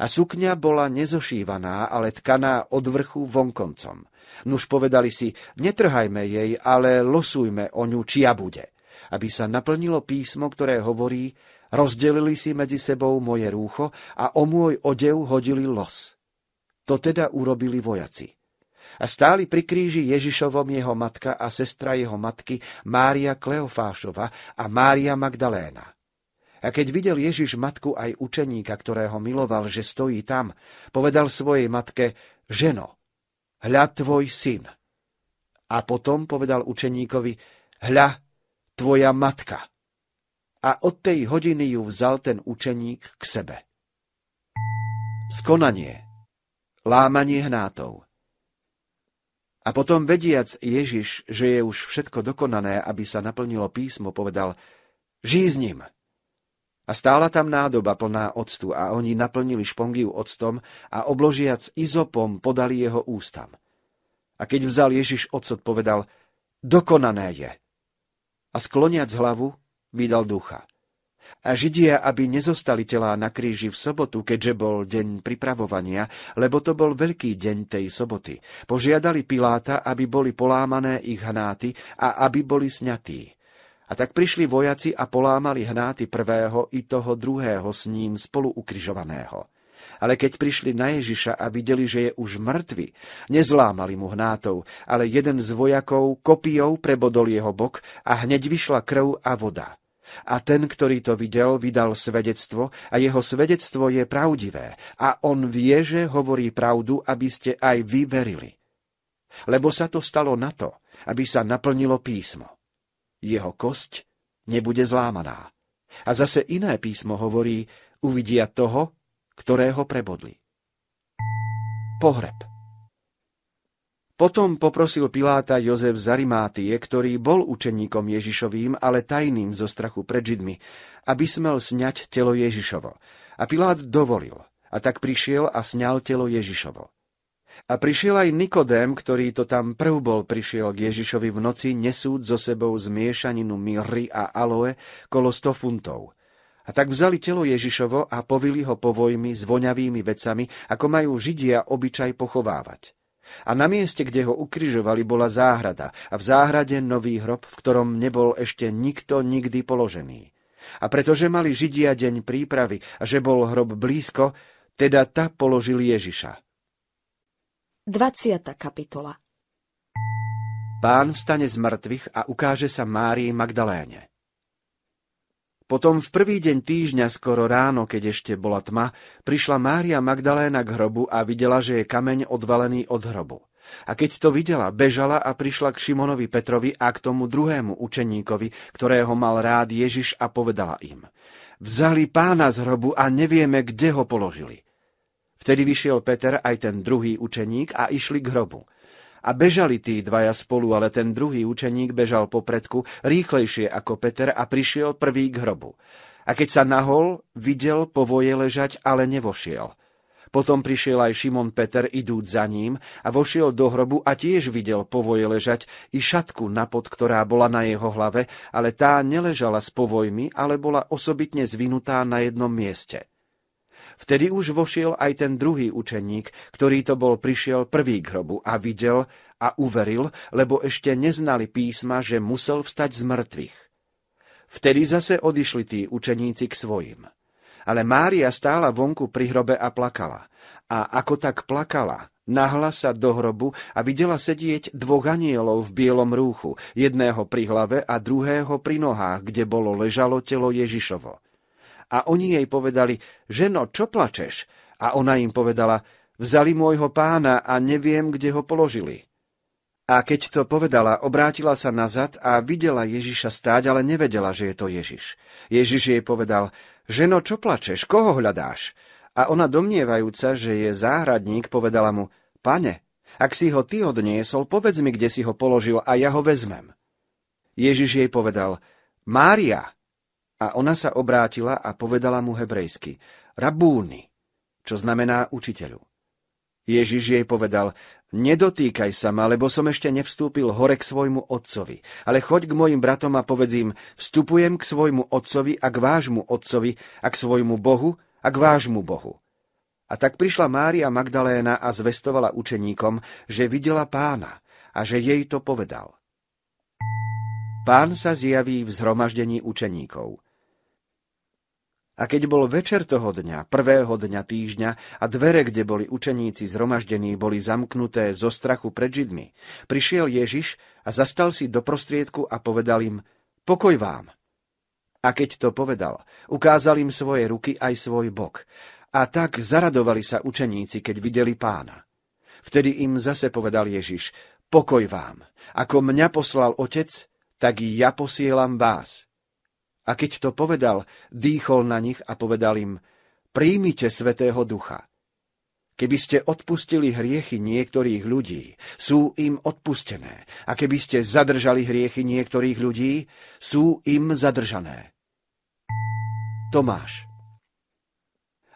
A sukňa bola nezošívaná, ale tkaná od vrchu vonkoncom. Nuž povedali si, netrhajme jej, ale losujme o ňu, čia bude. Aby sa naplnilo písmo, ktoré hovorí, rozdelili si medzi sebou moje rúcho a o môj odev hodili los. To teda urobili vojaci. A stáli pri kríži Ježišovom jeho matka a sestra jeho matky Mária Kleofášova a Mária Magdaléna. A keď videl Ježiš matku aj učeníka, ktorého miloval, že stojí tam, povedal svojej matke, ženo, hľa tvoj syn. A potom povedal učeníkovi, hľa tvoja matka. A od tej hodiny ju vzal ten učeník k sebe. Skonanie. Lámanie hnátov. A potom vediac Ježiš, že je už všetko dokonané, aby sa naplnilo písmo, povedal, žij s ním. A stála tam nádoba plná octu a oni naplnili špongiu octom a obložiac izopom podali jeho ústam. A keď vzal Ježiš ocot, povedal, dokonané je. A skloniac hlavu, vydal ducha. A Židia, aby nezostali telá na kríži v sobotu, keďže bol deň pripravovania, lebo to bol veľký deň tej soboty, požiadali Piláta, aby boli polámané ich hnáty a aby boli sňatí. A tak prišli vojaci a polámali hnáty prvého i toho druhého s ním spolu ukryžovaného. Ale keď prišli na Ježiša a videli, že je už mŕtvy, nezlámali mu hnátov, ale jeden z vojakov kopijou prebodol jeho bok a hneď vyšla krv a voda. A ten, ktorý to videl, vydal svedectvo a jeho svedectvo je pravdivé a on vie, že hovorí pravdu, aby ste aj vy verili. Lebo sa to stalo na to, aby sa naplnilo písmo jeho kosť nebude zlámaná. A zase iné písmo hovorí, uvidia toho, ktorého prebodli. Pohreb Potom poprosil Piláta Jozef Zarimátie, ktorý bol učeníkom Ježišovým, ale tajným zo strachu pred Židmi, aby smel sňať telo Ježišovo. A Pilát dovolil, a tak prišiel a sňal telo Ježišovo. A prišiel aj Nikodém, ktorý to tam prv bol prišiel k Ježišovi v noci, nesúť so sebou zmiešaninu mirry a aloe kolo 100 funtov. A tak vzali telo Ježišovo a povili ho povojmi s voňavými vecami, ako majú Židia obyčaj pochovávať. A na mieste, kde ho ukrižovali, bola záhrada a v záhrade nový hrob, v ktorom nebol ešte nikto nikdy položený. A pretože mali Židia deň prípravy a že bol hrob blízko, teda ta položili Ježiša. 20. kapitola Pán vstane z mŕtvych a ukáže sa Márii Magdaléne. Potom v prvý deň týždňa skoro ráno, keď ešte bola tma, prišla Mária Magdaléna k hrobu a videla, že je kameň odvalený od hrobu. A keď to videla, bežala a prišla k Šimonovi Petrovi a k tomu druhému učeníkovi, ktorého mal rád Ježiš a povedala im. Vzali pána z hrobu a nevieme, kde ho položili. Vtedy vyšiel Peter aj ten druhý učeník a išli k hrobu. A bežali tí dvaja spolu, ale ten druhý učeník bežal po predku rýchlejšie ako Peter a prišiel prvý k hrobu. A keď sa nahol, videl po voje ležať, ale nevošiel. Potom prišiel aj Šimon Peter, idúť za ním, a vošiel do hrobu a tiež videl povoje ležať i šatku pod, ktorá bola na jeho hlave, ale tá neležala s povojmi, ale bola osobitne zvinutá na jednom mieste. Vtedy už vošiel aj ten druhý učeník, ktorý to bol prišiel prvý k hrobu a videl a uveril, lebo ešte neznali písma, že musel vstať z mŕtvych. Vtedy zase odišli tí učeníci k svojim. Ale Mária stála vonku pri hrobe a plakala. A ako tak plakala, Nahla sa do hrobu a videla sedieť dvoch anielov v bielom rúchu, jedného pri hlave a druhého pri nohách, kde bolo ležalo telo Ježišovo a oni jej povedali, ženo, čo plačeš? A ona im povedala, vzali môjho pána a neviem, kde ho položili. A keď to povedala, obrátila sa nazad a videla Ježiša stáť, ale nevedela, že je to Ježiš. Ježiš jej povedal, ženo, čo plačeš, koho hľadáš? A ona domnievajúca, že je záhradník, povedala mu, pane, ak si ho ty odniesol, povedz mi, kde si ho položil a ja ho vezmem. Ježiš jej povedal, Mária. A ona sa obrátila a povedala mu hebrejsky, rabúny, čo znamená učiteľu. Ježiš jej povedal, nedotýkaj sa ma, lebo som ešte nevstúpil hore k svojmu otcovi, ale choď k mojim bratom a povedz im, vstupujem k svojmu otcovi a k vášmu otcovi a k svojmu Bohu a k vášmu Bohu. A tak prišla Mária Magdaléna a zvestovala učeníkom, že videla pána a že jej to povedal. Pán sa zjaví v zhromaždení učeníkov. A keď bol večer toho dňa, prvého dňa týždňa a dvere, kde boli učeníci zhromaždení, boli zamknuté zo strachu pred Židmi, prišiel Ježiš a zastal si do prostriedku a povedal im, pokoj vám. A keď to povedal, ukázal im svoje ruky aj svoj bok. A tak zaradovali sa učeníci, keď videli pána. Vtedy im zase povedal Ježiš, pokoj vám, ako mňa poslal otec, tak i ja posielam vás. A keď to povedal, dýchol na nich a povedal im, príjmite Svetého Ducha. Keby ste odpustili hriechy niektorých ľudí, sú im odpustené. A keby ste zadržali hriechy niektorých ľudí, sú im zadržané. Tomáš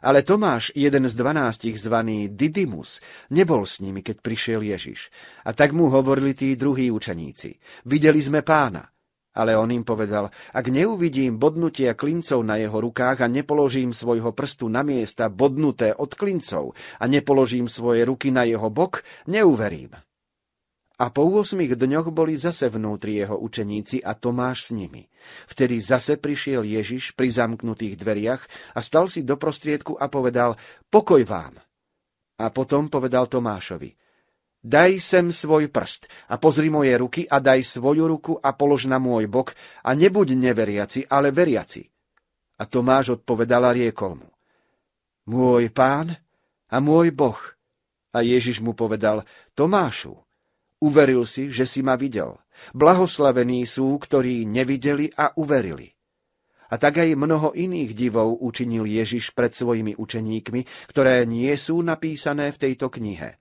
ale Tomáš, jeden z dvanástich zvaný Didymus, nebol s nimi, keď prišiel Ježiš. A tak mu hovorili tí druhí učeníci. Videli sme pána. Ale on im povedal, ak neuvidím bodnutia klincov na jeho rukách a nepoložím svojho prstu na miesta bodnuté od klincov a nepoložím svoje ruky na jeho bok, neuverím. A po 8 dňoch boli zase vnútri jeho učeníci a Tomáš s nimi. Vtedy zase prišiel Ježiš pri zamknutých dveriach a stal si do prostriedku a povedal, pokoj vám. A potom povedal Tomášovi, Daj sem svoj prst a pozri moje ruky a daj svoju ruku a polož na môj bok a nebuď neveriaci, ale veriaci. A Tomáš odpovedala riekol mu. Môj pán a môj boh. A Ježiš mu povedal, Tomášu, uveril si, že si ma videl. Blahoslavení sú, ktorí nevideli a uverili. A tak aj mnoho iných divov učinil Ježiš pred svojimi učeníkmi, ktoré nie sú napísané v tejto knihe.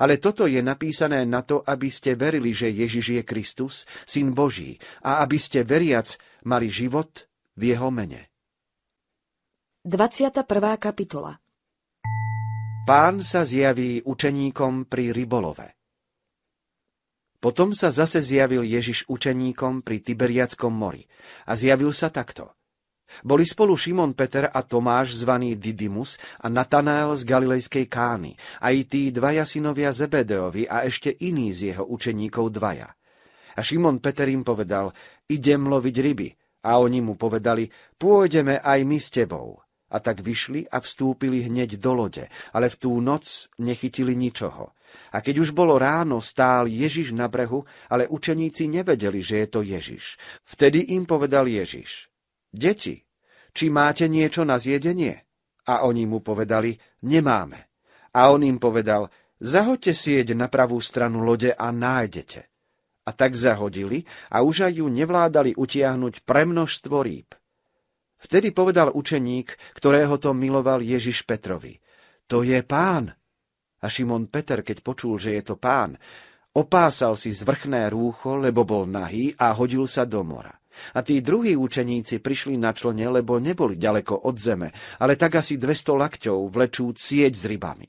Ale toto je napísané na to, aby ste verili, že Ježiš je Kristus, Syn Boží, a aby ste veriac mali život v jeho mene. 21. kapitola Pán sa zjaví učeníkom pri rybolove. Potom sa zase zjavil Ježiš učeníkom pri Tiberiackom mori a zjavil sa takto – boli spolu Šimon Peter a Tomáš zvaný Didymus a Natanael z Galilejskej Kány, aj tí dvaja synovia Zebedeovi a ešte iní z jeho učeníkov dvaja. A Šimon Peter im povedal, idem loviť ryby. A oni mu povedali, pôjdeme aj my s tebou. A tak vyšli a vstúpili hneď do lode, ale v tú noc nechytili ničoho. A keď už bolo ráno, stál Ježiš na brehu, ale učeníci nevedeli, že je to Ježiš. Vtedy im povedal Ježiš, Deti, či máte niečo na zjedenie? A oni mu povedali, nemáme. A on im povedal, zahoďte sieť na pravú stranu lode a nájdete. A tak zahodili a už aj ju nevládali utiahnuť pre množstvo rýb. Vtedy povedal učeník, ktorého to miloval Ježiš Petrovi. To je pán. A Šimon Peter, keď počul, že je to pán, opásal si zvrchné rúcho, lebo bol nahý a hodil sa do mora. A tí druhí učeníci prišli na člne, lebo neboli ďaleko od zeme, ale tak asi 200 lakťov vlečú sieť s rybami.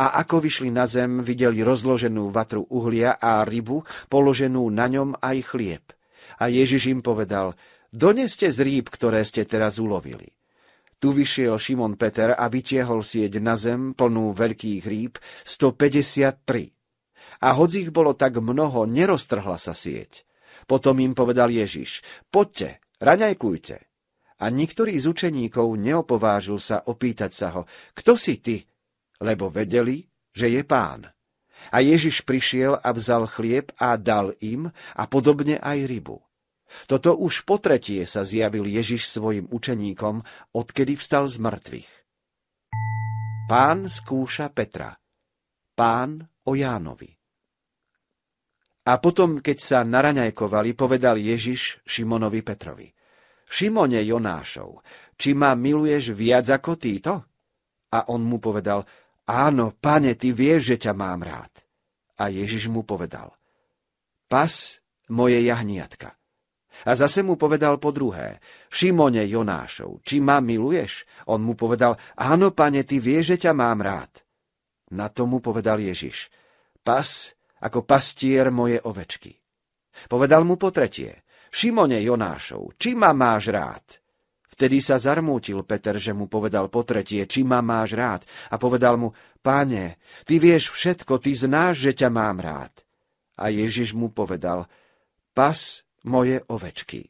A ako vyšli na zem, videli rozloženú vatru uhlia a rybu, položenú na ňom aj chlieb. A Ježiš im povedal, doneste z rýb, ktoré ste teraz ulovili. Tu vyšiel Šimon Peter a vytiehol sieť na zem plnú veľkých rýb 153. A hoď ich bolo tak mnoho, neroztrhla sa sieť. Potom im povedal Ježiš, poďte, raňajkujte. A niektorý z učeníkov neopovážil sa opýtať sa ho, kto si ty? Lebo vedeli, že je pán. A Ježiš prišiel a vzal chlieb a dal im a podobne aj rybu. Toto už po tretie sa zjavil Ježiš svojim učeníkom, odkedy vstal z mŕtvych. Pán skúša Petra. Pán o Jánovi. A potom, keď sa naraňajkovali, povedal Ježiš Šimonovi Petrovi. Šimone Jonášov, či ma miluješ viac ako týto? A on mu povedal, áno, pane, ty vieš, že ťa mám rád. A Ježiš mu povedal, pas moje jahniatka. A zase mu povedal po druhé, Šimone Jonášov, či ma miluješ? On mu povedal, áno, pane, ty vieš, že ťa mám rád. Na to mu povedal Ježiš, pas ako pastier moje ovečky. Povedal mu po tretie, Šimone Jonášov, či ma máš rád? Vtedy sa zarmútil Peter, že mu povedal po tretie, či ma máš rád. A povedal mu, páne, ty vieš všetko, ty znáš, že ťa mám rád. A Ježiš mu povedal, pas moje ovečky.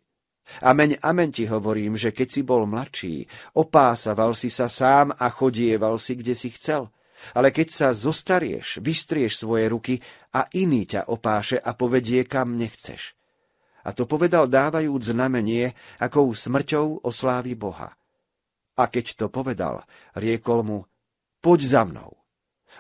Ameň, amen ti hovorím, že keď si bol mladší, opásaval si sa sám a chodieval si, kde si chcel. Ale keď sa zostarieš, vystrieš svoje ruky a iný ťa opáše a povedie, kam nechceš. A to povedal dávajúc znamenie, akou smrťou oslávi Boha. A keď to povedal, riekol mu, poď za mnou.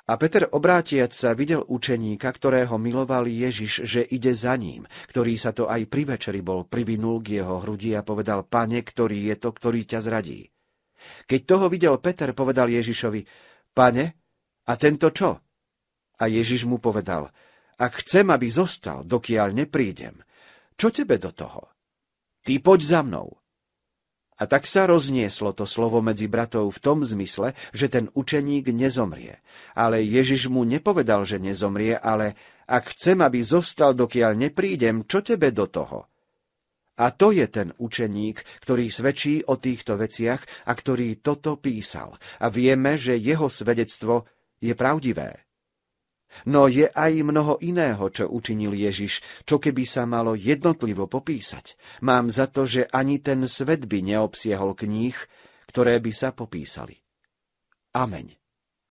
A Peter obrátiac sa videl učeníka, ktorého miloval Ježiš, že ide za ním, ktorý sa to aj pri večeri bol privinul k jeho hrudi a povedal, pane, ktorý je to, ktorý ťa zradí. Keď toho videl Peter, povedal Ježišovi, pane, a tento čo? A Ježiš mu povedal, ak chcem, aby zostal, dokiaľ neprídem, čo tebe do toho? Ty poď za mnou. A tak sa roznieslo to slovo medzi bratov v tom zmysle, že ten učeník nezomrie. Ale Ježiš mu nepovedal, že nezomrie, ale ak chcem, aby zostal, dokiaľ neprídem, čo tebe do toho? A to je ten učeník, ktorý svedčí o týchto veciach a ktorý toto písal. A vieme, že jeho svedectvo je pravdivé. No je aj mnoho iného, čo učinil Ježiš, čo keby sa malo jednotlivo popísať. Mám za to, že ani ten svet by neobsiehol kníh, ktoré by sa popísali. Ameň.